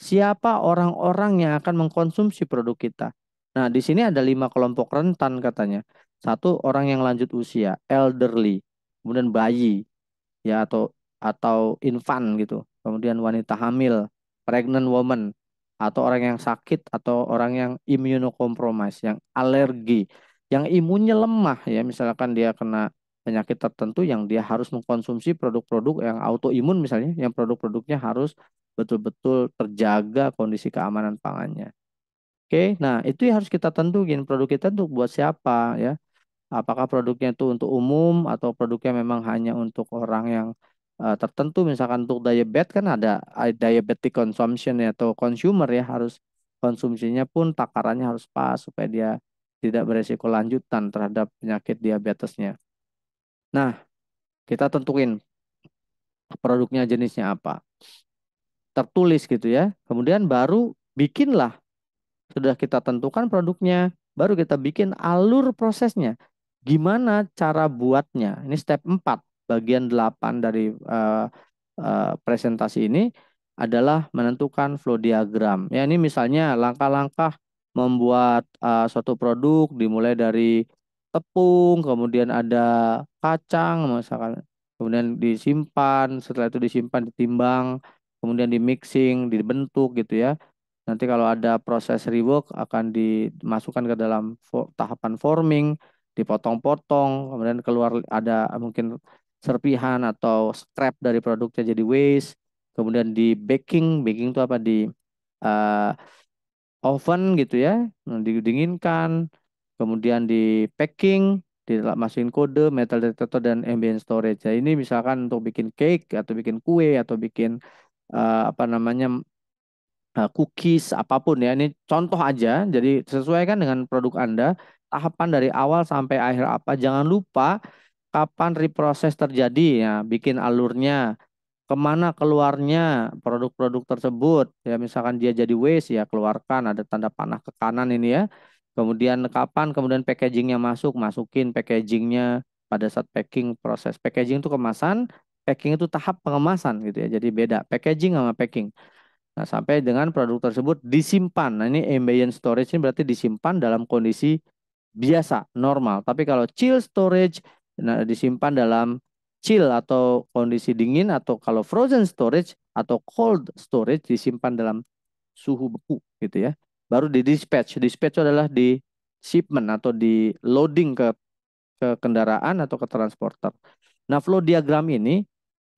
[SPEAKER 1] Siapa orang-orang yang akan mengkonsumsi produk kita. Nah, di sini ada lima kelompok rentan katanya. Satu, orang yang lanjut usia, elderly. Kemudian bayi, ya atau atau infant gitu kemudian wanita hamil, pregnant woman, atau orang yang sakit atau orang yang imunokompromis, yang alergi, yang imunnya lemah ya misalkan dia kena penyakit tertentu yang dia harus mengkonsumsi produk-produk yang autoimun misalnya, yang produk-produknya harus betul-betul terjaga kondisi keamanan pangannya. Oke, nah itu yang harus kita tentuin produk kita untuk buat siapa ya. Apakah produknya itu untuk umum atau produknya memang hanya untuk orang yang uh, tertentu misalkan untuk diabetes kan ada eh, diabetic consumption ya, atau consumer ya harus konsumsinya pun takarannya harus pas supaya dia tidak beresiko lanjutan terhadap penyakit diabetesnya. Nah, kita tentuin produknya jenisnya apa. Tertulis gitu ya. Kemudian baru bikinlah. Sudah kita tentukan produknya, baru kita bikin alur prosesnya. Gimana cara buatnya? Ini step 4 bagian 8 dari uh, uh, presentasi ini adalah menentukan flow diagram. Ya ini misalnya langkah-langkah membuat uh, suatu produk dimulai dari tepung, kemudian ada kacang misalkan, kemudian disimpan, setelah itu disimpan ditimbang, kemudian di mixing, dibentuk gitu ya. Nanti kalau ada proses rework akan dimasukkan ke dalam tahapan forming, dipotong-potong, kemudian keluar ada mungkin serpihan atau scrap dari produknya jadi waste. Kemudian di baking, baking itu apa di uh, oven gitu ya, nah, didinginkan, kemudian di packing, di masukin kode, metal detector dan ambient storage. Ya, ini misalkan untuk bikin cake atau bikin kue atau bikin uh, apa namanya uh, cookies apapun ya. Ini contoh aja. Jadi sesuaikan dengan produk Anda tahapan dari awal sampai akhir apa. Jangan lupa kapan reproses terjadi ya bikin alurnya kemana keluarnya produk-produk tersebut ya misalkan dia jadi waste ya keluarkan ada tanda panah ke kanan ini ya kemudian kapan kemudian packagingnya masuk masukin packagingnya pada saat packing proses packaging itu kemasan packing itu tahap pengemasan gitu ya jadi beda packaging sama packing nah sampai dengan produk tersebut disimpan nah ini ambient storage ini berarti disimpan dalam kondisi biasa normal tapi kalau chill storage Nah, disimpan dalam chill atau kondisi dingin atau kalau frozen storage atau cold storage disimpan dalam suhu beku gitu ya. Baru di dispatch. Dispatch adalah di shipment atau di loading ke ke kendaraan atau ke transporter. Nah, flow diagram ini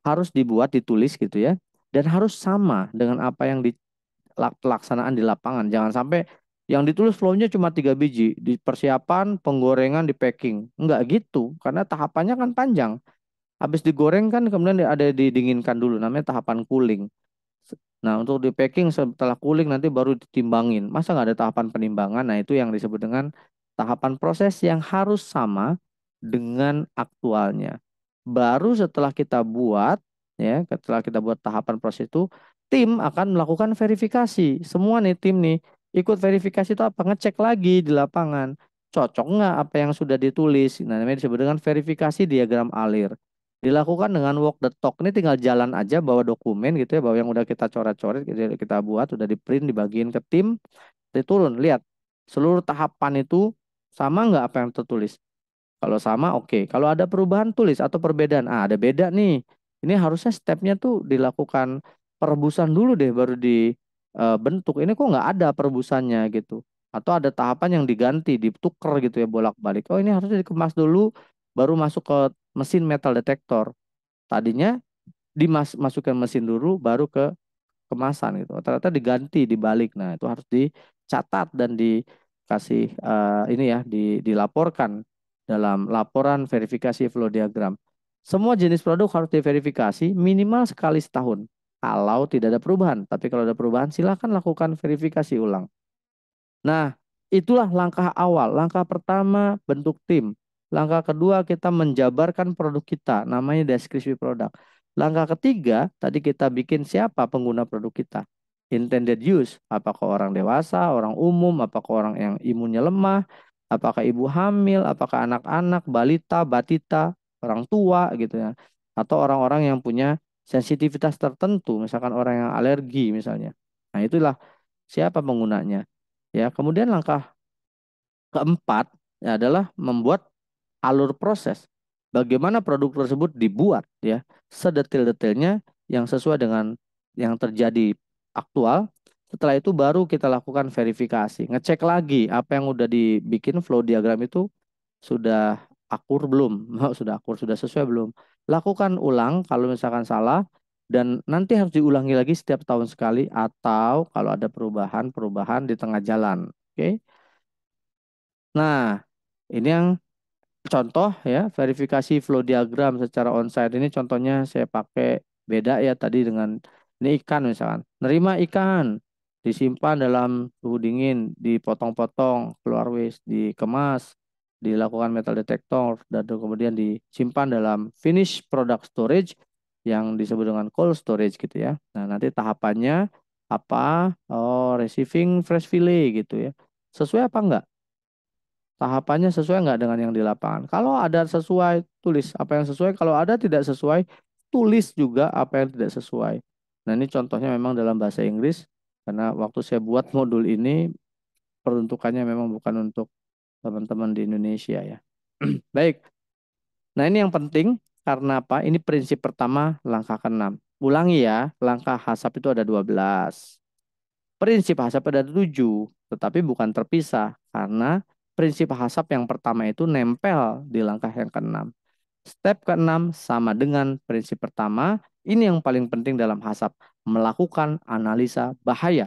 [SPEAKER 1] harus dibuat ditulis gitu ya dan harus sama dengan apa yang di pelaksanaan di lapangan. Jangan sampai yang ditulis flownya cuma tiga biji di persiapan, penggorengan, di packing. Enggak gitu, karena tahapannya kan panjang. Habis digoreng kan kemudian ada didinginkan dulu, namanya tahapan cooling. Nah untuk di packing setelah cooling nanti baru ditimbangin. Masa nggak ada tahapan penimbangan? Nah itu yang disebut dengan tahapan proses yang harus sama dengan aktualnya. Baru setelah kita buat, ya setelah kita buat tahapan proses itu, tim akan melakukan verifikasi. Semua nih tim nih ikut verifikasi itu apa ngecek lagi di lapangan cocok nggak apa yang sudah ditulis nah, namanya disebut dengan verifikasi diagram alir dilakukan dengan walk the talk ini tinggal jalan aja bawa dokumen gitu ya bawa yang udah kita coret-coret kita buat udah di print dibagiin ke tim diturun lihat seluruh tahapan itu sama nggak apa yang tertulis kalau sama oke okay. kalau ada perubahan tulis atau perbedaan ah ada beda nih ini harusnya stepnya tuh dilakukan perebusan dulu deh baru di e, bentuk ini kok nggak ada perebusannya gitu atau ada tahapan yang diganti ditukar gitu ya bolak-balik oh ini harusnya dikemas dulu baru masuk ke mesin metal detektor tadinya dimasukkan mesin dulu baru ke kemasan gitu ternyata diganti dibalik nah itu harus dicatat dan dikasih uh, ini ya di, dilaporkan dalam laporan verifikasi flow diagram semua jenis produk harus diverifikasi minimal sekali setahun kalau tidak ada perubahan. Tapi kalau ada perubahan silahkan lakukan verifikasi ulang. Nah, itulah langkah awal. Langkah pertama bentuk tim. Langkah kedua kita menjabarkan produk kita, namanya deskripsi produk. Langkah ketiga, tadi kita bikin siapa pengguna produk kita. Intended use, apakah orang dewasa, orang umum, apakah orang yang imunnya lemah, apakah ibu hamil, apakah anak-anak, balita, batita, orang tua gitu ya. Atau orang-orang yang punya sensitivitas tertentu, misalkan orang yang alergi misalnya. Nah, itulah siapa penggunanya. Ya, kemudian langkah keempat ya adalah membuat alur proses. Bagaimana produk tersebut dibuat ya, sedetil detailnya yang sesuai dengan yang terjadi aktual. Setelah itu baru kita lakukan verifikasi, ngecek lagi apa yang udah dibikin flow diagram itu sudah akur belum, sudah akur, sudah sesuai belum lakukan ulang kalau misalkan salah dan nanti harus diulangi lagi setiap tahun sekali atau kalau ada perubahan-perubahan di tengah jalan. Oke. Okay? Nah, ini yang contoh ya verifikasi flow diagram secara onsite ini contohnya saya pakai beda ya tadi dengan ini ikan misalkan. Nerima ikan disimpan dalam suhu dingin, dipotong-potong, keluar waste, dikemas, dilakukan metal detector dan kemudian disimpan dalam finish product storage yang disebut dengan cold storage gitu ya. Nah, nanti tahapannya apa? Oh, receiving fresh fillet gitu ya. Sesuai apa enggak? Tahapannya sesuai enggak dengan yang di lapangan? Kalau ada sesuai, tulis apa yang sesuai. Kalau ada tidak sesuai, tulis juga apa yang tidak sesuai. Nah, ini contohnya memang dalam bahasa Inggris karena waktu saya buat modul ini peruntukannya memang bukan untuk teman-teman di Indonesia ya. Baik. Nah, ini yang penting karena apa? Ini prinsip pertama langkah ke-6. Ulangi ya, langkah hasap itu ada 12. Prinsip hasap ada 7, tetapi bukan terpisah karena prinsip hasap yang pertama itu nempel di langkah yang ke-6. Step ke-6 sama dengan prinsip pertama. Ini yang paling penting dalam hasap melakukan analisa bahaya,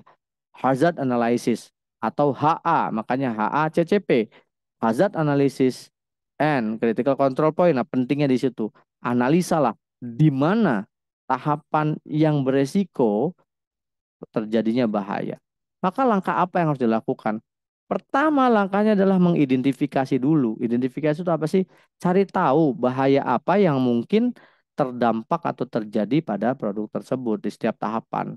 [SPEAKER 1] hazard analysis atau HA, makanya HA CCP hazard analysis, and critical control point. Nah, pentingnya di situ. Analisalah di mana tahapan yang beresiko terjadinya bahaya. Maka langkah apa yang harus dilakukan? Pertama langkahnya adalah mengidentifikasi dulu. Identifikasi itu apa sih? Cari tahu bahaya apa yang mungkin terdampak atau terjadi pada produk tersebut di setiap tahapan.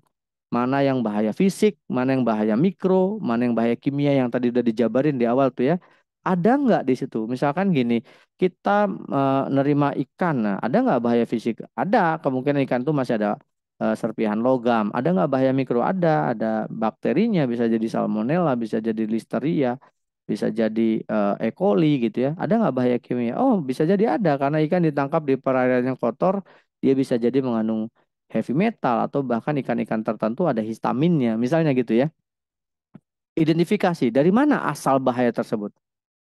[SPEAKER 1] Mana yang bahaya fisik, mana yang bahaya mikro, mana yang bahaya kimia yang tadi sudah dijabarin di awal tuh ya ada nggak di situ? Misalkan gini, kita e, nerima ikan, nah, ada nggak bahaya fisik? Ada, kemungkinan ikan itu masih ada eh, serpihan logam. Ada nggak bahaya mikro? Ada, ada bakterinya, bisa jadi salmonella, bisa jadi listeria, bisa jadi e, E. coli gitu ya. Ada nggak bahaya kimia? Oh, bisa jadi ada karena ikan ditangkap di perairan yang kotor, dia bisa jadi mengandung heavy metal atau bahkan ikan-ikan tertentu ada histaminnya, misalnya gitu ya. Identifikasi dari mana asal bahaya tersebut?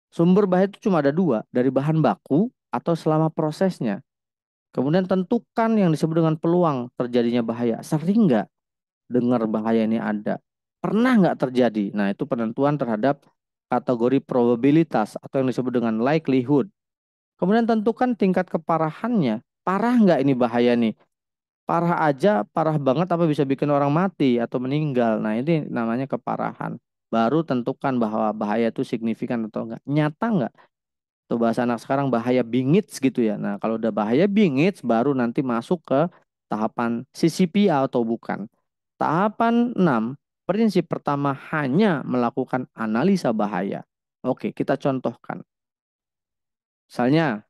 [SPEAKER 1] Sumber bahaya itu cuma ada dua, dari bahan baku atau selama prosesnya. Kemudian tentukan yang disebut dengan peluang terjadinya bahaya. Sering nggak dengar bahaya ini ada? Pernah nggak terjadi? Nah itu penentuan terhadap kategori probabilitas atau yang disebut dengan likelihood. Kemudian tentukan tingkat keparahannya. Parah nggak ini bahaya nih? Parah aja, parah banget apa bisa bikin orang mati atau meninggal. Nah ini namanya keparahan baru tentukan bahwa bahaya itu signifikan atau enggak. Nyata enggak? Itu bahasa anak sekarang bahaya bingits gitu ya. Nah, kalau udah bahaya bingits baru nanti masuk ke tahapan CCP atau bukan. Tahapan 6, prinsip pertama hanya melakukan analisa bahaya. Oke, kita contohkan. Misalnya,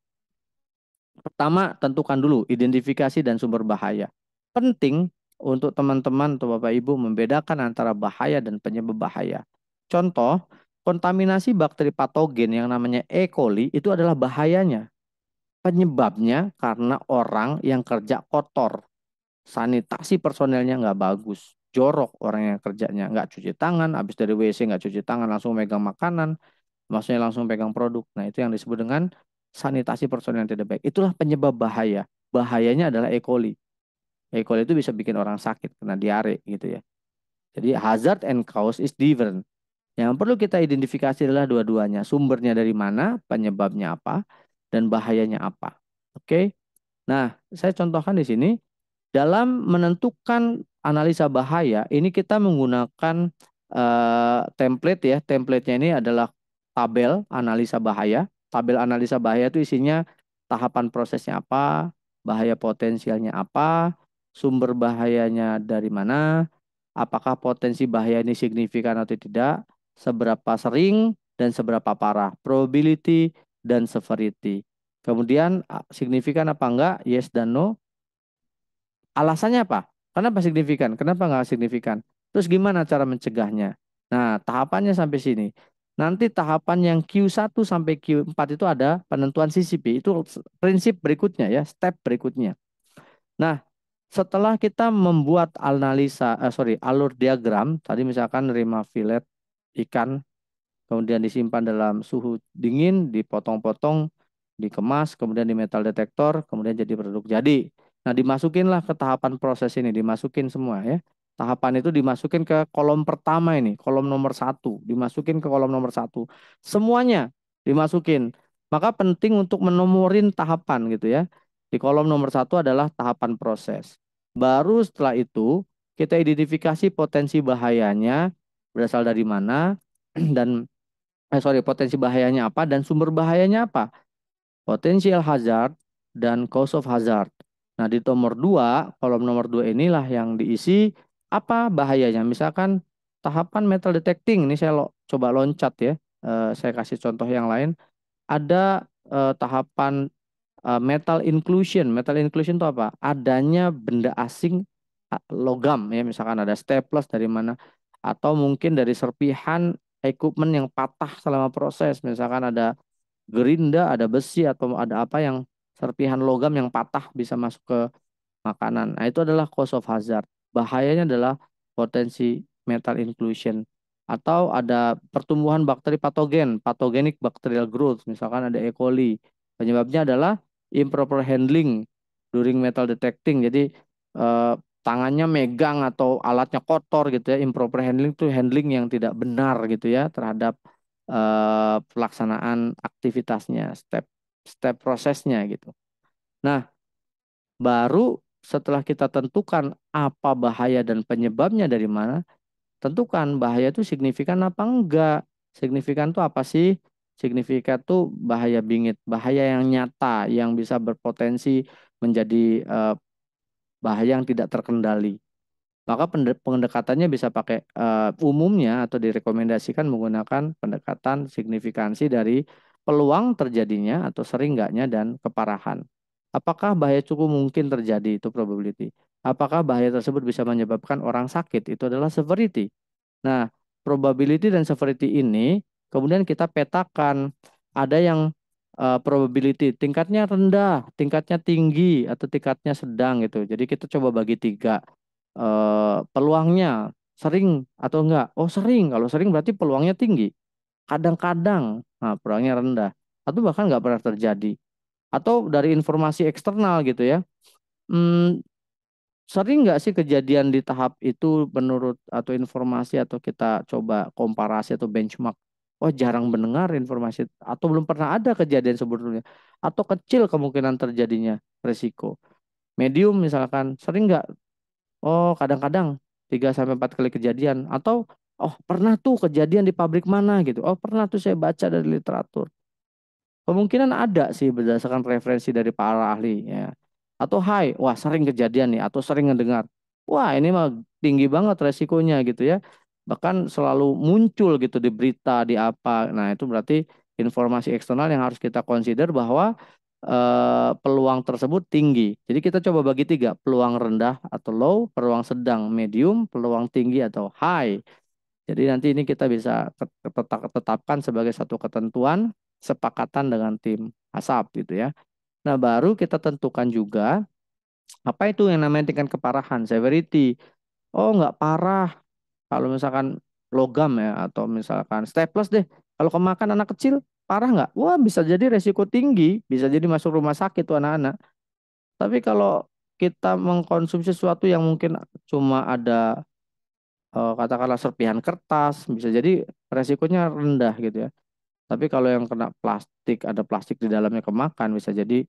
[SPEAKER 1] pertama tentukan dulu identifikasi dan sumber bahaya. Penting untuk teman-teman atau Bapak Ibu membedakan antara bahaya dan penyebab bahaya. Contoh, kontaminasi bakteri patogen yang namanya E. coli itu adalah bahayanya. Penyebabnya karena orang yang kerja kotor. Sanitasi personelnya nggak bagus. Jorok orang yang kerjanya. Nggak cuci tangan, habis dari WC nggak cuci tangan, langsung megang makanan. Maksudnya langsung pegang produk. Nah itu yang disebut dengan sanitasi personel yang tidak baik. Itulah penyebab bahaya. Bahayanya adalah E. coli. E. coli itu bisa bikin orang sakit karena diare gitu ya. Jadi hazard and cause is different. Yang perlu kita identifikasi adalah dua-duanya. Sumbernya dari mana, penyebabnya apa, dan bahayanya apa. Oke. Nah, saya contohkan di sini dalam menentukan analisa bahaya ini kita menggunakan uh, template ya. Templatenya ini adalah tabel analisa bahaya. Tabel analisa bahaya itu isinya tahapan prosesnya apa, bahaya potensialnya apa, sumber bahayanya dari mana, apakah potensi bahaya ini signifikan atau tidak, seberapa sering dan seberapa parah, probability dan severity. Kemudian signifikan apa enggak? Yes dan no. Alasannya apa? Kenapa signifikan? Kenapa enggak signifikan? Terus gimana cara mencegahnya? Nah, tahapannya sampai sini. Nanti tahapan yang Q1 sampai Q4 itu ada penentuan CCP. Itu prinsip berikutnya ya, step berikutnya. Nah, setelah kita membuat analisa, eh, sorry, alur diagram, tadi misalkan nerima filet ikan, kemudian disimpan dalam suhu dingin, dipotong-potong, dikemas, kemudian di metal detektor, kemudian jadi produk jadi. Nah, dimasukinlah ke tahapan proses ini, dimasukin semua ya. Tahapan itu dimasukin ke kolom pertama ini, kolom nomor satu, dimasukin ke kolom nomor satu. Semuanya dimasukin. Maka penting untuk menomorin tahapan gitu ya. Di kolom nomor satu adalah tahapan proses. Baru setelah itu kita identifikasi potensi bahayanya berasal dari mana dan eh, sorry potensi bahayanya apa dan sumber bahayanya apa. Potensial hazard dan cause of hazard. Nah di nomor dua kolom nomor dua inilah yang diisi apa bahayanya. Misalkan tahapan metal detecting ini saya lo, coba loncat ya. Eh, saya kasih contoh yang lain. Ada eh, tahapan uh, metal inclusion. Metal inclusion itu apa? Adanya benda asing eh, logam ya misalkan ada staples dari mana atau mungkin dari serpihan equipment yang patah selama proses misalkan ada gerinda, ada besi atau ada apa yang serpihan logam yang patah bisa masuk ke makanan. Nah, itu adalah cause of hazard. Bahayanya adalah potensi metal inclusion atau ada pertumbuhan bakteri patogen, patogenik bacterial growth, misalkan ada E. coli. Penyebabnya adalah improper handling during metal detecting. Jadi eh, tangannya megang atau alatnya kotor gitu ya. Improper handling itu handling yang tidak benar gitu ya terhadap eh, pelaksanaan aktivitasnya, step step prosesnya gitu. Nah, baru setelah kita tentukan apa bahaya dan penyebabnya dari mana, tentukan bahaya itu signifikan apa enggak. Signifikan itu apa sih? signifikan tuh bahaya bingit, bahaya yang nyata yang bisa berpotensi menjadi uh, bahaya yang tidak terkendali. Maka pendekatannya bisa pakai uh, umumnya atau direkomendasikan menggunakan pendekatan signifikansi dari peluang terjadinya atau sering enggaknya dan keparahan. Apakah bahaya cukup mungkin terjadi itu probability? Apakah bahaya tersebut bisa menyebabkan orang sakit? Itu adalah severity. Nah, probability dan severity ini Kemudian kita petakan ada yang uh, probability tingkatnya rendah, tingkatnya tinggi atau tingkatnya sedang gitu. Jadi kita coba bagi tiga uh, peluangnya sering atau enggak. Oh sering, kalau sering berarti peluangnya tinggi. Kadang-kadang, nah peluangnya rendah atau bahkan nggak pernah terjadi. Atau dari informasi eksternal gitu ya. Hmm, sering nggak sih kejadian di tahap itu menurut atau informasi atau kita coba komparasi atau benchmark Oh jarang mendengar informasi atau belum pernah ada kejadian sebetulnya atau kecil kemungkinan terjadinya resiko. Medium misalkan sering nggak? Oh kadang-kadang 3 sampai empat kali kejadian atau oh pernah tuh kejadian di pabrik mana gitu. Oh pernah tuh saya baca dari literatur. Kemungkinan ada sih berdasarkan referensi dari para ahli ya. Atau high, wah sering kejadian nih atau sering mendengar Wah ini mah tinggi banget resikonya gitu ya bahkan selalu muncul gitu di berita di apa nah itu berarti informasi eksternal yang harus kita consider bahwa eh, peluang tersebut tinggi jadi kita coba bagi tiga peluang rendah atau low peluang sedang medium peluang tinggi atau high jadi nanti ini kita bisa tetapkan sebagai satu ketentuan sepakatan dengan tim asap gitu ya nah baru kita tentukan juga apa itu yang namanya tingkat keparahan severity oh nggak parah kalau misalkan logam ya atau misalkan staples deh. Kalau kemakan anak kecil parah nggak? Wah bisa jadi resiko tinggi, bisa jadi masuk rumah sakit tuh anak-anak. Tapi kalau kita mengkonsumsi sesuatu yang mungkin cuma ada eh, katakanlah serpihan kertas, bisa jadi resikonya rendah gitu ya. Tapi kalau yang kena plastik, ada plastik di dalamnya kemakan, bisa jadi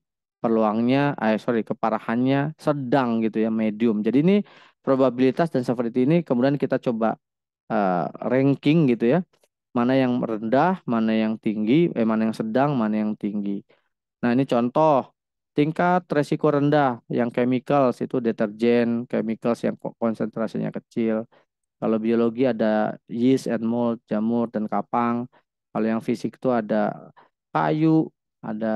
[SPEAKER 1] peluangnya, eh, sorry, keparahannya sedang gitu ya, medium. Jadi ini probabilitas dan seperti ini kemudian kita coba uh, ranking gitu ya, mana yang rendah, mana yang tinggi, eh mana yang sedang, mana yang tinggi. Nah ini contoh tingkat resiko rendah yang chemicals itu deterjen, chemicals yang konsentrasinya kecil. Kalau biologi ada yeast and mold, jamur dan kapang. Kalau yang fisik itu ada kayu, ada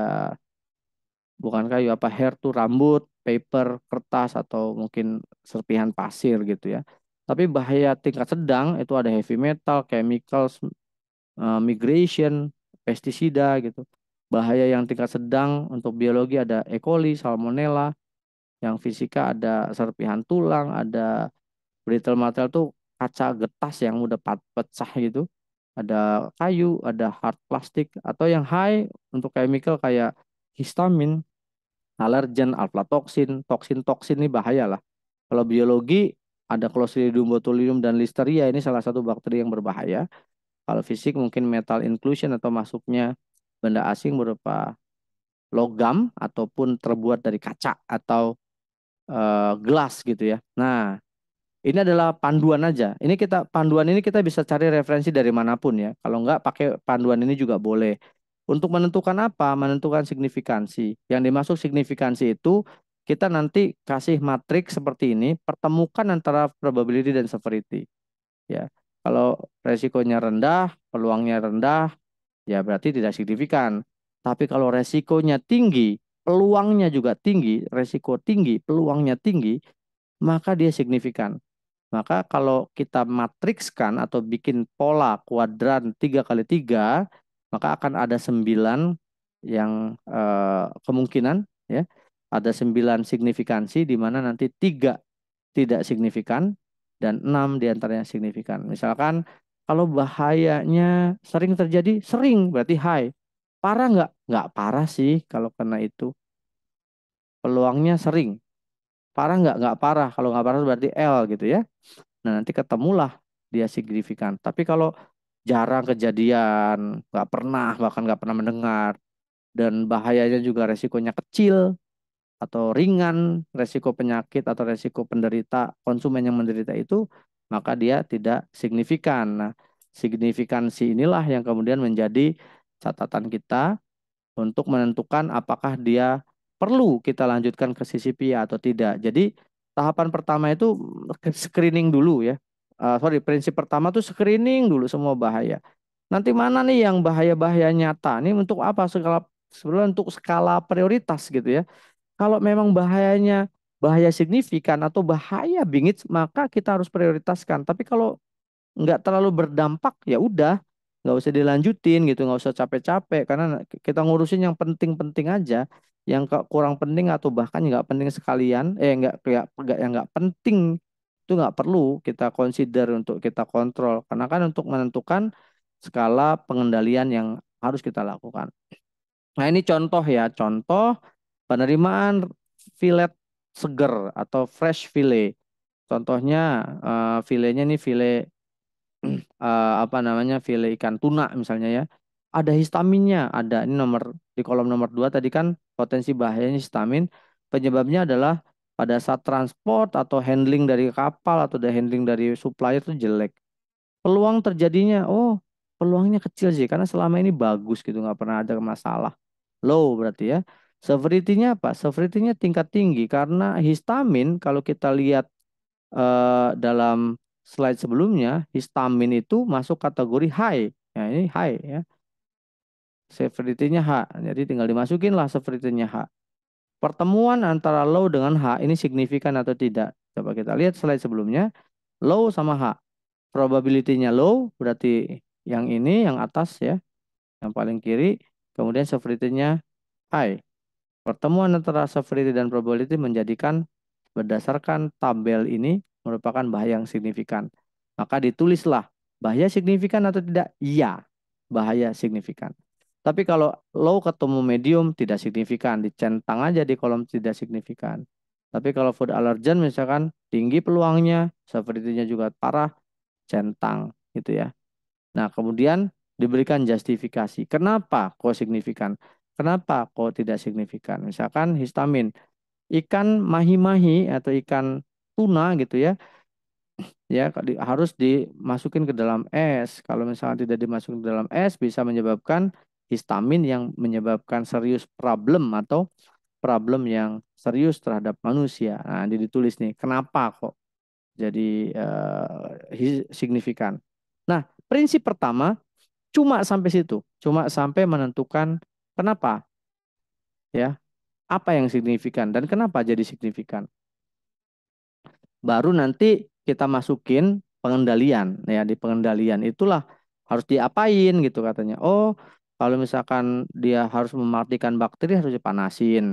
[SPEAKER 1] bukan kayu apa hair tuh rambut, paper, kertas atau mungkin serpihan pasir gitu ya. Tapi bahaya tingkat sedang itu ada heavy metal, chemicals, eh, migration, pestisida gitu. Bahaya yang tingkat sedang untuk biologi ada E. coli, salmonella. Yang fisika ada serpihan tulang, ada brittle material tuh kaca getas yang udah mudah pecah gitu. Ada kayu, ada hard plastik atau yang high untuk chemical kayak histamin, alergen, aflatoksin, toksin-toksin ini bahaya lah. Kalau biologi ada Clostridium botulinum dan Listeria ini salah satu bakteri yang berbahaya. Kalau fisik mungkin metal inclusion atau masuknya benda asing berupa logam ataupun terbuat dari kaca atau uh, gelas gitu ya. Nah, ini adalah panduan aja. Ini kita panduan ini kita bisa cari referensi dari manapun ya. Kalau nggak pakai panduan ini juga boleh. Untuk menentukan apa? Menentukan signifikansi. Yang dimaksud signifikansi itu kita nanti kasih matriks seperti ini, pertemukan antara probability dan severity. Ya, kalau resikonya rendah, peluangnya rendah, ya berarti tidak signifikan. Tapi kalau resikonya tinggi, peluangnya juga tinggi, resiko tinggi, peluangnya tinggi, maka dia signifikan. Maka kalau kita matrikskan atau bikin pola kuadran tiga kali tiga maka akan ada sembilan yang eh, kemungkinan ya ada sembilan signifikansi di mana nanti tiga tidak signifikan dan enam diantaranya signifikan. Misalkan kalau bahayanya sering terjadi, sering berarti high. Parah nggak? Nggak parah sih kalau kena itu. Peluangnya sering. Parah nggak? Nggak parah. Kalau nggak parah berarti L gitu ya. Nah nanti ketemulah dia signifikan. Tapi kalau jarang kejadian, nggak pernah bahkan nggak pernah mendengar dan bahayanya juga resikonya kecil atau ringan resiko penyakit atau resiko penderita konsumen yang menderita itu maka dia tidak signifikan. Nah, signifikansi inilah yang kemudian menjadi catatan kita untuk menentukan apakah dia perlu kita lanjutkan ke CCP atau tidak. Jadi tahapan pertama itu mm, screening dulu ya uh, sorry prinsip pertama tuh screening dulu semua bahaya. Nanti mana nih yang bahaya-bahaya nyata? Ini untuk apa skala sebelum untuk skala prioritas gitu ya. Kalau memang bahayanya bahaya signifikan atau bahaya bingit maka kita harus prioritaskan. Tapi kalau nggak terlalu berdampak ya udah nggak usah dilanjutin gitu nggak usah capek-capek karena kita ngurusin yang penting-penting aja yang kurang penting atau bahkan nggak penting sekalian eh nggak nggak yang nggak penting itu nggak perlu kita consider untuk kita kontrol karena kan untuk menentukan skala pengendalian yang harus kita lakukan. Nah ini contoh ya contoh penerimaan filet seger atau fresh fillet. Contohnya uh, filenya nih file uh, apa namanya file ikan tuna misalnya ya. Ada histaminnya, ada ini nomor di kolom nomor 2 tadi kan potensi bahayanya histamin. Penyebabnya adalah pada saat transport atau handling dari kapal atau the handling dari supplier itu jelek. Peluang terjadinya, oh peluangnya kecil sih karena selama ini bagus gitu nggak pernah ada masalah. Low berarti ya. Severity-nya apa? Severity-nya tingkat tinggi karena histamin kalau kita lihat uh, dalam slide sebelumnya, histamin itu masuk kategori high. Ya, ini high ya. Severity-nya H. Jadi tinggal dimasukin lah severity-nya H pertemuan antara low dengan H ini signifikan atau tidak. Coba kita lihat slide sebelumnya. Low sama H. Probability-nya low berarti yang ini yang atas ya. Yang paling kiri. Kemudian severity-nya high. Pertemuan antara severity dan probability menjadikan berdasarkan tabel ini merupakan bahaya yang signifikan. Maka ditulislah bahaya signifikan atau tidak? Iya, bahaya signifikan. Tapi kalau low ketemu medium tidak signifikan, dicentang aja di kolom tidak signifikan. Tapi kalau food allergen misalkan tinggi peluangnya, sepertinya juga parah, centang gitu ya. Nah kemudian diberikan justifikasi. Kenapa kok signifikan? Kenapa kok tidak signifikan? Misalkan histamin, ikan mahi-mahi atau ikan tuna gitu ya, ya harus dimasukin ke dalam es. Kalau misalnya tidak dimasukin ke dalam es bisa menyebabkan histamin yang menyebabkan serius problem atau problem yang serius terhadap manusia. Nah, ini ditulis nih, kenapa kok jadi uh, signifikan. Nah, prinsip pertama cuma sampai situ, cuma sampai menentukan kenapa. Ya. Apa yang signifikan dan kenapa jadi signifikan. Baru nanti kita masukin pengendalian ya di pengendalian itulah harus diapain gitu katanya. Oh, kalau misalkan dia harus mematikan bakteri harus dipanasin.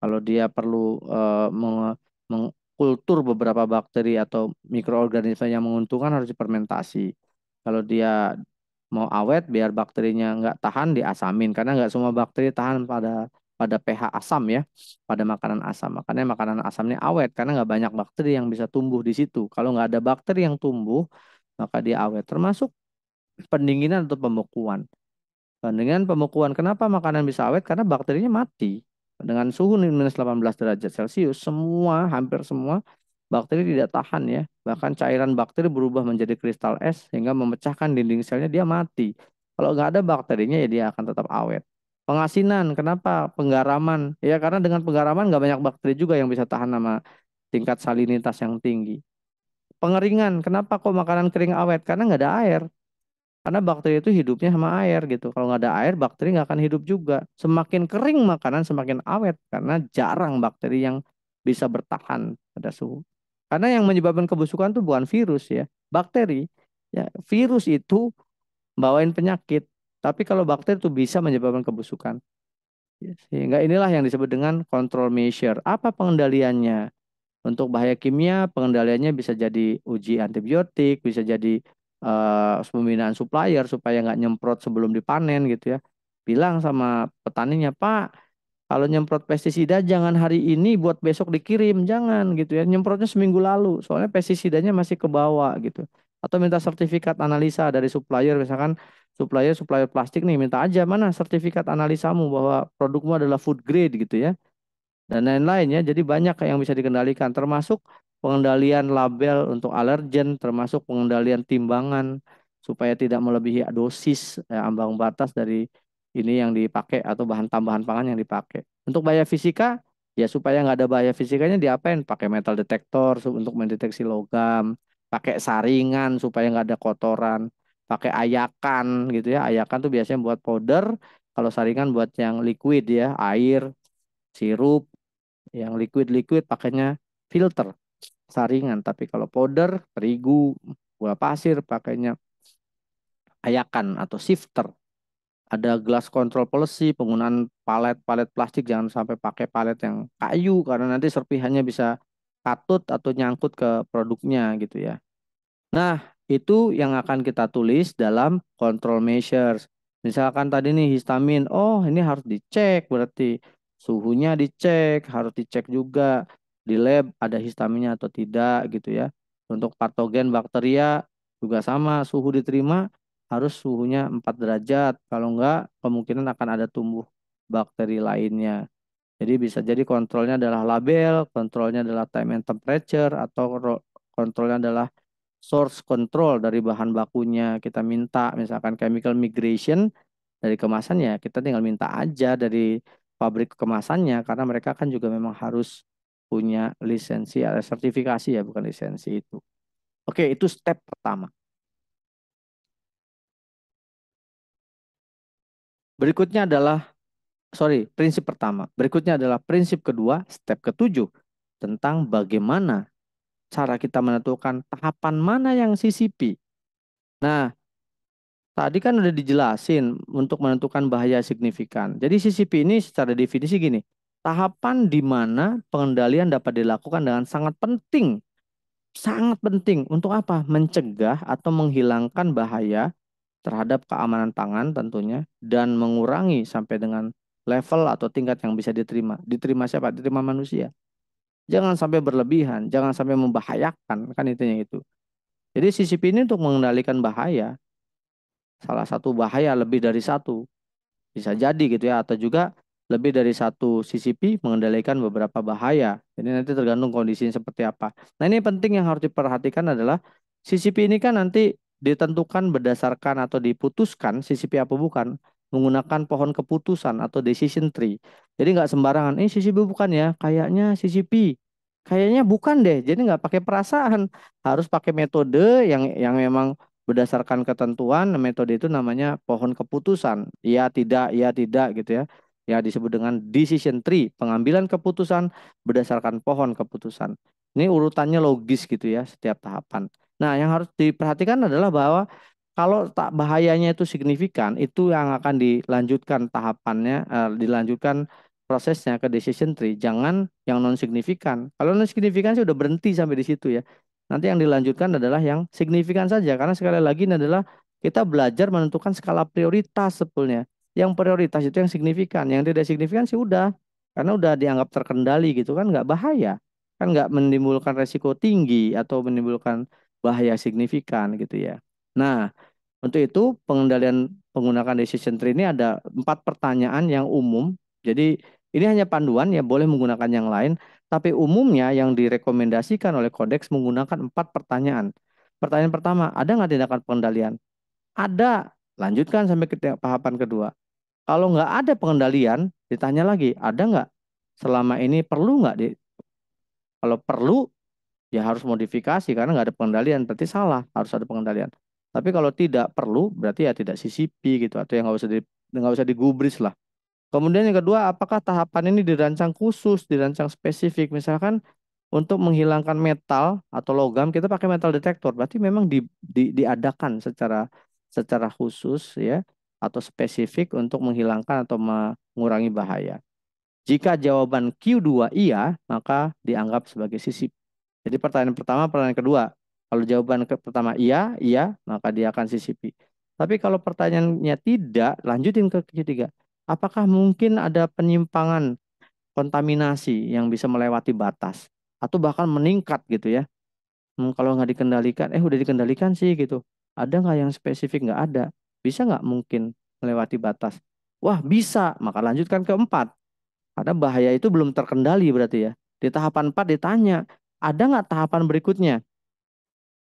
[SPEAKER 1] Kalau dia perlu uh, eh, meng, mengkultur beberapa bakteri atau mikroorganisme yang menguntungkan harus dipermentasi. Kalau dia mau awet biar bakterinya nggak tahan diasamin karena nggak semua bakteri tahan pada pada pH asam ya, pada makanan asam. Makanya makanan asamnya awet karena nggak banyak bakteri yang bisa tumbuh di situ. Kalau nggak ada bakteri yang tumbuh, maka dia awet. Termasuk pendinginan atau pembekuan. Nah, dengan pemukuan, Kenapa makanan bisa awet? Karena bakterinya mati. Dengan suhu minus 18 derajat Celcius, semua, hampir semua bakteri tidak tahan ya. Bahkan cairan bakteri berubah menjadi kristal es sehingga memecahkan dinding selnya, dia mati. Kalau nggak ada bakterinya ya dia akan tetap awet. Pengasinan, kenapa? Penggaraman. Ya karena dengan penggaraman nggak banyak bakteri juga yang bisa tahan sama tingkat salinitas yang tinggi. Pengeringan, kenapa kok makanan kering awet? Karena nggak ada air. Karena bakteri itu hidupnya sama air gitu. Kalau nggak ada air, bakteri nggak akan hidup juga. Semakin kering makanan, semakin awet. Karena jarang bakteri yang bisa bertahan pada suhu. Karena yang menyebabkan kebusukan itu bukan virus ya. Bakteri, ya virus itu bawain penyakit. Tapi kalau bakteri itu bisa menyebabkan kebusukan. Ya, sehingga inilah yang disebut dengan control measure. Apa pengendaliannya? Untuk bahaya kimia, pengendaliannya bisa jadi uji antibiotik, bisa jadi uh, pembinaan supplier supaya nggak nyemprot sebelum dipanen gitu ya. Bilang sama petaninya, Pak, kalau nyemprot pestisida jangan hari ini buat besok dikirim, jangan gitu ya. Nyemprotnya seminggu lalu, soalnya pestisidanya masih ke bawah gitu. Atau minta sertifikat analisa dari supplier, misalkan supplier supplier plastik nih minta aja mana sertifikat analisamu bahwa produkmu adalah food grade gitu ya dan lain-lain ya jadi banyak yang bisa dikendalikan termasuk pengendalian label untuk alergen termasuk pengendalian timbangan supaya tidak melebihi dosis ya, ambang batas dari ini yang dipakai atau bahan tambahan pangan yang dipakai. Untuk bahaya fisika ya supaya nggak ada bahaya fisikanya diapain? Pakai metal detektor untuk mendeteksi logam, pakai saringan supaya nggak ada kotoran, pakai ayakan gitu ya. Ayakan tuh biasanya buat powder, kalau saringan buat yang liquid ya, air, sirup, yang liquid-liquid pakainya filter saringan. Tapi kalau powder, terigu, gula pasir pakainya ayakan atau shifter. Ada glass control polisi, penggunaan palet-palet plastik jangan sampai pakai palet yang kayu karena nanti serpihannya bisa katut atau nyangkut ke produknya gitu ya. Nah, itu yang akan kita tulis dalam control measures. Misalkan tadi nih histamin, oh ini harus dicek berarti suhunya dicek, harus dicek juga di lab ada histaminnya atau tidak gitu ya. Untuk patogen bakteria juga sama suhu diterima harus suhunya 4 derajat. Kalau enggak kemungkinan akan ada tumbuh bakteri lainnya. Jadi bisa jadi kontrolnya adalah label, kontrolnya adalah time and temperature atau kontrolnya adalah source control dari bahan bakunya. Kita minta misalkan chemical migration dari kemasannya, kita tinggal minta aja dari pabrik kemasannya karena mereka kan juga memang harus punya lisensi atau eh, sertifikasi ya bukan lisensi itu. Oke, itu step pertama. Berikutnya adalah sorry, prinsip pertama. Berikutnya adalah prinsip kedua, step ketujuh tentang bagaimana cara kita menentukan tahapan mana yang CCP. Nah, tadi kan udah dijelasin untuk menentukan bahaya signifikan. Jadi CCP ini secara definisi gini, tahapan di mana pengendalian dapat dilakukan dengan sangat penting. Sangat penting untuk apa? Mencegah atau menghilangkan bahaya terhadap keamanan pangan tentunya dan mengurangi sampai dengan level atau tingkat yang bisa diterima. Diterima siapa? Diterima manusia. Jangan sampai berlebihan, jangan sampai membahayakan kan intinya itu. Jadi CCP ini untuk mengendalikan bahaya. Salah satu bahaya lebih dari satu. Bisa jadi gitu ya atau juga lebih dari satu CCP mengendalikan beberapa bahaya. Jadi nanti tergantung kondisinya seperti apa. Nah ini penting yang harus diperhatikan adalah CCP ini kan nanti ditentukan berdasarkan atau diputuskan CCP apa bukan menggunakan pohon keputusan atau decision tree. Jadi nggak sembarangan, eh CCP bukan ya, kayaknya CCP. Kayaknya bukan deh, jadi nggak pakai perasaan. Harus pakai metode yang yang memang berdasarkan ketentuan, metode itu namanya pohon keputusan. Iya, tidak, iya, tidak gitu ya ya disebut dengan decision tree, pengambilan keputusan berdasarkan pohon keputusan. Ini urutannya logis gitu ya setiap tahapan. Nah, yang harus diperhatikan adalah bahwa kalau tak bahayanya itu signifikan, itu yang akan dilanjutkan tahapannya, eh, dilanjutkan prosesnya ke decision tree. Jangan yang non signifikan. Kalau non signifikan sih udah berhenti sampai di situ ya. Nanti yang dilanjutkan adalah yang signifikan saja karena sekali lagi ini adalah kita belajar menentukan skala prioritas sebetulnya yang prioritas itu yang signifikan yang tidak signifikan sih udah karena udah dianggap terkendali gitu kan nggak bahaya kan nggak menimbulkan resiko tinggi atau menimbulkan bahaya signifikan gitu ya nah untuk itu pengendalian penggunaan decision tree ini ada empat pertanyaan yang umum jadi ini hanya panduan ya boleh menggunakan yang lain tapi umumnya yang direkomendasikan oleh kodeks menggunakan empat pertanyaan pertanyaan pertama ada nggak tindakan pengendalian ada lanjutkan sampai ke tahapan kedua kalau nggak ada pengendalian, ditanya lagi, ada nggak? Selama ini perlu nggak? Di... Kalau perlu, ya harus modifikasi karena nggak ada pengendalian. Berarti salah, harus ada pengendalian. Tapi kalau tidak perlu, berarti ya tidak CCP gitu atau yang nggak usah di usah digubris lah. Kemudian yang kedua, apakah tahapan ini dirancang khusus, dirancang spesifik? Misalkan untuk menghilangkan metal atau logam kita pakai metal detektor. Berarti memang di, di, diadakan secara secara khusus ya atau spesifik untuk menghilangkan atau mengurangi bahaya. Jika jawaban Q2 iya, maka dianggap sebagai sisip. Jadi pertanyaan pertama, pertanyaan kedua. Kalau jawaban pertama iya, iya, maka dia akan sisipi. Tapi kalau pertanyaannya tidak, lanjutin ke Q3. Apakah mungkin ada penyimpangan kontaminasi yang bisa melewati batas? Atau bahkan meningkat gitu ya? Hmm, kalau nggak dikendalikan, eh udah dikendalikan sih gitu. Ada nggak yang spesifik? Nggak ada. Bisa nggak mungkin melewati batas? Wah bisa, maka lanjutkan ke empat. Karena bahaya itu belum terkendali berarti ya. Di tahapan empat ditanya, ada nggak tahapan berikutnya?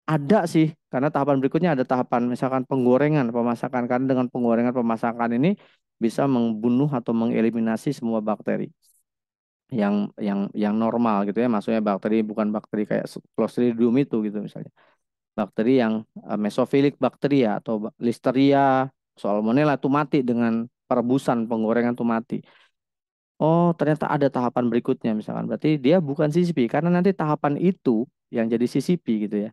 [SPEAKER 1] Ada sih, karena tahapan berikutnya ada tahapan misalkan penggorengan, pemasakan. Karena dengan penggorengan, pemasakan ini bisa membunuh atau mengeliminasi semua bakteri yang yang yang normal gitu ya maksudnya bakteri bukan bakteri kayak Clostridium itu gitu misalnya bakteri yang eh, mesofilik bakteria ya, atau listeria, salmonella itu mati dengan perebusan penggorengan itu mati. Oh, ternyata ada tahapan berikutnya misalkan. Berarti dia bukan CCP karena nanti tahapan itu yang jadi CCP gitu ya.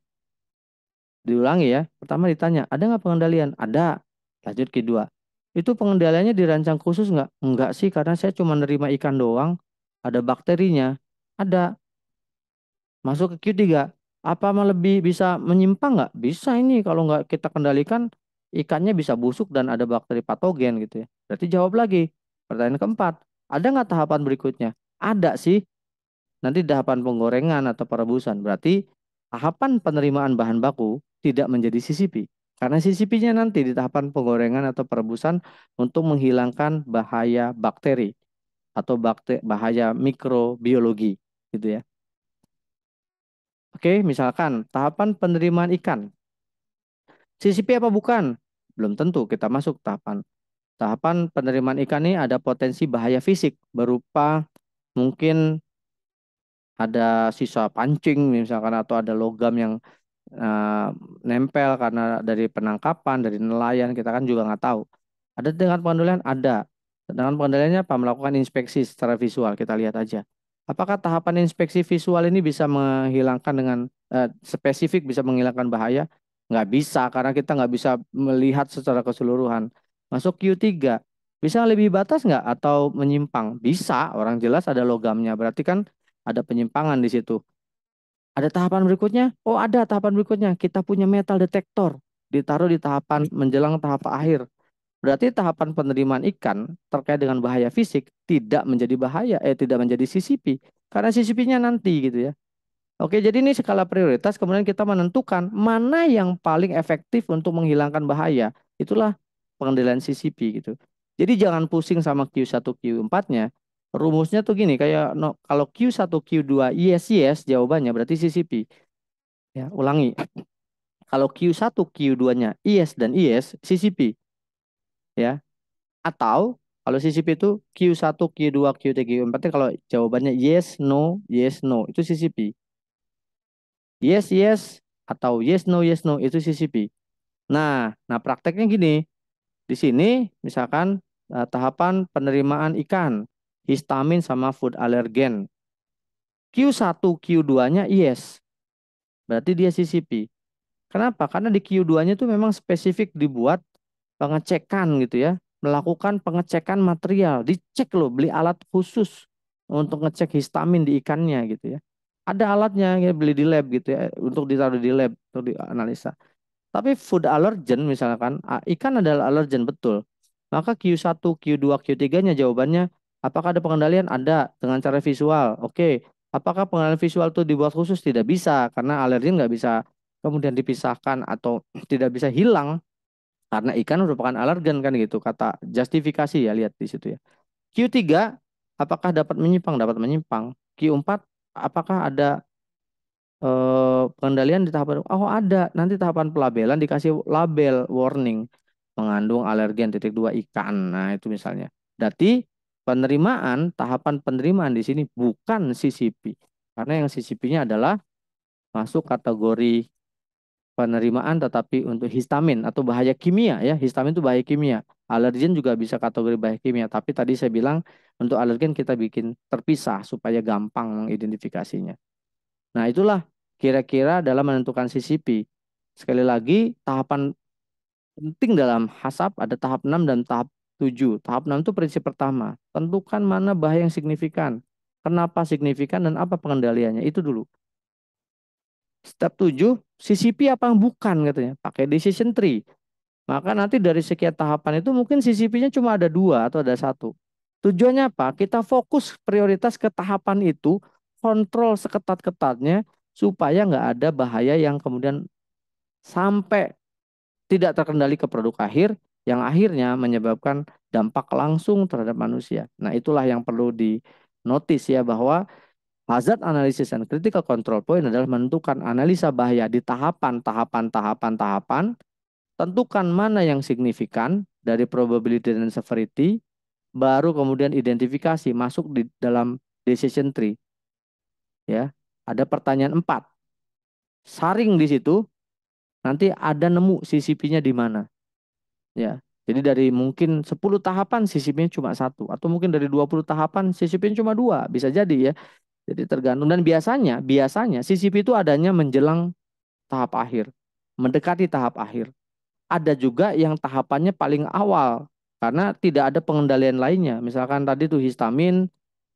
[SPEAKER 1] Diulangi ya. Pertama ditanya, ada nggak pengendalian? Ada. Lanjut kedua. Itu pengendaliannya dirancang khusus nggak? Nggak sih, karena saya cuma nerima ikan doang. Ada bakterinya. Ada. Masuk ke Q3. Apa lebih bisa menyimpang nggak? Bisa ini kalau nggak kita kendalikan ikannya bisa busuk dan ada bakteri patogen gitu ya. Berarti jawab lagi pertanyaan keempat. Ada nggak tahapan berikutnya? Ada sih. Nanti tahapan penggorengan atau perebusan. Berarti tahapan penerimaan bahan baku tidak menjadi CCP. Karena CCP-nya nanti di tahapan penggorengan atau perebusan untuk menghilangkan bahaya bakteri atau bakteri, bahaya mikrobiologi gitu ya. Oke, misalkan tahapan penerimaan ikan. CCP apa bukan? Belum tentu kita masuk tahapan. Tahapan penerimaan ikan ini ada potensi bahaya fisik berupa mungkin ada sisa pancing misalkan atau ada logam yang uh, nempel karena dari penangkapan dari nelayan kita kan juga nggak tahu. Ada dengan pengendalian ada. Dengan pengendaliannya apa? Melakukan inspeksi secara visual kita lihat aja. Apakah tahapan inspeksi visual ini bisa menghilangkan dengan eh, spesifik bisa menghilangkan bahaya? Nggak bisa karena kita nggak bisa melihat secara keseluruhan. Masuk Q3 bisa lebih batas nggak atau menyimpang? Bisa, orang jelas ada logamnya. Berarti kan ada penyimpangan di situ. Ada tahapan berikutnya? Oh ada tahapan berikutnya. Kita punya metal detektor. Ditaruh di tahapan menjelang tahap akhir. Berarti tahapan penerimaan ikan terkait dengan bahaya fisik tidak menjadi bahaya, eh tidak menjadi CCP. Karena CCP-nya nanti gitu ya. Oke, jadi ini skala prioritas kemudian kita menentukan mana yang paling efektif untuk menghilangkan bahaya. Itulah pengendalian CCP gitu. Jadi jangan pusing sama Q1 Q4-nya. Rumusnya tuh gini, kayak no, kalau Q1 Q2 yes yes jawabannya berarti CCP. Ya, ulangi. Kalau Q1 Q2-nya yes dan yes CCP ya. Atau kalau CCP itu Q1, Q2, Q3, Q4. Kalau jawabannya yes, no, yes, no, itu CCP. Yes, yes, atau yes, no, yes, no, itu CCP. Nah, nah prakteknya gini. Di sini misalkan eh, tahapan penerimaan ikan, histamin sama food allergen. Q1, Q2-nya yes. Berarti dia CCP. Kenapa? Karena di Q2-nya itu memang spesifik dibuat pengecekan gitu ya, melakukan pengecekan material, dicek loh, beli alat khusus untuk ngecek histamin di ikannya gitu ya. Ada alatnya ya beli di lab gitu ya untuk ditaruh di lab untuk dianalisa. Tapi food allergen misalkan ah, ikan adalah allergen betul. Maka Q1, Q2, Q3-nya jawabannya apakah ada pengendalian? Ada dengan cara visual. Oke. Apakah pengendalian visual itu dibuat khusus? Tidak bisa karena alergen nggak bisa kemudian dipisahkan atau tidak bisa hilang karena ikan merupakan alergen kan gitu kata justifikasi ya lihat di situ ya. Q3 apakah dapat menyimpang? Dapat menyimpang. Q4 apakah ada eh, pengendalian di tahapan oh ada nanti tahapan pelabelan dikasih label warning mengandung alergen titik dua ikan nah itu misalnya berarti penerimaan tahapan penerimaan di sini bukan CCP karena yang CCP-nya adalah masuk kategori penerimaan tetapi untuk histamin atau bahaya kimia ya histamin itu bahaya kimia alergen juga bisa kategori bahaya kimia tapi tadi saya bilang untuk alergen kita bikin terpisah supaya gampang mengidentifikasinya nah itulah kira-kira dalam menentukan CCP sekali lagi tahapan penting dalam hasap ada tahap 6 dan tahap 7 tahap 6 itu prinsip pertama tentukan mana bahaya yang signifikan kenapa signifikan dan apa pengendaliannya itu dulu Step 7, CCP apa yang bukan katanya. Pakai decision tree. Maka nanti dari sekian tahapan itu mungkin CCP-nya cuma ada dua atau ada satu. Tujuannya apa? Kita fokus prioritas ke tahapan itu, kontrol seketat-ketatnya, supaya nggak ada bahaya yang kemudian sampai tidak terkendali ke produk akhir, yang akhirnya menyebabkan dampak langsung terhadap manusia. Nah, itulah yang perlu di notice ya bahwa Hazard analisis and critical control point adalah menentukan analisa bahaya di tahapan, tahapan, tahapan, tahapan. Tentukan mana yang signifikan dari probability dan severity, baru kemudian identifikasi masuk di dalam decision tree. Ya, ada pertanyaan empat, Saring di situ, nanti ada nemu CCP-nya di mana. Ya, jadi dari mungkin 10 tahapan CCP-nya cuma satu atau mungkin dari 20 tahapan CCP-nya cuma dua, bisa jadi ya. Jadi tergantung dan biasanya biasanya CCP itu adanya menjelang tahap akhir, mendekati tahap akhir. Ada juga yang tahapannya paling awal karena tidak ada pengendalian lainnya. Misalkan tadi tuh histamin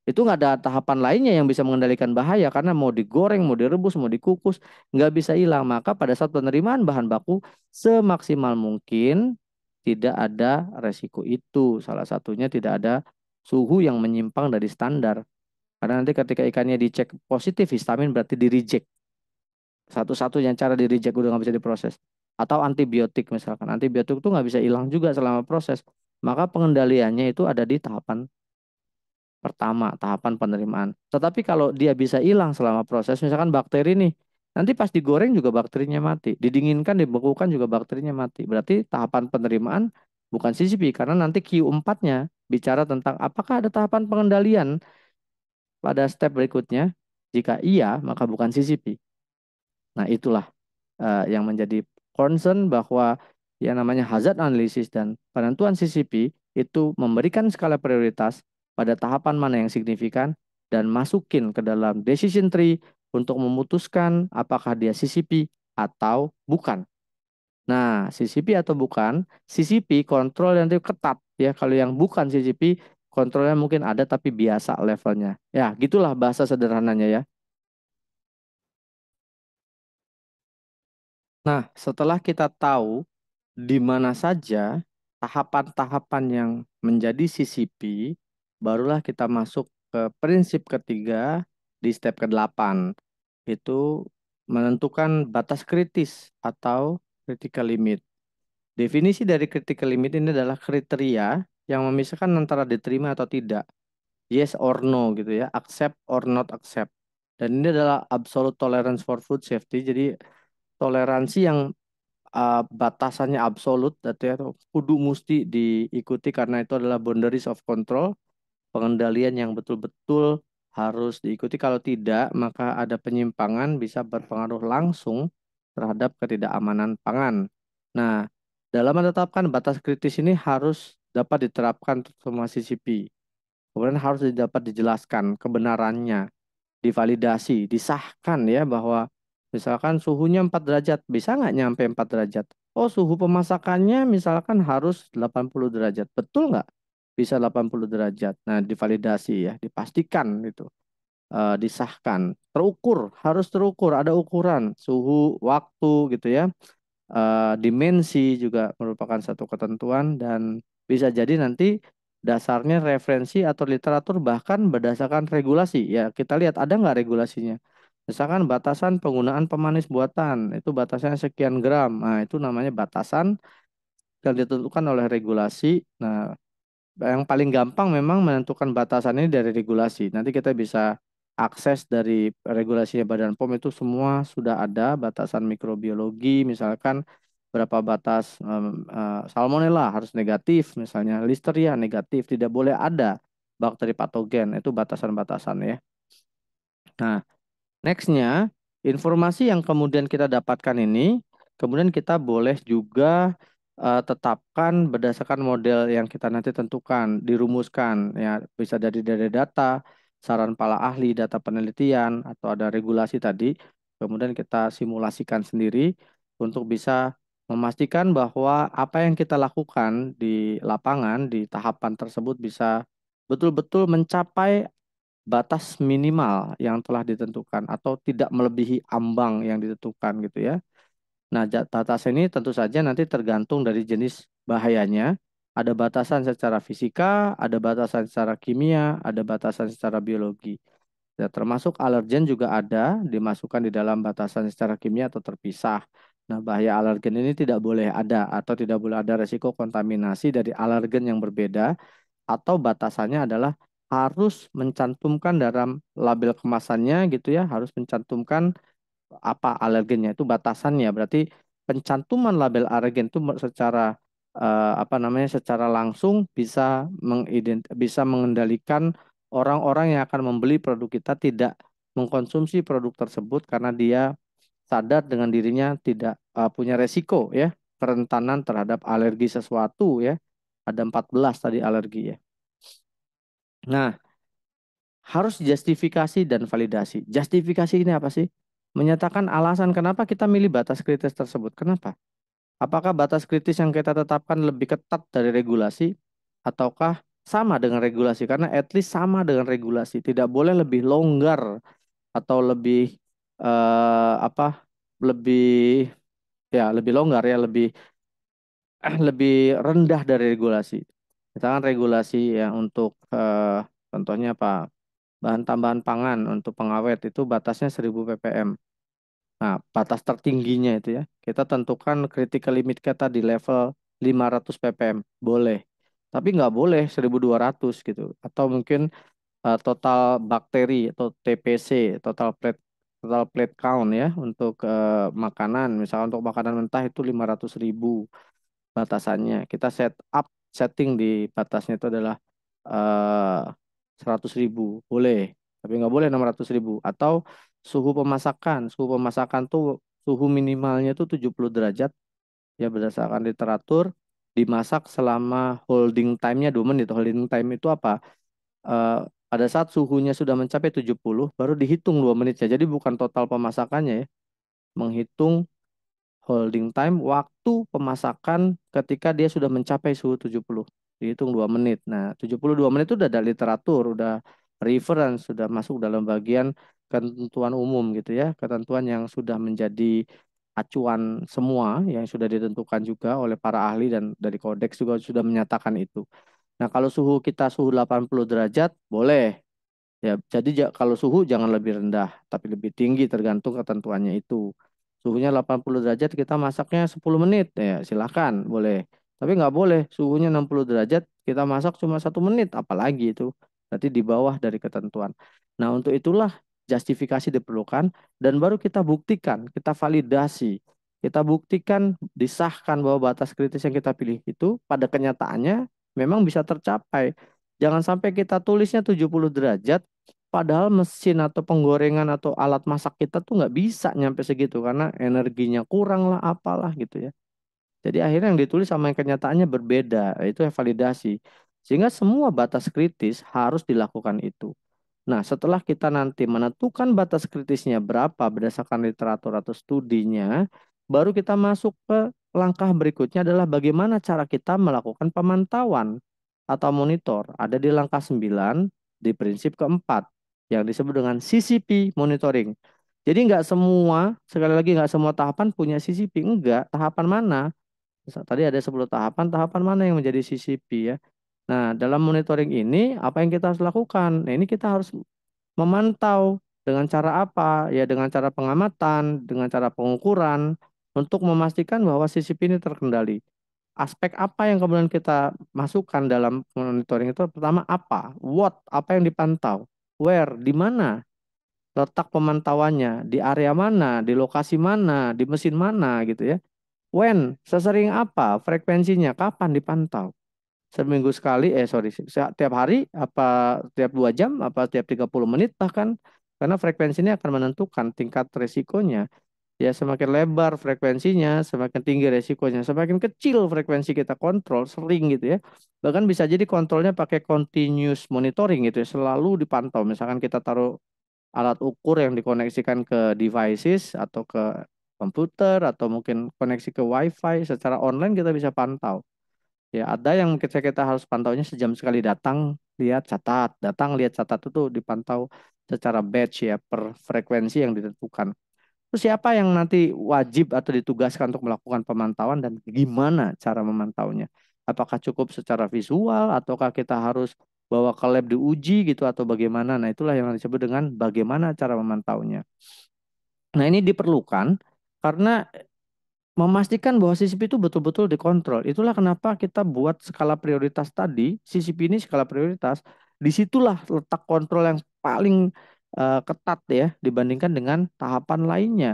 [SPEAKER 1] itu nggak ada tahapan lainnya yang bisa mengendalikan bahaya karena mau digoreng, mau direbus, mau dikukus nggak bisa hilang. Maka pada saat penerimaan bahan baku semaksimal mungkin tidak ada resiko itu. Salah satunya tidak ada suhu yang menyimpang dari standar. Karena nanti ketika ikannya dicek positif histamin berarti di reject. Satu-satunya cara di reject udah nggak bisa diproses. Atau antibiotik misalkan. Antibiotik tuh nggak bisa hilang juga selama proses. Maka pengendaliannya itu ada di tahapan pertama, tahapan penerimaan. Tetapi kalau dia bisa hilang selama proses, misalkan bakteri nih, nanti pas digoreng juga bakterinya mati. Didinginkan, dibekukan juga bakterinya mati. Berarti tahapan penerimaan bukan CCP karena nanti Q4-nya bicara tentang apakah ada tahapan pengendalian pada step berikutnya. Jika iya, maka bukan CCP. Nah, itulah uh, yang menjadi concern bahwa yang namanya hazard analysis dan penentuan CCP itu memberikan skala prioritas pada tahapan mana yang signifikan dan masukin ke dalam decision tree untuk memutuskan apakah dia CCP atau bukan. Nah, CCP atau bukan, CCP kontrol yang ketat ya. Kalau yang bukan CCP kontrolnya mungkin ada tapi biasa levelnya. Ya, gitulah bahasa sederhananya ya. Nah, setelah kita tahu di mana saja tahapan-tahapan yang menjadi CCP, barulah kita masuk ke prinsip ketiga di step ke-8, itu menentukan batas kritis atau critical limit. Definisi dari critical limit ini adalah kriteria yang memisahkan antara diterima atau tidak. Yes or no gitu ya, accept or not accept. Dan ini adalah absolute tolerance for food safety. Jadi toleransi yang uh, batasannya absolut atau kudu mesti diikuti karena itu adalah boundaries of control, pengendalian yang betul-betul harus diikuti. Kalau tidak, maka ada penyimpangan bisa berpengaruh langsung terhadap ketidakamanan pangan. Nah, dalam menetapkan batas kritis ini harus dapat diterapkan transformasi CP. Kemudian harus dapat dijelaskan kebenarannya, divalidasi, disahkan ya bahwa misalkan suhunya 4 derajat, bisa nggak nyampe 4 derajat? Oh suhu pemasakannya misalkan harus 80 derajat, betul nggak? Bisa 80 derajat. Nah divalidasi ya, dipastikan itu e, eh, disahkan, terukur, harus terukur, ada ukuran suhu, waktu gitu ya, Uh, dimensi juga merupakan satu ketentuan dan bisa jadi nanti dasarnya referensi atau literatur bahkan berdasarkan regulasi ya kita lihat ada nggak regulasinya misalkan batasan penggunaan pemanis buatan itu batasnya sekian gram nah itu namanya batasan yang ditentukan oleh regulasi nah yang paling gampang memang menentukan batasan ini dari regulasi nanti kita bisa akses dari regulasinya Badan POM itu semua sudah ada batasan mikrobiologi misalkan berapa batas um, uh, salmonella harus negatif misalnya listeria negatif tidak boleh ada bakteri patogen itu batasan-batasan ya nah nextnya informasi yang kemudian kita dapatkan ini kemudian kita boleh juga uh, tetapkan berdasarkan model yang kita nanti tentukan dirumuskan ya bisa dari dari data saran para ahli data penelitian atau ada regulasi tadi kemudian kita simulasikan sendiri untuk bisa memastikan bahwa apa yang kita lakukan di lapangan di tahapan tersebut bisa betul-betul mencapai batas minimal yang telah ditentukan atau tidak melebihi ambang yang ditentukan gitu ya. Nah, batas ini tentu saja nanti tergantung dari jenis bahayanya. Ada batasan secara fisika, ada batasan secara kimia, ada batasan secara biologi. Ya, termasuk alergen juga ada dimasukkan di dalam batasan secara kimia atau terpisah. Nah, bahaya alergen ini tidak boleh ada atau tidak boleh ada resiko kontaminasi dari alergen yang berbeda atau batasannya adalah harus mencantumkan dalam label kemasannya gitu ya, harus mencantumkan apa alergennya itu batasannya. Berarti pencantuman label alergen itu secara eh, apa namanya secara langsung bisa mengident bisa mengendalikan orang-orang yang akan membeli produk kita tidak mengkonsumsi produk tersebut karena dia sadar dengan dirinya tidak uh, punya resiko ya kerentanan terhadap alergi sesuatu ya ada 14 tadi alergi ya nah harus justifikasi dan validasi justifikasi ini apa sih menyatakan alasan kenapa kita milih batas kritis tersebut kenapa apakah batas kritis yang kita tetapkan lebih ketat dari regulasi ataukah sama dengan regulasi karena at least sama dengan regulasi tidak boleh lebih longgar atau lebih uh, apa lebih ya lebih longgar ya lebih lebih rendah dari regulasi. Misalkan regulasi ya untuk uh, contohnya apa bahan tambahan pangan untuk pengawet itu batasnya 1000 ppm. Nah, batas tertingginya itu ya. Kita tentukan critical limit kita di level 500 ppm. Boleh. Tapi nggak boleh 1200 gitu. Atau mungkin uh, total bakteri atau TPC, total plate total plate count ya untuk uh, makanan Misalnya untuk makanan mentah itu 500 ribu batasannya kita set up setting di batasnya itu adalah uh, eh, 100 ribu boleh tapi nggak boleh 600 ribu atau suhu pemasakan suhu pemasakan tuh suhu minimalnya itu 70 derajat ya berdasarkan literatur dimasak selama holding time-nya 2 menit holding time itu apa uh, pada saat suhunya sudah mencapai 70, baru dihitung 2 menit ya. Jadi bukan total pemasakannya ya. Menghitung holding time waktu pemasakan ketika dia sudah mencapai suhu 70. Dihitung 2 menit. Nah, 72 menit itu sudah ada literatur, sudah reference, sudah masuk dalam bagian ketentuan umum gitu ya. Ketentuan yang sudah menjadi acuan semua yang sudah ditentukan juga oleh para ahli dan dari kodeks juga sudah menyatakan itu. Nah, kalau suhu kita suhu 80 derajat, boleh. Ya, jadi kalau suhu jangan lebih rendah, tapi lebih tinggi tergantung ketentuannya itu. Suhunya 80 derajat, kita masaknya 10 menit. Ya, silakan, boleh. Tapi nggak boleh, suhunya 60 derajat, kita masak cuma satu menit, apalagi itu. nanti di bawah dari ketentuan. Nah, untuk itulah justifikasi diperlukan dan baru kita buktikan, kita validasi kita buktikan disahkan bahwa batas kritis yang kita pilih itu pada kenyataannya memang bisa tercapai. Jangan sampai kita tulisnya 70 derajat, padahal mesin atau penggorengan atau alat masak kita tuh nggak bisa nyampe segitu karena energinya kurang lah apalah gitu ya. Jadi akhirnya yang ditulis sama yang kenyataannya berbeda, itu validasi. Sehingga semua batas kritis harus dilakukan itu. Nah, setelah kita nanti menentukan batas kritisnya berapa berdasarkan literatur atau studinya, baru kita masuk ke langkah berikutnya adalah bagaimana cara kita melakukan pemantauan atau monitor. Ada di langkah 9 di prinsip keempat yang disebut dengan CCP monitoring. Jadi nggak semua, sekali lagi nggak semua tahapan punya CCP. Enggak, tahapan mana? Tadi ada 10 tahapan, tahapan mana yang menjadi CCP ya? Nah, dalam monitoring ini apa yang kita harus lakukan? Nah, ini kita harus memantau dengan cara apa? Ya dengan cara pengamatan, dengan cara pengukuran, untuk memastikan bahwa CCP ini terkendali. Aspek apa yang kemudian kita masukkan dalam monitoring itu pertama apa, what, apa yang dipantau, where, di mana letak pemantauannya, di area mana, di lokasi mana, di mesin mana gitu ya. When, sesering apa, frekuensinya, kapan dipantau. Seminggu sekali, eh sorry, setiap hari, apa setiap dua jam, apa tiap 30 menit bahkan. Karena frekuensinya akan menentukan tingkat resikonya Ya semakin lebar frekuensinya, semakin tinggi resikonya. Semakin kecil frekuensi kita kontrol, sering gitu ya. Bahkan bisa jadi kontrolnya pakai continuous monitoring gitu ya. Selalu dipantau. Misalkan kita taruh alat ukur yang dikoneksikan ke devices atau ke komputer atau mungkin koneksi ke wifi secara online kita bisa pantau. Ya ada yang kita, kita harus pantaunya sejam sekali datang, lihat catat. Datang, lihat catat itu dipantau secara batch ya per frekuensi yang ditentukan. Terus siapa yang nanti wajib atau ditugaskan untuk melakukan pemantauan dan gimana cara memantaunya? Apakah cukup secara visual ataukah kita harus bawa ke lab diuji gitu atau bagaimana? Nah, itulah yang disebut dengan bagaimana cara memantaunya. Nah, ini diperlukan karena memastikan bahwa CCP itu betul-betul dikontrol. Itulah kenapa kita buat skala prioritas tadi, CCP ini skala prioritas, disitulah letak kontrol yang paling uh, ketat ya dibandingkan dengan tahapan lainnya.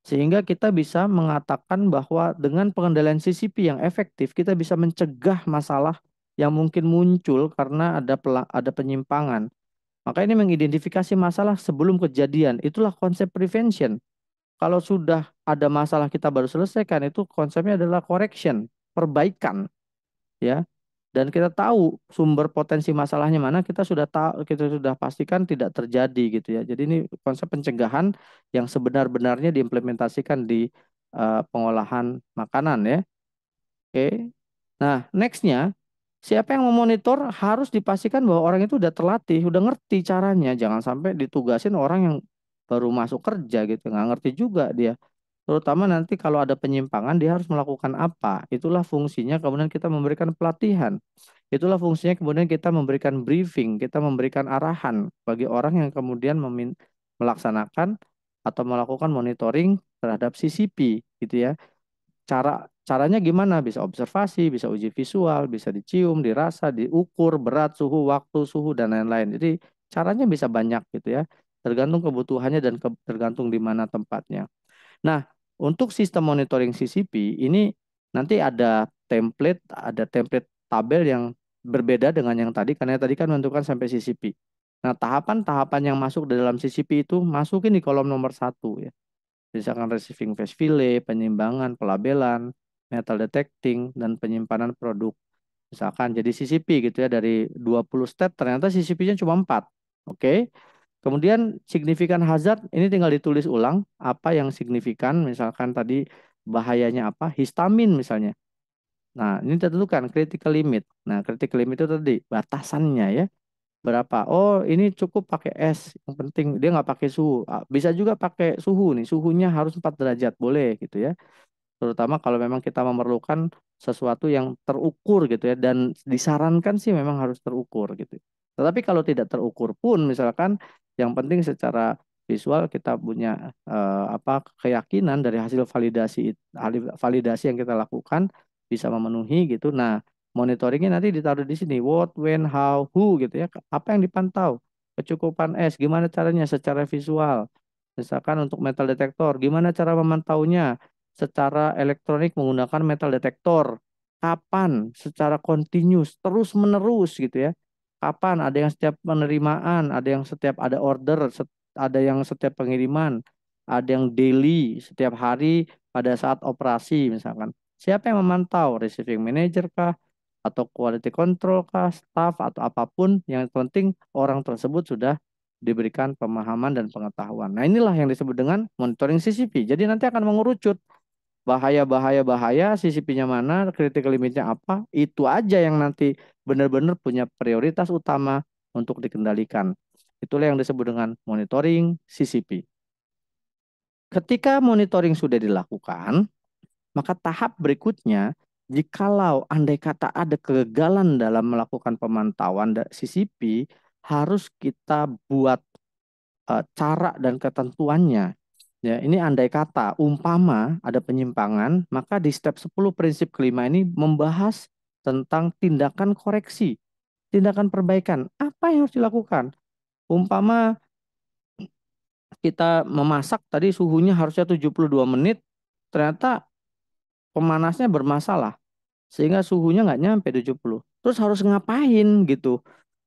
[SPEAKER 1] Sehingga kita bisa mengatakan bahwa dengan pengendalian CCP yang efektif kita bisa mencegah masalah yang mungkin muncul karena ada ada penyimpangan. Maka ini mengidentifikasi masalah sebelum kejadian. Itulah konsep prevention. Kalau sudah ada masalah kita baru selesaikan itu konsepnya adalah correction, perbaikan. Ya dan kita tahu sumber potensi masalahnya mana kita sudah tahu kita sudah pastikan tidak terjadi gitu ya jadi ini konsep pencegahan yang sebenar-benarnya diimplementasikan di uh, pengolahan makanan ya oke okay. nah nextnya siapa yang memonitor harus dipastikan bahwa orang itu sudah terlatih sudah ngerti caranya jangan sampai ditugasin orang yang baru masuk kerja gitu nggak ngerti juga dia terutama nanti kalau ada penyimpangan dia harus melakukan apa itulah fungsinya kemudian kita memberikan pelatihan itulah fungsinya kemudian kita memberikan briefing kita memberikan arahan bagi orang yang kemudian melaksanakan atau melakukan monitoring terhadap CCP gitu ya cara caranya gimana bisa observasi bisa uji visual bisa dicium dirasa diukur berat suhu waktu suhu dan lain-lain jadi caranya bisa banyak gitu ya tergantung kebutuhannya dan ke, tergantung di mana tempatnya. Nah, untuk sistem monitoring CCP ini nanti ada template, ada template tabel yang berbeda dengan yang tadi karena tadi kan menentukan sampai CCP. Nah, tahapan-tahapan yang masuk di dalam CCP itu masukin di kolom nomor satu ya. Misalkan receiving face file, penyimbangan, pelabelan, metal detecting, dan penyimpanan produk. Misalkan jadi CCP gitu ya dari 20 step ternyata CCP-nya cuma 4. Oke. Okay? Kemudian signifikan hazard ini tinggal ditulis ulang apa yang signifikan misalkan tadi bahayanya apa histamin misalnya. Nah, ini ditentukan critical limit. Nah, critical limit itu tadi batasannya ya. Berapa? Oh, ini cukup pakai es. Yang penting dia nggak pakai suhu. Ah, bisa juga pakai suhu nih. Suhunya harus 4 derajat, boleh gitu ya. Terutama kalau memang kita memerlukan sesuatu yang terukur gitu ya dan disarankan sih memang harus terukur gitu. Tetapi kalau tidak terukur pun misalkan yang penting secara visual kita punya eh, apa keyakinan dari hasil validasi validasi yang kita lakukan bisa memenuhi gitu. Nah, monitoringnya nanti ditaruh di sini what, when, how, who gitu ya. Apa yang dipantau? Kecukupan es? gimana caranya secara visual. Misalkan untuk metal detektor, gimana cara memantaunya? Secara elektronik menggunakan metal detektor. Kapan? Secara continuous, terus-menerus gitu ya kapan, ada yang setiap penerimaan, ada yang setiap ada order, ada yang setiap pengiriman, ada yang daily, setiap hari pada saat operasi misalkan. Siapa yang memantau? Receiving manager kah? Atau quality control kah? Staff atau apapun yang penting orang tersebut sudah diberikan pemahaman dan pengetahuan. Nah inilah yang disebut dengan monitoring CCP. Jadi nanti akan mengerucut bahaya bahaya bahaya CCP-nya mana, critical limitnya apa, itu aja yang nanti benar-benar punya prioritas utama untuk dikendalikan. Itulah yang disebut dengan monitoring CCP. Ketika monitoring sudah dilakukan, maka tahap berikutnya, jikalau andai kata ada kegagalan dalam melakukan pemantauan CCP, harus kita buat eh, cara dan ketentuannya. Ya, ini andai kata umpama ada penyimpangan, maka di step 10 prinsip kelima ini membahas tentang tindakan koreksi, tindakan perbaikan. Apa yang harus dilakukan? Umpama kita memasak tadi suhunya harusnya 72 menit, ternyata pemanasnya bermasalah. Sehingga suhunya nggak nyampe 70. Terus harus ngapain gitu.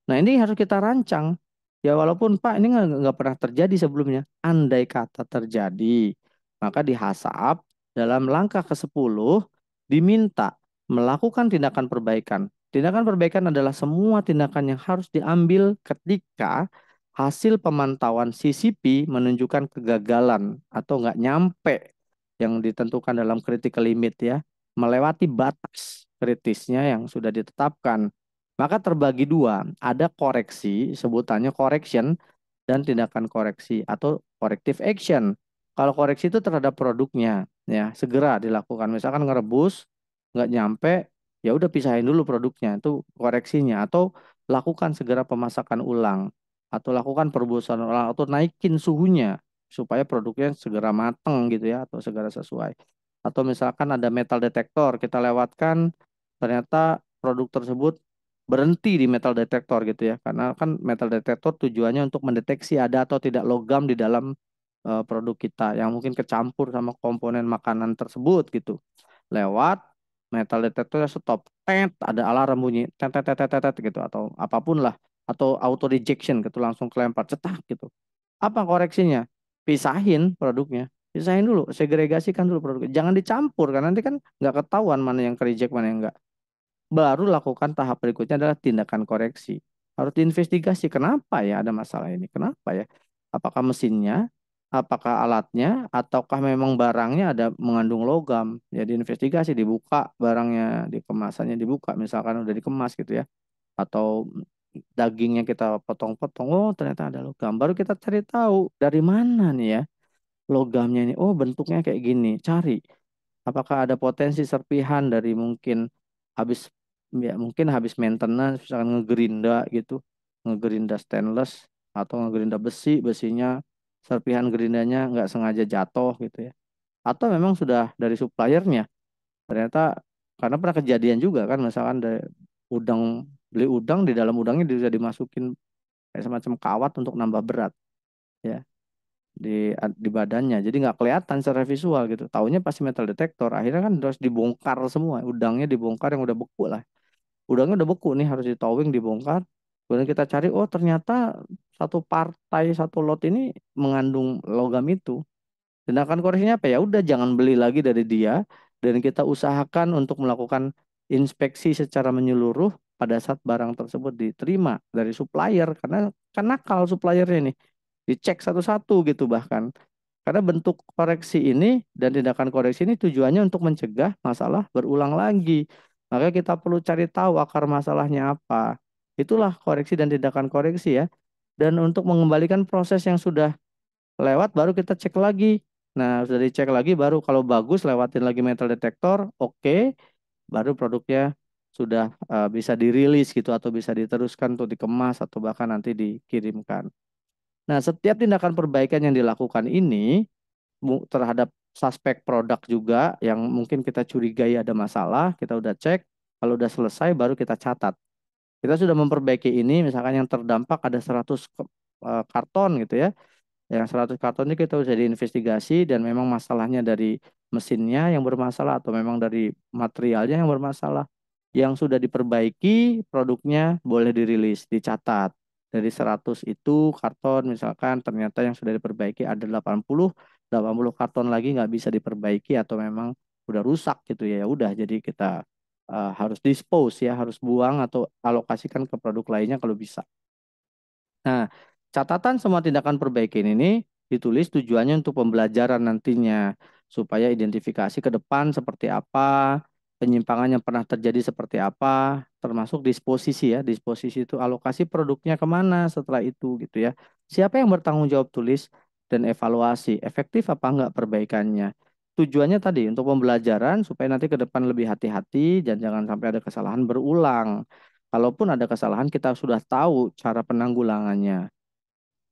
[SPEAKER 1] Nah ini harus kita rancang. Ya walaupun Pak ini nggak pernah terjadi sebelumnya. Andai kata terjadi, maka dihasap dalam langkah ke-10 diminta melakukan tindakan perbaikan. Tindakan perbaikan adalah semua tindakan yang harus diambil ketika hasil pemantauan CCP menunjukkan kegagalan atau nggak nyampe yang ditentukan dalam critical limit ya, melewati batas kritisnya yang sudah ditetapkan. Maka terbagi dua, ada koreksi, sebutannya correction, dan tindakan koreksi atau corrective action. Kalau koreksi itu terhadap produknya, ya segera dilakukan. Misalkan ngerebus, nggak nyampe ya udah pisahin dulu produknya itu koreksinya atau lakukan segera pemasakan ulang atau lakukan perburusan ulang atau naikin suhunya supaya produknya segera mateng gitu ya atau segera sesuai atau misalkan ada metal detektor kita lewatkan ternyata produk tersebut berhenti di metal detektor gitu ya karena kan metal detektor tujuannya untuk mendeteksi ada atau tidak logam di dalam eh, produk kita yang mungkin kecampur sama komponen makanan tersebut gitu lewat metal detector stop tet ada alarm bunyi tet tet tet tet gitu atau apapun lah atau auto rejection gitu langsung kelempar cetak gitu apa koreksinya pisahin produknya pisahin dulu segregasikan dulu produknya jangan dicampur karena nanti kan nggak ketahuan mana yang ke reject mana yang enggak baru lakukan tahap berikutnya adalah tindakan koreksi harus diinvestigasi kenapa ya ada masalah ini kenapa ya apakah mesinnya apakah alatnya ataukah memang barangnya ada mengandung logam. Ya investigasi dibuka barangnya, dikemasannya dibuka, misalkan udah dikemas gitu ya. Atau dagingnya kita potong-potong, oh ternyata ada logam. Baru kita cari tahu dari mana nih ya logamnya ini. Oh bentuknya kayak gini, cari. Apakah ada potensi serpihan dari mungkin habis ya mungkin habis maintenance misalkan ngegerinda gitu ngegerinda stainless atau ngegerinda besi besinya serpihan gerindanya nggak sengaja jatuh gitu ya atau memang sudah dari suppliernya ternyata karena pernah kejadian juga kan misalkan dari udang beli udang di dalam udangnya bisa dimasukin kayak semacam kawat untuk nambah berat ya di di badannya jadi nggak kelihatan secara visual gitu tahunya pasti metal detektor akhirnya kan harus dibongkar semua udangnya dibongkar yang udah beku lah udangnya udah beku nih harus ditowing dibongkar Kemudian kita cari, oh ternyata satu partai satu lot ini mengandung logam itu. Tindakan koreksinya apa ya? Udah jangan beli lagi dari dia dan kita usahakan untuk melakukan inspeksi secara menyeluruh pada saat barang tersebut diterima dari supplier karena kan nakal suppliernya ini. Dicek satu-satu gitu bahkan. Karena bentuk koreksi ini dan tindakan koreksi ini tujuannya untuk mencegah masalah berulang lagi. Maka kita perlu cari tahu akar masalahnya apa. Itulah koreksi dan tindakan koreksi ya. Dan untuk mengembalikan proses yang sudah lewat baru kita cek lagi. Nah, sudah dicek lagi baru kalau bagus lewatin lagi metal detektor, oke, okay, baru produknya sudah uh, bisa dirilis gitu atau bisa diteruskan untuk dikemas atau bahkan nanti dikirimkan. Nah, setiap tindakan perbaikan yang dilakukan ini terhadap suspek produk juga yang mungkin kita curigai ada masalah, kita udah cek, kalau udah selesai baru kita catat kita sudah memperbaiki ini misalkan yang terdampak ada 100 eh, karton gitu ya yang 100 karton ini kita bisa diinvestigasi dan memang masalahnya dari mesinnya yang bermasalah atau memang dari materialnya yang bermasalah yang sudah diperbaiki produknya boleh dirilis dicatat dari 100 itu karton misalkan ternyata yang sudah diperbaiki ada 80 80 karton lagi nggak bisa diperbaiki atau memang udah rusak gitu ya, ya udah jadi kita Eh, harus dispose ya, harus buang atau alokasikan ke produk lainnya kalau bisa. Nah, catatan semua tindakan perbaikan ini ditulis tujuannya untuk pembelajaran nantinya supaya identifikasi ke depan seperti apa, penyimpangan yang pernah terjadi seperti apa, termasuk disposisi ya. Disposisi itu alokasi produknya kemana setelah itu gitu ya. Siapa yang bertanggung jawab tulis dan evaluasi efektif apa enggak perbaikannya tujuannya tadi untuk pembelajaran supaya nanti ke depan lebih hati-hati dan jangan sampai ada kesalahan berulang. Kalaupun ada kesalahan kita sudah tahu cara penanggulangannya.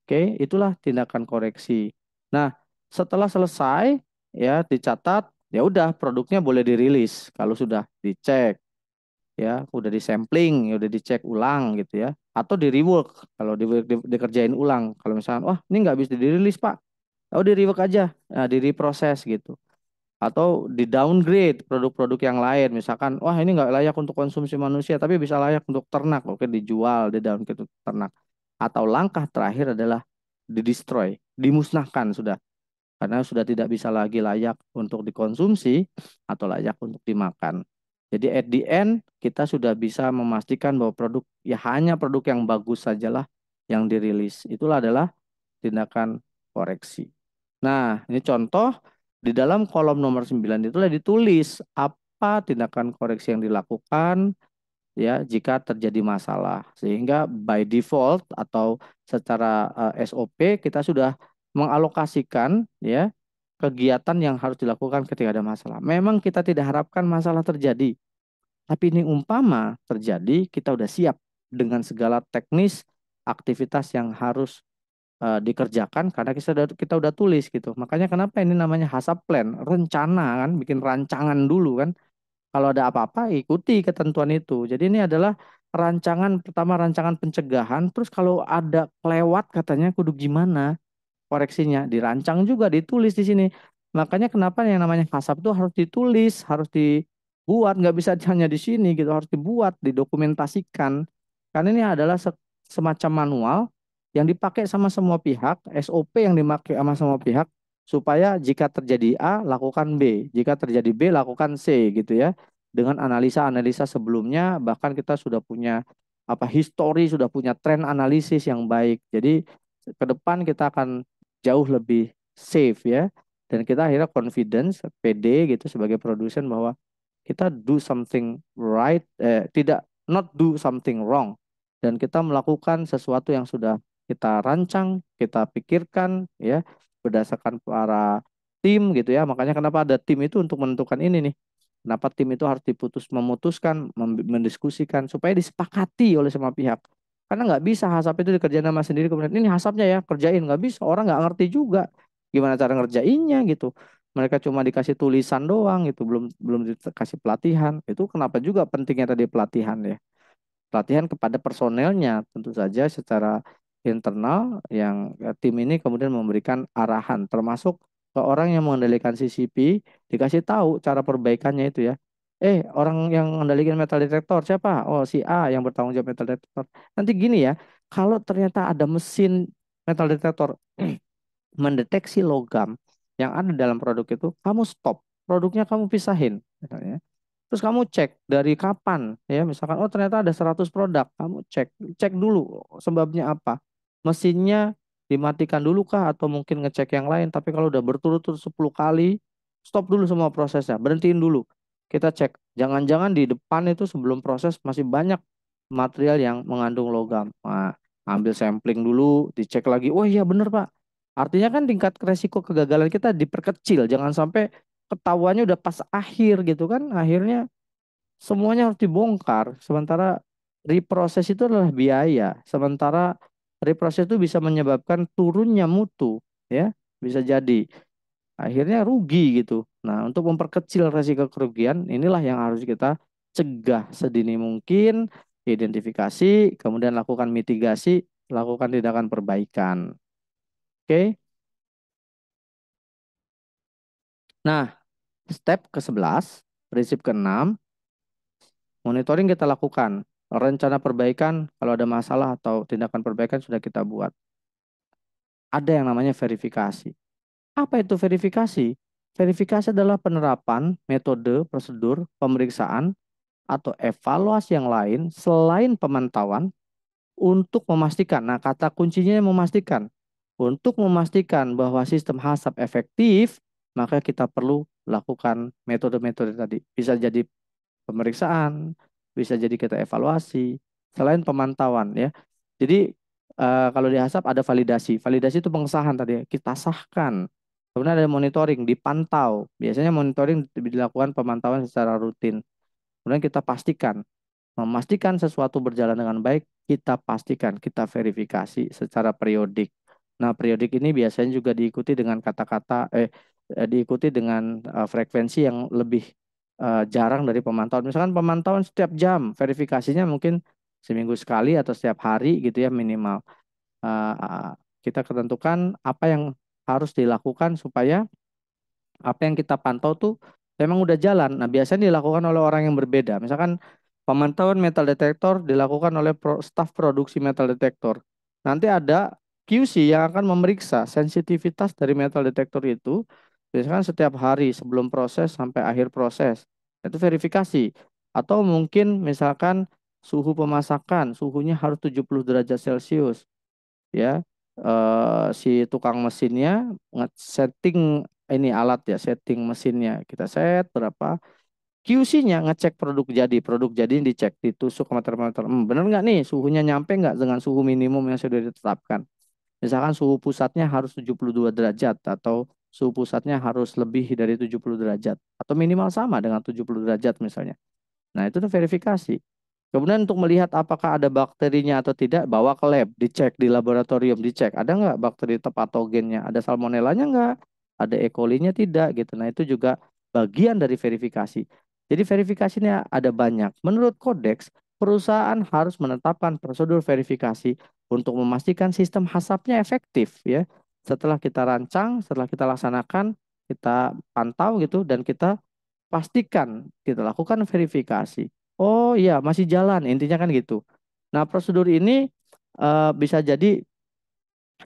[SPEAKER 1] Oke, itulah tindakan koreksi. Nah, setelah selesai ya dicatat, ya udah produknya boleh dirilis kalau sudah dicek. Ya, udah disampling, ya udah dicek ulang gitu ya. Atau di rework kalau di, di, dikerjain ulang. Kalau misalnya, wah ini nggak bisa dirilis pak, oh di rework aja, nah, di reproses gitu atau di downgrade produk-produk yang lain misalkan wah ini nggak layak untuk konsumsi manusia tapi bisa layak untuk ternak oke dijual di downgrade untuk ternak atau langkah terakhir adalah di destroy dimusnahkan sudah karena sudah tidak bisa lagi layak untuk dikonsumsi atau layak untuk dimakan jadi at the end kita sudah bisa memastikan bahwa produk ya hanya produk yang bagus sajalah yang dirilis itulah adalah tindakan koreksi nah ini contoh di dalam kolom nomor 9 itulah ditulis apa tindakan koreksi yang dilakukan ya jika terjadi masalah. Sehingga by default atau secara uh, eh, SOP kita sudah mengalokasikan ya kegiatan yang harus dilakukan ketika ada masalah. Memang kita tidak harapkan masalah terjadi. Tapi ini umpama terjadi, kita sudah siap dengan segala teknis aktivitas yang harus Eh, dikerjakan karena kita sudah kita udah tulis gitu. Makanya kenapa ini namanya hasap plan, rencana kan, bikin rancangan dulu kan. Kalau ada apa-apa ikuti ketentuan itu. Jadi ini adalah rancangan pertama rancangan pencegahan, terus kalau ada lewat katanya kudu gimana koreksinya, dirancang juga, ditulis di sini. Makanya kenapa yang namanya hasap itu harus ditulis, harus dibuat, nggak bisa hanya di sini gitu, harus dibuat, didokumentasikan. Karena ini adalah semacam manual yang dipakai sama semua pihak, SOP yang dipakai sama semua pihak supaya jika terjadi A lakukan B, jika terjadi B lakukan C gitu ya. Dengan analisa-analisa sebelumnya bahkan kita sudah punya apa histori sudah punya tren analisis yang baik. Jadi ke depan kita akan jauh lebih safe ya dan kita akhirnya confidence PD gitu sebagai produsen bahwa kita do something right eh, tidak not do something wrong dan kita melakukan sesuatu yang sudah kita rancang, kita pikirkan ya berdasarkan para tim gitu ya. Makanya kenapa ada tim itu untuk menentukan ini nih. Kenapa tim itu harus diputus memutuskan, mendiskusikan supaya disepakati oleh semua pihak. Karena nggak bisa hasap itu dikerjain sama sendiri kemudian ini hasapnya ya kerjain nggak bisa orang nggak ngerti juga gimana cara ngerjainnya gitu. Mereka cuma dikasih tulisan doang itu belum belum dikasih pelatihan. Itu kenapa juga pentingnya tadi pelatihan ya. Pelatihan kepada personelnya tentu saja secara internal yang e, tim ini kemudian memberikan arahan termasuk ke orang yang mengendalikan CCP dikasih tahu cara perbaikannya itu ya eh orang yang mengendalikan metal detector siapa oh si A yang bertanggung jawab metal detector nanti gini ya kalau ternyata ada mesin metal detector mendeteksi logam yang ada dalam produk itu kamu stop produknya kamu pisahin misalnya Terus kamu cek dari kapan ya misalkan oh ternyata ada 100 produk, kamu cek, cek dulu sebabnya apa mesinnya dimatikan dulu kah atau mungkin ngecek yang lain. Tapi kalau udah berturut-turut 10 kali, stop dulu semua prosesnya, berhentiin dulu. Kita cek, jangan-jangan di depan itu sebelum proses masih banyak material yang mengandung logam. Nah, ambil sampling dulu, dicek lagi. Oh iya bener Pak. Artinya kan tingkat resiko kegagalan kita diperkecil. Jangan sampai ketahuannya udah pas akhir gitu kan. Akhirnya semuanya harus dibongkar. Sementara reproses itu adalah biaya. Sementara reproses itu bisa menyebabkan turunnya mutu, ya bisa jadi akhirnya rugi gitu. Nah untuk memperkecil resiko kerugian inilah yang harus kita cegah sedini mungkin, identifikasi, kemudian lakukan mitigasi, lakukan tindakan perbaikan. Oke. Nah, step ke-11, prinsip ke-6, monitoring kita lakukan rencana perbaikan kalau ada masalah atau tindakan perbaikan sudah kita buat. Ada yang namanya verifikasi. Apa itu verifikasi? Verifikasi adalah penerapan metode, prosedur, pemeriksaan, atau evaluasi yang lain selain pemantauan untuk memastikan. Nah, kata kuncinya memastikan. Untuk memastikan bahwa sistem HASAP efektif, maka kita perlu lakukan metode-metode tadi. Bisa jadi pemeriksaan, bisa jadi kita evaluasi selain pemantauan ya. Jadi uh, kalau di HASAP ada validasi. Validasi itu pengesahan tadi, kita sahkan. Kemudian ada monitoring, dipantau. Biasanya monitoring dilakukan pemantauan secara rutin. Kemudian kita pastikan. Memastikan sesuatu berjalan dengan baik, kita pastikan, kita verifikasi secara periodik. Nah, periodik ini biasanya juga diikuti dengan kata-kata eh, eh diikuti dengan eh, frekuensi yang lebih uh, jarang dari pemantauan. Misalkan pemantauan setiap jam, verifikasinya mungkin seminggu sekali atau setiap hari gitu ya minimal. Uh, kita ketentukan apa yang harus dilakukan supaya apa yang kita pantau tuh memang udah jalan. Nah, biasanya dilakukan oleh orang yang berbeda. Misalkan pemantauan metal detektor dilakukan oleh pro, staf produksi metal detektor. Nanti ada QC yang akan memeriksa sensitivitas dari metal detektor itu biasanya kan setiap hari sebelum proses sampai akhir proses itu verifikasi atau mungkin misalkan suhu pemasakan suhunya harus 70 derajat celcius ya eh, si tukang mesinnya setting ini alat ya setting mesinnya kita set berapa QC-nya ngecek produk jadi, produk jadi dicek, ditusuk sama termometer. Hmm, bener nggak nih suhunya nyampe nggak dengan suhu minimum yang sudah ditetapkan? Misalkan suhu pusatnya harus 72 derajat atau suhu pusatnya harus lebih dari 70 derajat atau minimal sama dengan 70 derajat misalnya. Nah, itu tuh verifikasi. Kemudian untuk melihat apakah ada bakterinya atau tidak, bawa ke lab, dicek di laboratorium, dicek ada nggak bakteri patogennya, ada salmonellanya nggak, ada E. coli-nya tidak gitu. Nah, itu juga bagian dari verifikasi. Jadi verifikasinya ada banyak. Menurut kodeks, perusahaan harus menetapkan prosedur verifikasi untuk memastikan sistem hasapnya efektif ya setelah kita rancang, setelah kita laksanakan, kita pantau gitu dan kita pastikan kita lakukan verifikasi. Oh iya, masih jalan, intinya kan gitu. Nah, prosedur ini uh, bisa jadi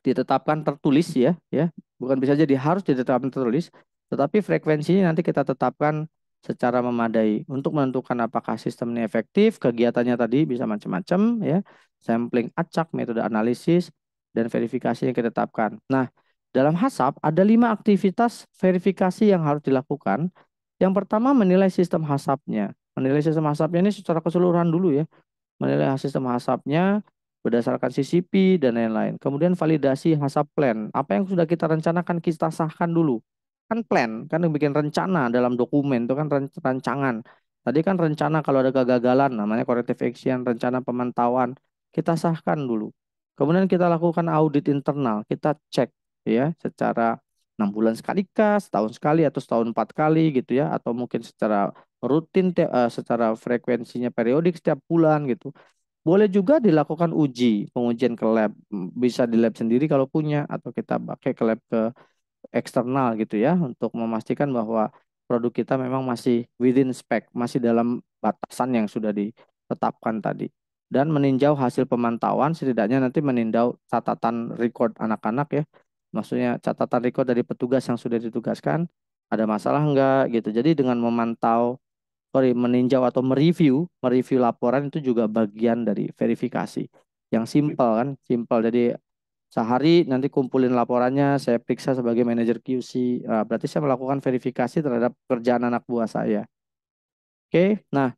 [SPEAKER 1] ditetapkan tertulis ya, ya. Bukan bisa jadi harus ditetapkan tertulis, tetapi frekuensinya nanti kita tetapkan secara memadai untuk menentukan apakah sistem ini efektif, kegiatannya tadi bisa macam-macam ya, sampling acak, metode analisis, dan verifikasi yang kita tetapkan. Nah, dalam HASAP ada lima aktivitas verifikasi yang harus dilakukan. Yang pertama menilai sistem HASAPnya, Menilai sistem HASAPnya ini secara keseluruhan dulu ya. Menilai sistem HASAPnya berdasarkan CCP dan lain-lain. Kemudian validasi HASAP plan. Apa yang sudah kita rencanakan kita sahkan dulu. Kan plan, kan yang bikin rencana dalam dokumen itu kan rancangan. Tadi kan rencana kalau ada kegagalan namanya corrective action, rencana pemantauan, kita sahkan dulu. Kemudian kita lakukan audit internal, kita cek ya secara enam bulan sekali kah, setahun sekali atau setahun empat kali gitu ya, atau mungkin secara rutin, eh, secara frekuensinya periodik setiap bulan gitu. Boleh juga dilakukan uji, pengujian ke lab, bisa di lab sendiri kalau punya, atau kita pakai ke lab ke eksternal gitu ya, untuk memastikan bahwa produk kita memang masih within spec, masih dalam batasan yang sudah ditetapkan tadi dan meninjau hasil pemantauan setidaknya nanti meninjau catatan record anak-anak ya maksudnya catatan record dari petugas yang sudah ditugaskan ada masalah enggak gitu jadi dengan memantau sorry meninjau atau mereview mereview laporan itu juga bagian dari verifikasi yang simpel kan simpel. jadi sehari nanti kumpulin laporannya saya periksa sebagai manajer QC nah, berarti saya melakukan verifikasi terhadap kerjaan anak buah saya oke nah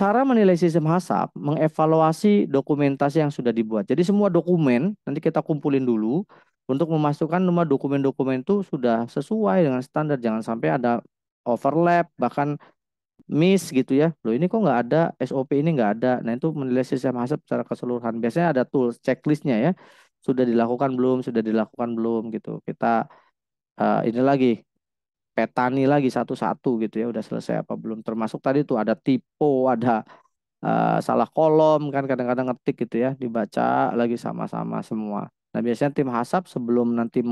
[SPEAKER 1] cara menilai sistem HASAP mengevaluasi dokumentasi yang sudah dibuat. Jadi semua dokumen nanti kita kumpulin dulu untuk memasukkan nomor dokumen-dokumen itu sudah sesuai dengan standar. Jangan sampai ada overlap bahkan miss gitu ya. Loh ini kok nggak ada SOP ini nggak ada. Nah itu menilai sistem HASAP secara keseluruhan. Biasanya ada tools checklistnya ya. Sudah dilakukan belum? Sudah dilakukan belum gitu. Kita uh, ini lagi petani lagi satu-satu gitu ya udah selesai apa belum termasuk tadi tuh ada typo ada uh, salah kolom kan kadang-kadang ngetik gitu ya dibaca lagi sama-sama semua nah biasanya tim Hasap sebelum nanti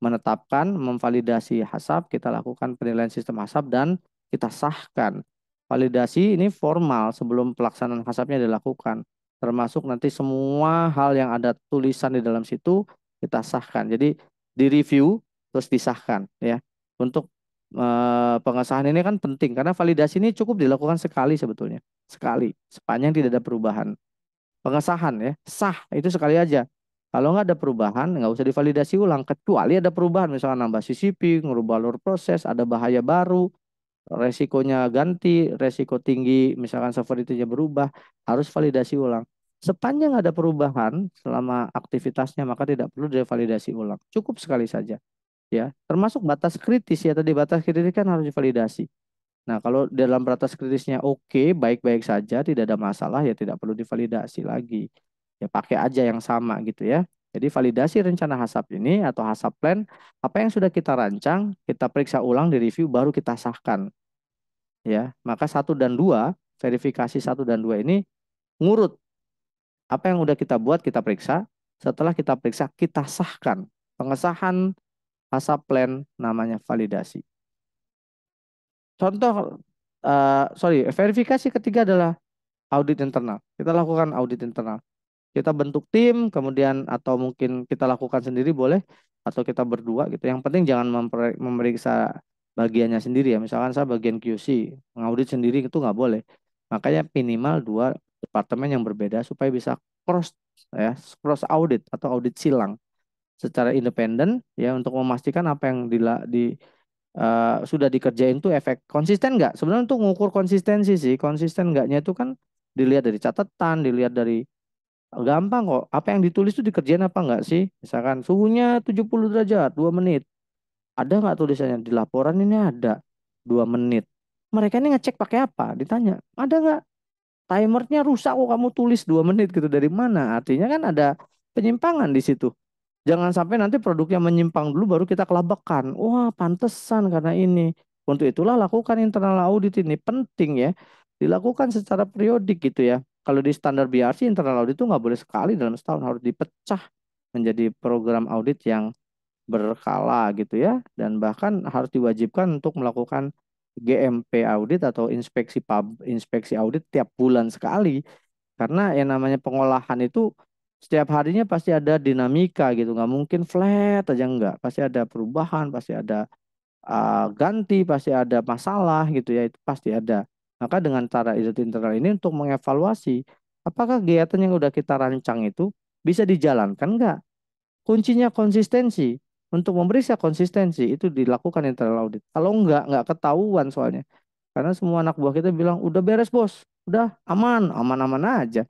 [SPEAKER 1] menetapkan memvalidasi Hasap kita lakukan penilaian sistem Hasap dan kita sahkan validasi ini formal sebelum pelaksanaan Hasapnya dilakukan termasuk nanti semua hal yang ada tulisan di dalam situ kita sahkan. Jadi direview terus disahkan ya untuk uh, pengesahan ini kan penting karena validasi ini cukup dilakukan sekali sebetulnya sekali sepanjang tidak ada perubahan pengesahan ya sah itu sekali aja kalau nggak ada perubahan nggak usah divalidasi ulang kecuali ada perubahan misalnya nambah CCP ngubah alur proses ada bahaya baru resikonya ganti resiko tinggi misalkan severity-nya berubah harus validasi ulang Sepanjang ada perubahan selama aktivitasnya maka tidak perlu divalidasi ulang. Cukup sekali saja ya termasuk batas kritis ya tadi batas kritis kan harus divalidasi nah kalau dalam batas kritisnya oke baik-baik saja tidak ada masalah ya tidak perlu divalidasi lagi ya pakai aja yang sama gitu ya jadi validasi rencana hasap ini atau hasap plan apa yang sudah kita rancang kita periksa ulang di review baru kita sahkan ya maka satu dan dua verifikasi satu dan dua ini ngurut apa yang sudah kita buat kita periksa setelah kita periksa kita sahkan pengesahan fase plan namanya validasi. Contoh, uh, sorry, verifikasi ketiga adalah audit internal. Kita lakukan audit internal. Kita bentuk tim, kemudian atau mungkin kita lakukan sendiri boleh, atau kita berdua gitu. Yang penting jangan memeriksa bagiannya sendiri ya. Misalkan saya bagian QC, mengaudit sendiri itu nggak boleh. Makanya minimal dua departemen yang berbeda supaya bisa cross ya cross audit atau audit silang secara independen ya untuk memastikan apa yang di, di uh, eh, sudah dikerjain tuh efek konsisten nggak? Sebenarnya untuk mengukur konsistensi sih, konsisten nggaknya itu kan dilihat dari catatan, dilihat dari eh, gampang kok. Apa yang ditulis tuh dikerjain apa nggak sih? Misalkan suhunya 70 derajat, dua menit. Ada nggak tulisannya? Di laporan ini ada dua menit. Mereka ini ngecek pakai apa? Ditanya, ada nggak? Timernya rusak kok kamu tulis dua menit gitu. Dari mana? Artinya kan ada penyimpangan di situ. Jangan sampai nanti produknya menyimpang dulu baru kita kelabakan. Wah, pantesan karena ini. Untuk itulah lakukan internal audit ini penting ya. Dilakukan secara periodik gitu ya. Kalau di standar BRC internal audit itu nggak boleh sekali dalam setahun harus dipecah menjadi program audit yang berkala gitu ya dan bahkan harus diwajibkan untuk melakukan GMP audit atau inspeksi pub, inspeksi audit tiap bulan sekali karena yang namanya pengolahan itu setiap harinya pasti ada dinamika gitu nggak mungkin flat aja nggak pasti ada perubahan pasti ada uh, ganti pasti ada masalah gitu ya itu pasti ada maka dengan cara audit internal ini untuk mengevaluasi apakah kegiatan yang udah kita rancang itu bisa dijalankan nggak kuncinya konsistensi untuk memeriksa konsistensi itu dilakukan internal audit kalau nggak nggak ketahuan soalnya karena semua anak buah kita bilang udah beres bos udah aman aman aman aja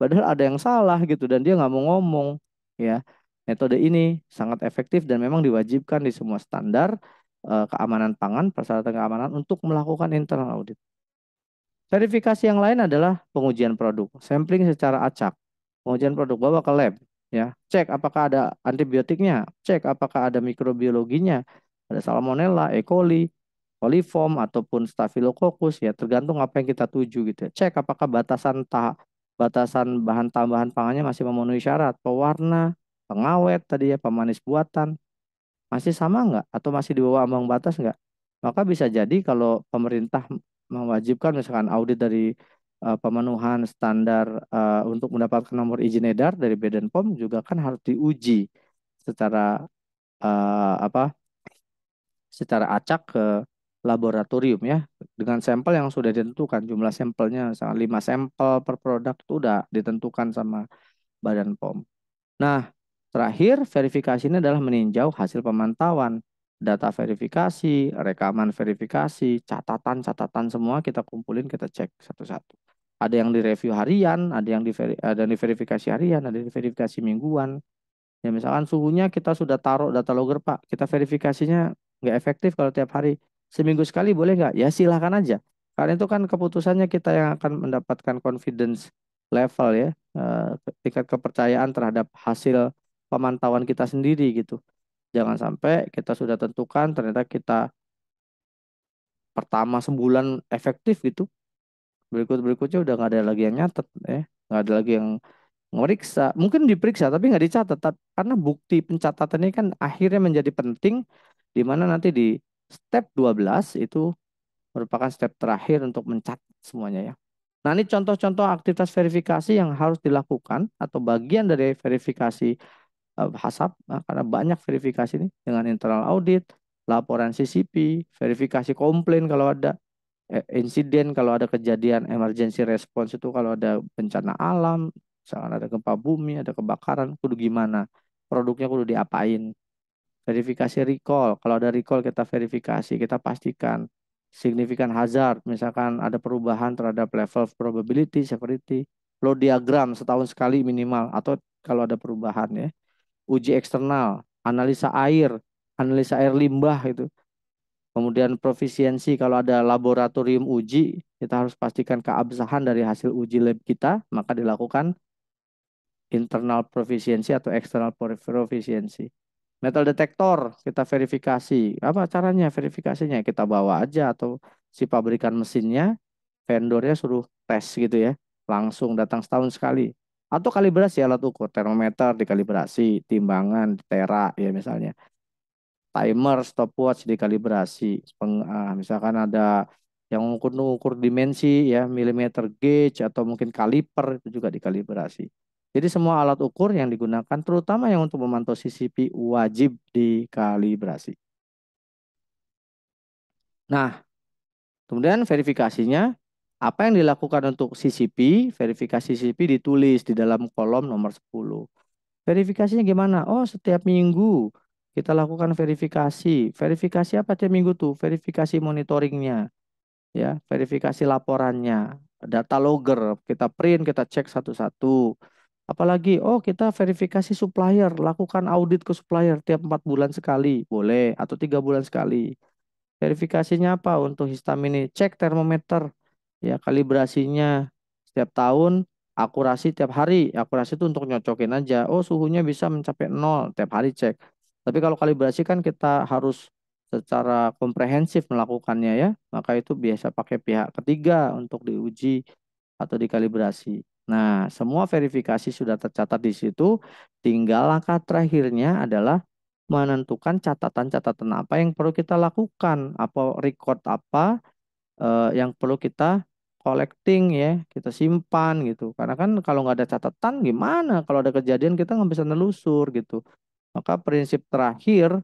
[SPEAKER 1] padahal ada yang salah gitu dan dia nggak mau ngomong ya metode ini sangat efektif dan memang diwajibkan di semua standar eh, keamanan pangan persyaratan keamanan untuk melakukan internal audit verifikasi yang lain adalah pengujian produk sampling secara acak pengujian produk bawa ke lab ya cek apakah ada antibiotiknya cek apakah ada mikrobiologinya ada salmonella E. coli coliform ataupun staphylococcus ya tergantung apa yang kita tuju gitu ya. cek apakah batasan tahap batasan bahan tambahan pangannya masih memenuhi syarat pewarna, pengawet tadi ya, pemanis buatan. Masih sama nggak? Atau masih di bawah ambang batas nggak? Maka bisa jadi kalau pemerintah mewajibkan misalkan audit dari uh, pemenuhan standar uh, untuk mendapatkan nomor izin edar dari Badan POM juga kan harus diuji secara uh, apa? secara acak ke laboratorium ya dengan sampel yang sudah ditentukan jumlah sampelnya sama 5 sampel per produk itu sudah ditentukan sama Badan POM. Nah, terakhir verifikasi ini adalah meninjau hasil pemantauan, data verifikasi, rekaman verifikasi, catatan-catatan semua kita kumpulin, kita cek satu-satu. Ada yang direview harian, ada yang ada yang diverifikasi harian, ada yang diverifikasi mingguan. Ya misalkan suhunya kita sudah taruh data logger, Pak. Kita verifikasinya nggak efektif kalau tiap hari seminggu sekali boleh nggak? Ya silahkan aja. Karena itu kan keputusannya kita yang akan mendapatkan confidence level ya, eh, tingkat kepercayaan terhadap hasil pemantauan kita sendiri gitu. Jangan sampai kita sudah tentukan ternyata kita pertama sebulan efektif gitu. Berikut berikutnya udah nggak ada lagi yang nyatet ya, nggak ada lagi yang meriksa. Mungkin diperiksa tapi nggak dicatat karena bukti pencatatan ini kan akhirnya menjadi penting di mana nanti di Step 12 itu merupakan step terakhir untuk mencat semuanya ya. Nah ini contoh-contoh aktivitas verifikasi yang harus dilakukan atau bagian dari verifikasi HASAP eh, eh, karena banyak verifikasi ini dengan internal audit, laporan CCP, verifikasi komplain kalau ada eh, insiden, kalau ada kejadian emergency response itu kalau ada bencana alam, misalkan ada gempa bumi, ada kebakaran, kudu gimana, produknya kudu diapain verifikasi recall. Kalau ada recall kita verifikasi, kita pastikan signifikan hazard, misalkan ada perubahan terhadap level probability, severity, flow diagram setahun sekali minimal atau kalau ada perubahan ya. Uji eksternal, analisa air, analisa air limbah itu. Kemudian provisiensi kalau ada laboratorium uji, kita harus pastikan keabsahan dari hasil uji lab kita, maka dilakukan internal provisiensi atau external provisiensi metal detektor kita verifikasi. Apa caranya verifikasinya? Kita bawa aja atau si pabrikan mesinnya, vendornya suruh tes gitu ya. Langsung datang setahun sekali. Atau kalibrasi alat ukur, termometer dikalibrasi, timbangan, tera ya misalnya. Timer, stopwatch dikalibrasi. Peng, ah, misalkan ada yang ukur ukur dimensi ya, milimeter gauge atau mungkin kaliper itu juga dikalibrasi. Jadi semua alat ukur yang digunakan terutama yang untuk memantau CCP wajib dikalibrasi. Nah, kemudian verifikasinya apa yang dilakukan untuk CCP, verifikasi CCP ditulis di dalam kolom nomor 10. Verifikasinya gimana? Oh, setiap minggu kita lakukan verifikasi. Verifikasi apa tiap minggu tuh? Verifikasi monitoringnya. Ya, verifikasi laporannya, data logger, kita print, kita cek satu-satu Apalagi, oh kita verifikasi supplier, lakukan audit ke supplier tiap empat bulan sekali, boleh, atau tiga bulan sekali. Verifikasinya apa untuk histamin ini? Cek termometer, ya kalibrasinya setiap tahun, akurasi tiap hari. Akurasi itu untuk nyocokin aja. Oh suhunya bisa mencapai nol tiap hari cek. Tapi kalau kalibrasi kan kita harus secara komprehensif melakukannya ya. Maka itu biasa pakai pihak ketiga untuk diuji atau dikalibrasi. Nah, semua verifikasi sudah tercatat di situ. Tinggal langkah terakhirnya adalah menentukan catatan-catatan apa yang perlu kita lakukan, apa record apa eh, yang perlu kita collecting ya, kita simpan gitu. Karena kan kalau nggak ada catatan gimana? Kalau ada kejadian kita nggak bisa nelusur gitu. Maka prinsip terakhir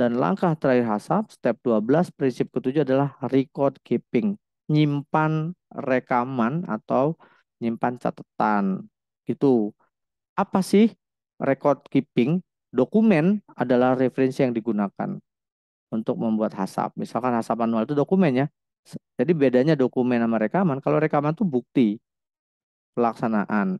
[SPEAKER 1] dan langkah terakhir HASAP, step 12, prinsip ketujuh adalah record keeping. Nyimpan rekaman atau nyimpan catatan itu Apa sih record keeping? Dokumen adalah referensi yang digunakan untuk membuat hasap. Misalkan hasap manual itu dokumen ya. Jadi bedanya dokumen sama rekaman. Kalau rekaman itu bukti pelaksanaan.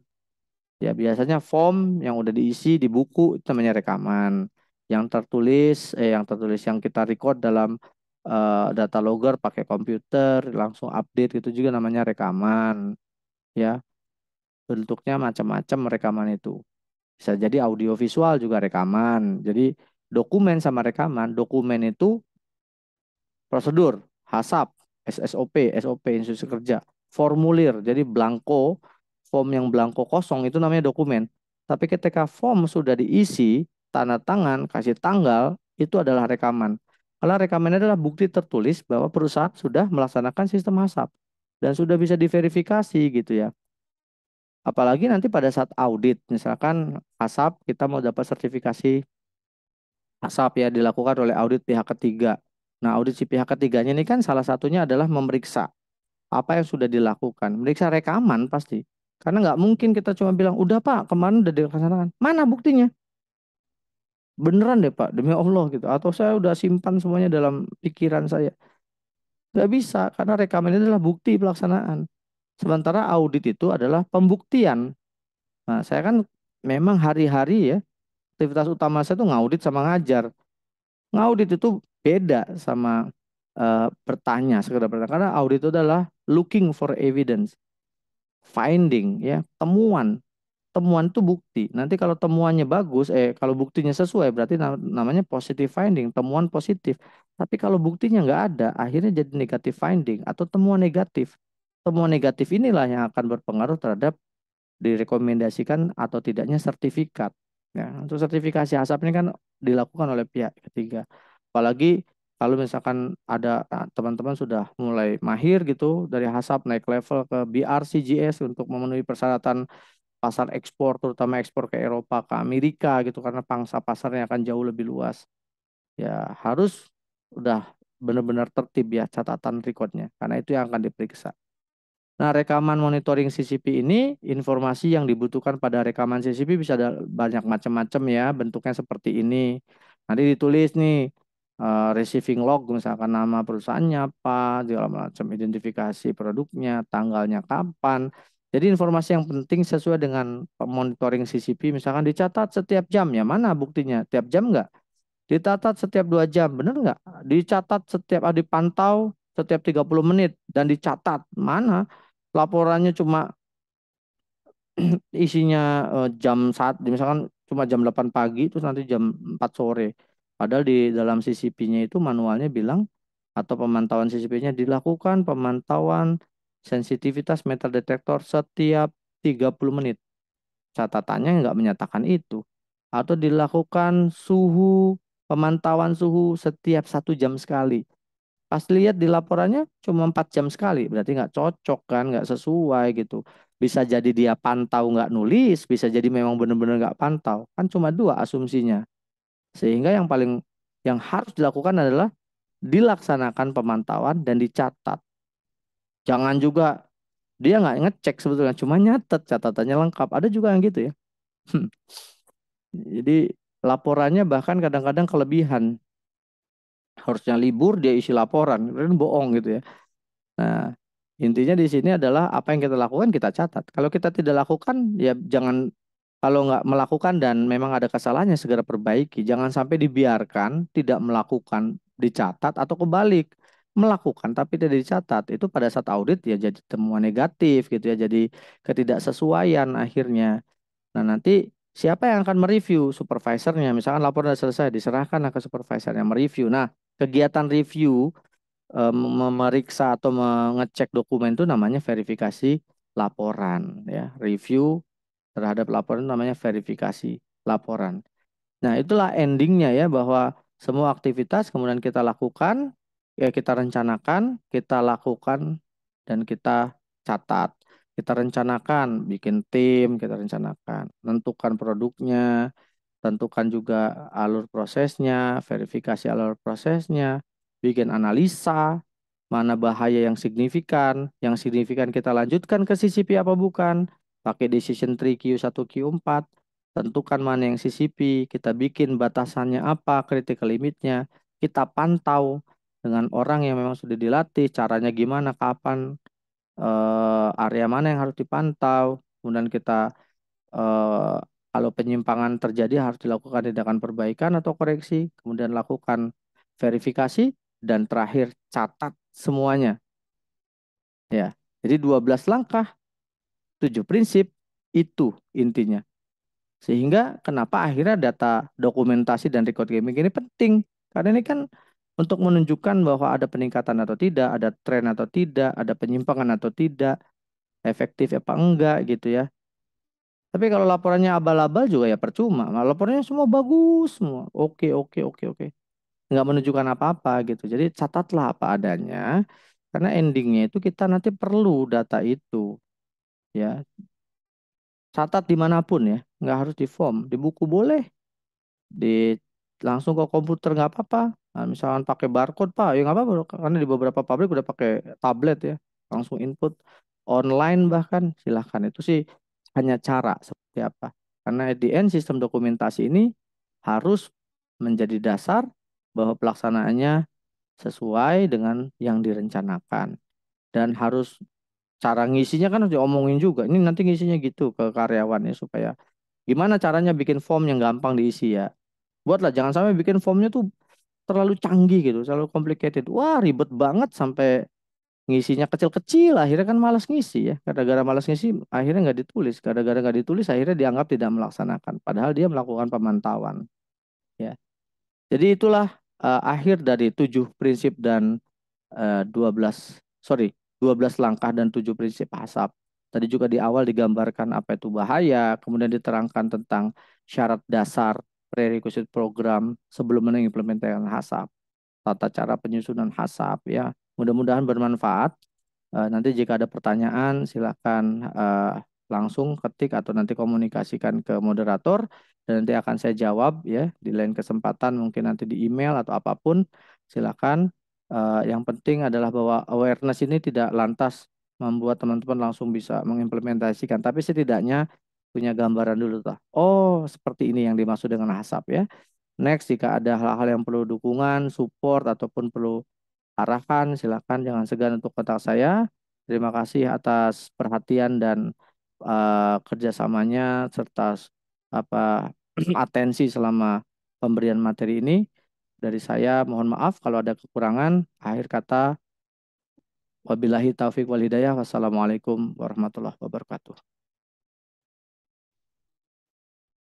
[SPEAKER 1] Ya biasanya form yang udah diisi di buku itu namanya rekaman. Yang tertulis, eh yang tertulis yang kita record dalam uh, data logger pakai komputer langsung update itu juga namanya rekaman ya bentuknya macam-macam rekaman itu. Bisa jadi audio visual juga rekaman. Jadi dokumen sama rekaman, dokumen itu prosedur, HASAP, SSOP, SOP instruksi kerja, formulir. Jadi blanko, form yang blanko kosong itu namanya dokumen. Tapi ketika form sudah diisi, tanda tangan, kasih tanggal, itu adalah rekaman. Karena rekaman adalah bukti tertulis bahwa perusahaan sudah melaksanakan sistem HASAP dan sudah bisa diverifikasi gitu ya. Apalagi nanti pada saat audit, misalkan ASAP kita mau dapat sertifikasi ASAP ya dilakukan oleh audit pihak ketiga. Nah, audit si pihak ketiganya ini kan salah satunya adalah memeriksa apa yang sudah dilakukan, memeriksa rekaman pasti. Karena nggak mungkin kita cuma bilang, udah Pak, kemarin udah dilaksanakan. Mana buktinya? Beneran deh Pak, demi Allah gitu. Atau saya udah simpan semuanya dalam pikiran saya. Nggak bisa, karena rekaman ini adalah bukti pelaksanaan. Sementara audit itu adalah pembuktian. Nah, saya kan memang hari-hari ya, aktivitas utama saya itu ngaudit sama ngajar. Ngaudit itu beda sama uh, bertanya, sekedar bertanya. Karena audit itu adalah looking for evidence. Finding, ya temuan temuan itu bukti. Nanti kalau temuannya bagus, eh kalau buktinya sesuai berarti namanya positive finding, temuan positif. Tapi kalau buktinya nggak ada, akhirnya jadi negative finding atau temuan negatif. Temuan negatif inilah yang akan berpengaruh terhadap direkomendasikan atau tidaknya sertifikat. Ya, untuk sertifikasi HASAP ini kan dilakukan oleh pihak ketiga. Apalagi kalau misalkan ada teman-teman sudah mulai mahir gitu dari HASAP naik level ke BRCGS untuk memenuhi persyaratan pasar ekspor terutama ekspor ke Eropa ke Amerika gitu karena pangsa pasarnya akan jauh lebih luas ya harus udah benar-benar tertib ya catatan recordnya karena itu yang akan diperiksa nah rekaman monitoring CCP ini informasi yang dibutuhkan pada rekaman CCP bisa ada banyak macam-macam ya bentuknya seperti ini nanti ditulis nih uh, receiving log misalkan nama perusahaannya apa segala macam identifikasi produknya tanggalnya kapan jadi informasi yang penting sesuai dengan monitoring CCP, misalkan dicatat setiap jam, ya mana buktinya? Tiap jam nggak? Dicatat setiap dua jam, benar nggak? Dicatat setiap, ah, dipantau setiap 30 menit, dan dicatat. Mana? Laporannya cuma isinya eh, jam saat, misalkan cuma jam 8 pagi, terus nanti jam 4 sore. Padahal di dalam CCP-nya itu manualnya bilang, atau pemantauan CCP-nya dilakukan pemantauan sensitivitas metal detektor setiap 30 menit. Catatannya nggak menyatakan itu. Atau dilakukan suhu, pemantauan suhu setiap satu jam sekali. Pas lihat di laporannya cuma empat jam sekali, berarti nggak cocok kan, nggak sesuai gitu. Bisa jadi dia pantau nggak nulis, bisa jadi memang benar-benar nggak pantau. Kan cuma dua asumsinya. Sehingga yang paling yang harus dilakukan adalah dilaksanakan pemantauan dan dicatat Jangan juga dia nggak ngecek sebetulnya, cuma nyatet catatannya lengkap. Ada juga yang gitu ya. Hmm. Jadi laporannya bahkan kadang-kadang kelebihan. Harusnya libur dia isi laporan, kan bohong gitu ya. Nah, intinya di sini adalah apa yang kita lakukan kita catat. Kalau kita tidak lakukan ya jangan kalau nggak melakukan dan memang ada kesalahannya segera perbaiki. Jangan sampai dibiarkan tidak melakukan dicatat atau kebalik melakukan tapi tidak dicatat itu pada saat audit ya jadi temuan negatif gitu ya jadi ketidaksesuaian akhirnya nah nanti siapa yang akan mereview supervisornya misalkan laporan sudah selesai diserahkan ke supervisor yang mereview nah kegiatan review eh, memeriksa atau mengecek dokumen itu namanya verifikasi laporan ya review terhadap laporan namanya verifikasi laporan nah itulah endingnya ya bahwa semua aktivitas kemudian kita lakukan ya kita rencanakan, kita lakukan dan kita catat. Kita rencanakan, bikin tim, kita rencanakan, tentukan produknya, tentukan juga alur prosesnya, verifikasi alur prosesnya, bikin analisa, mana bahaya yang signifikan, yang signifikan kita lanjutkan ke CCP apa bukan, pakai decision tree Q1, Q4, tentukan mana yang CCP, kita bikin batasannya apa, critical limitnya, kita pantau, dengan orang yang memang sudah dilatih caranya gimana kapan uh, area mana yang harus dipantau kemudian kita uh, kalau penyimpangan terjadi harus dilakukan tindakan perbaikan atau koreksi kemudian lakukan verifikasi dan terakhir catat semuanya ya jadi 12 langkah tujuh prinsip itu intinya sehingga kenapa akhirnya data dokumentasi dan record gaming ini penting karena ini kan untuk menunjukkan bahwa ada peningkatan atau tidak, ada tren atau tidak, ada penyimpangan atau tidak, efektif apa enggak gitu ya. Tapi kalau laporannya abal-abal juga ya percuma. Nah, laporannya semua bagus semua. Oke, oke, oke, oke. Enggak menunjukkan apa-apa gitu. Jadi catatlah apa adanya. Karena endingnya itu kita nanti perlu data itu. Ya. Catat dimanapun ya. Nggak harus di form. Di buku boleh. Di langsung ke komputer nggak apa-apa. Nah, misalkan pakai barcode Pak, ya nggak apa-apa karena di beberapa pabrik udah pakai tablet ya, langsung input online bahkan silahkan itu sih hanya cara seperti apa. Karena at end sistem dokumentasi ini harus menjadi dasar bahwa pelaksanaannya sesuai dengan yang direncanakan dan harus cara ngisinya kan harus diomongin juga. Ini nanti ngisinya gitu ke karyawannya supaya gimana caranya bikin form yang gampang diisi ya. Buatlah jangan sampai bikin formnya tuh terlalu canggih gitu, terlalu complicated. Wah, ribet banget sampai ngisinya kecil-kecil. Akhirnya kan malas ngisi ya. Gara-gara malas ngisi, akhirnya nggak ditulis. Gara-gara nggak ditulis, akhirnya dianggap tidak melaksanakan. Padahal dia melakukan pemantauan. Ya. Jadi itulah uh, akhir dari tujuh prinsip dan uh, belas, sorry, dua belas langkah dan tujuh prinsip HASAP. Tadi juga di awal digambarkan apa itu bahaya, kemudian diterangkan tentang syarat dasar prerequisite program sebelum mengimplementasikan HASAP, tata cara penyusunan HASAP ya. Mudah-mudahan bermanfaat. Eh, nanti jika ada pertanyaan silakan eh, langsung ketik atau nanti komunikasikan ke moderator dan nanti akan saya jawab ya di lain kesempatan mungkin nanti di email atau apapun silakan. Eh, yang penting adalah bahwa awareness ini tidak lantas membuat teman-teman langsung bisa mengimplementasikan, tapi setidaknya punya gambaran dulu toh. Oh, seperti ini yang dimaksud dengan hasap ya. Next, jika ada hal-hal yang perlu dukungan, support ataupun perlu arahan, silakan jangan segan untuk kontak saya. Terima kasih atas perhatian dan uh, kerjasamanya serta apa atensi selama pemberian materi ini. Dari saya mohon maaf kalau ada kekurangan. Akhir kata, wabillahi taufiq wal hidayah. Wassalamualaikum warahmatullahi wabarakatuh.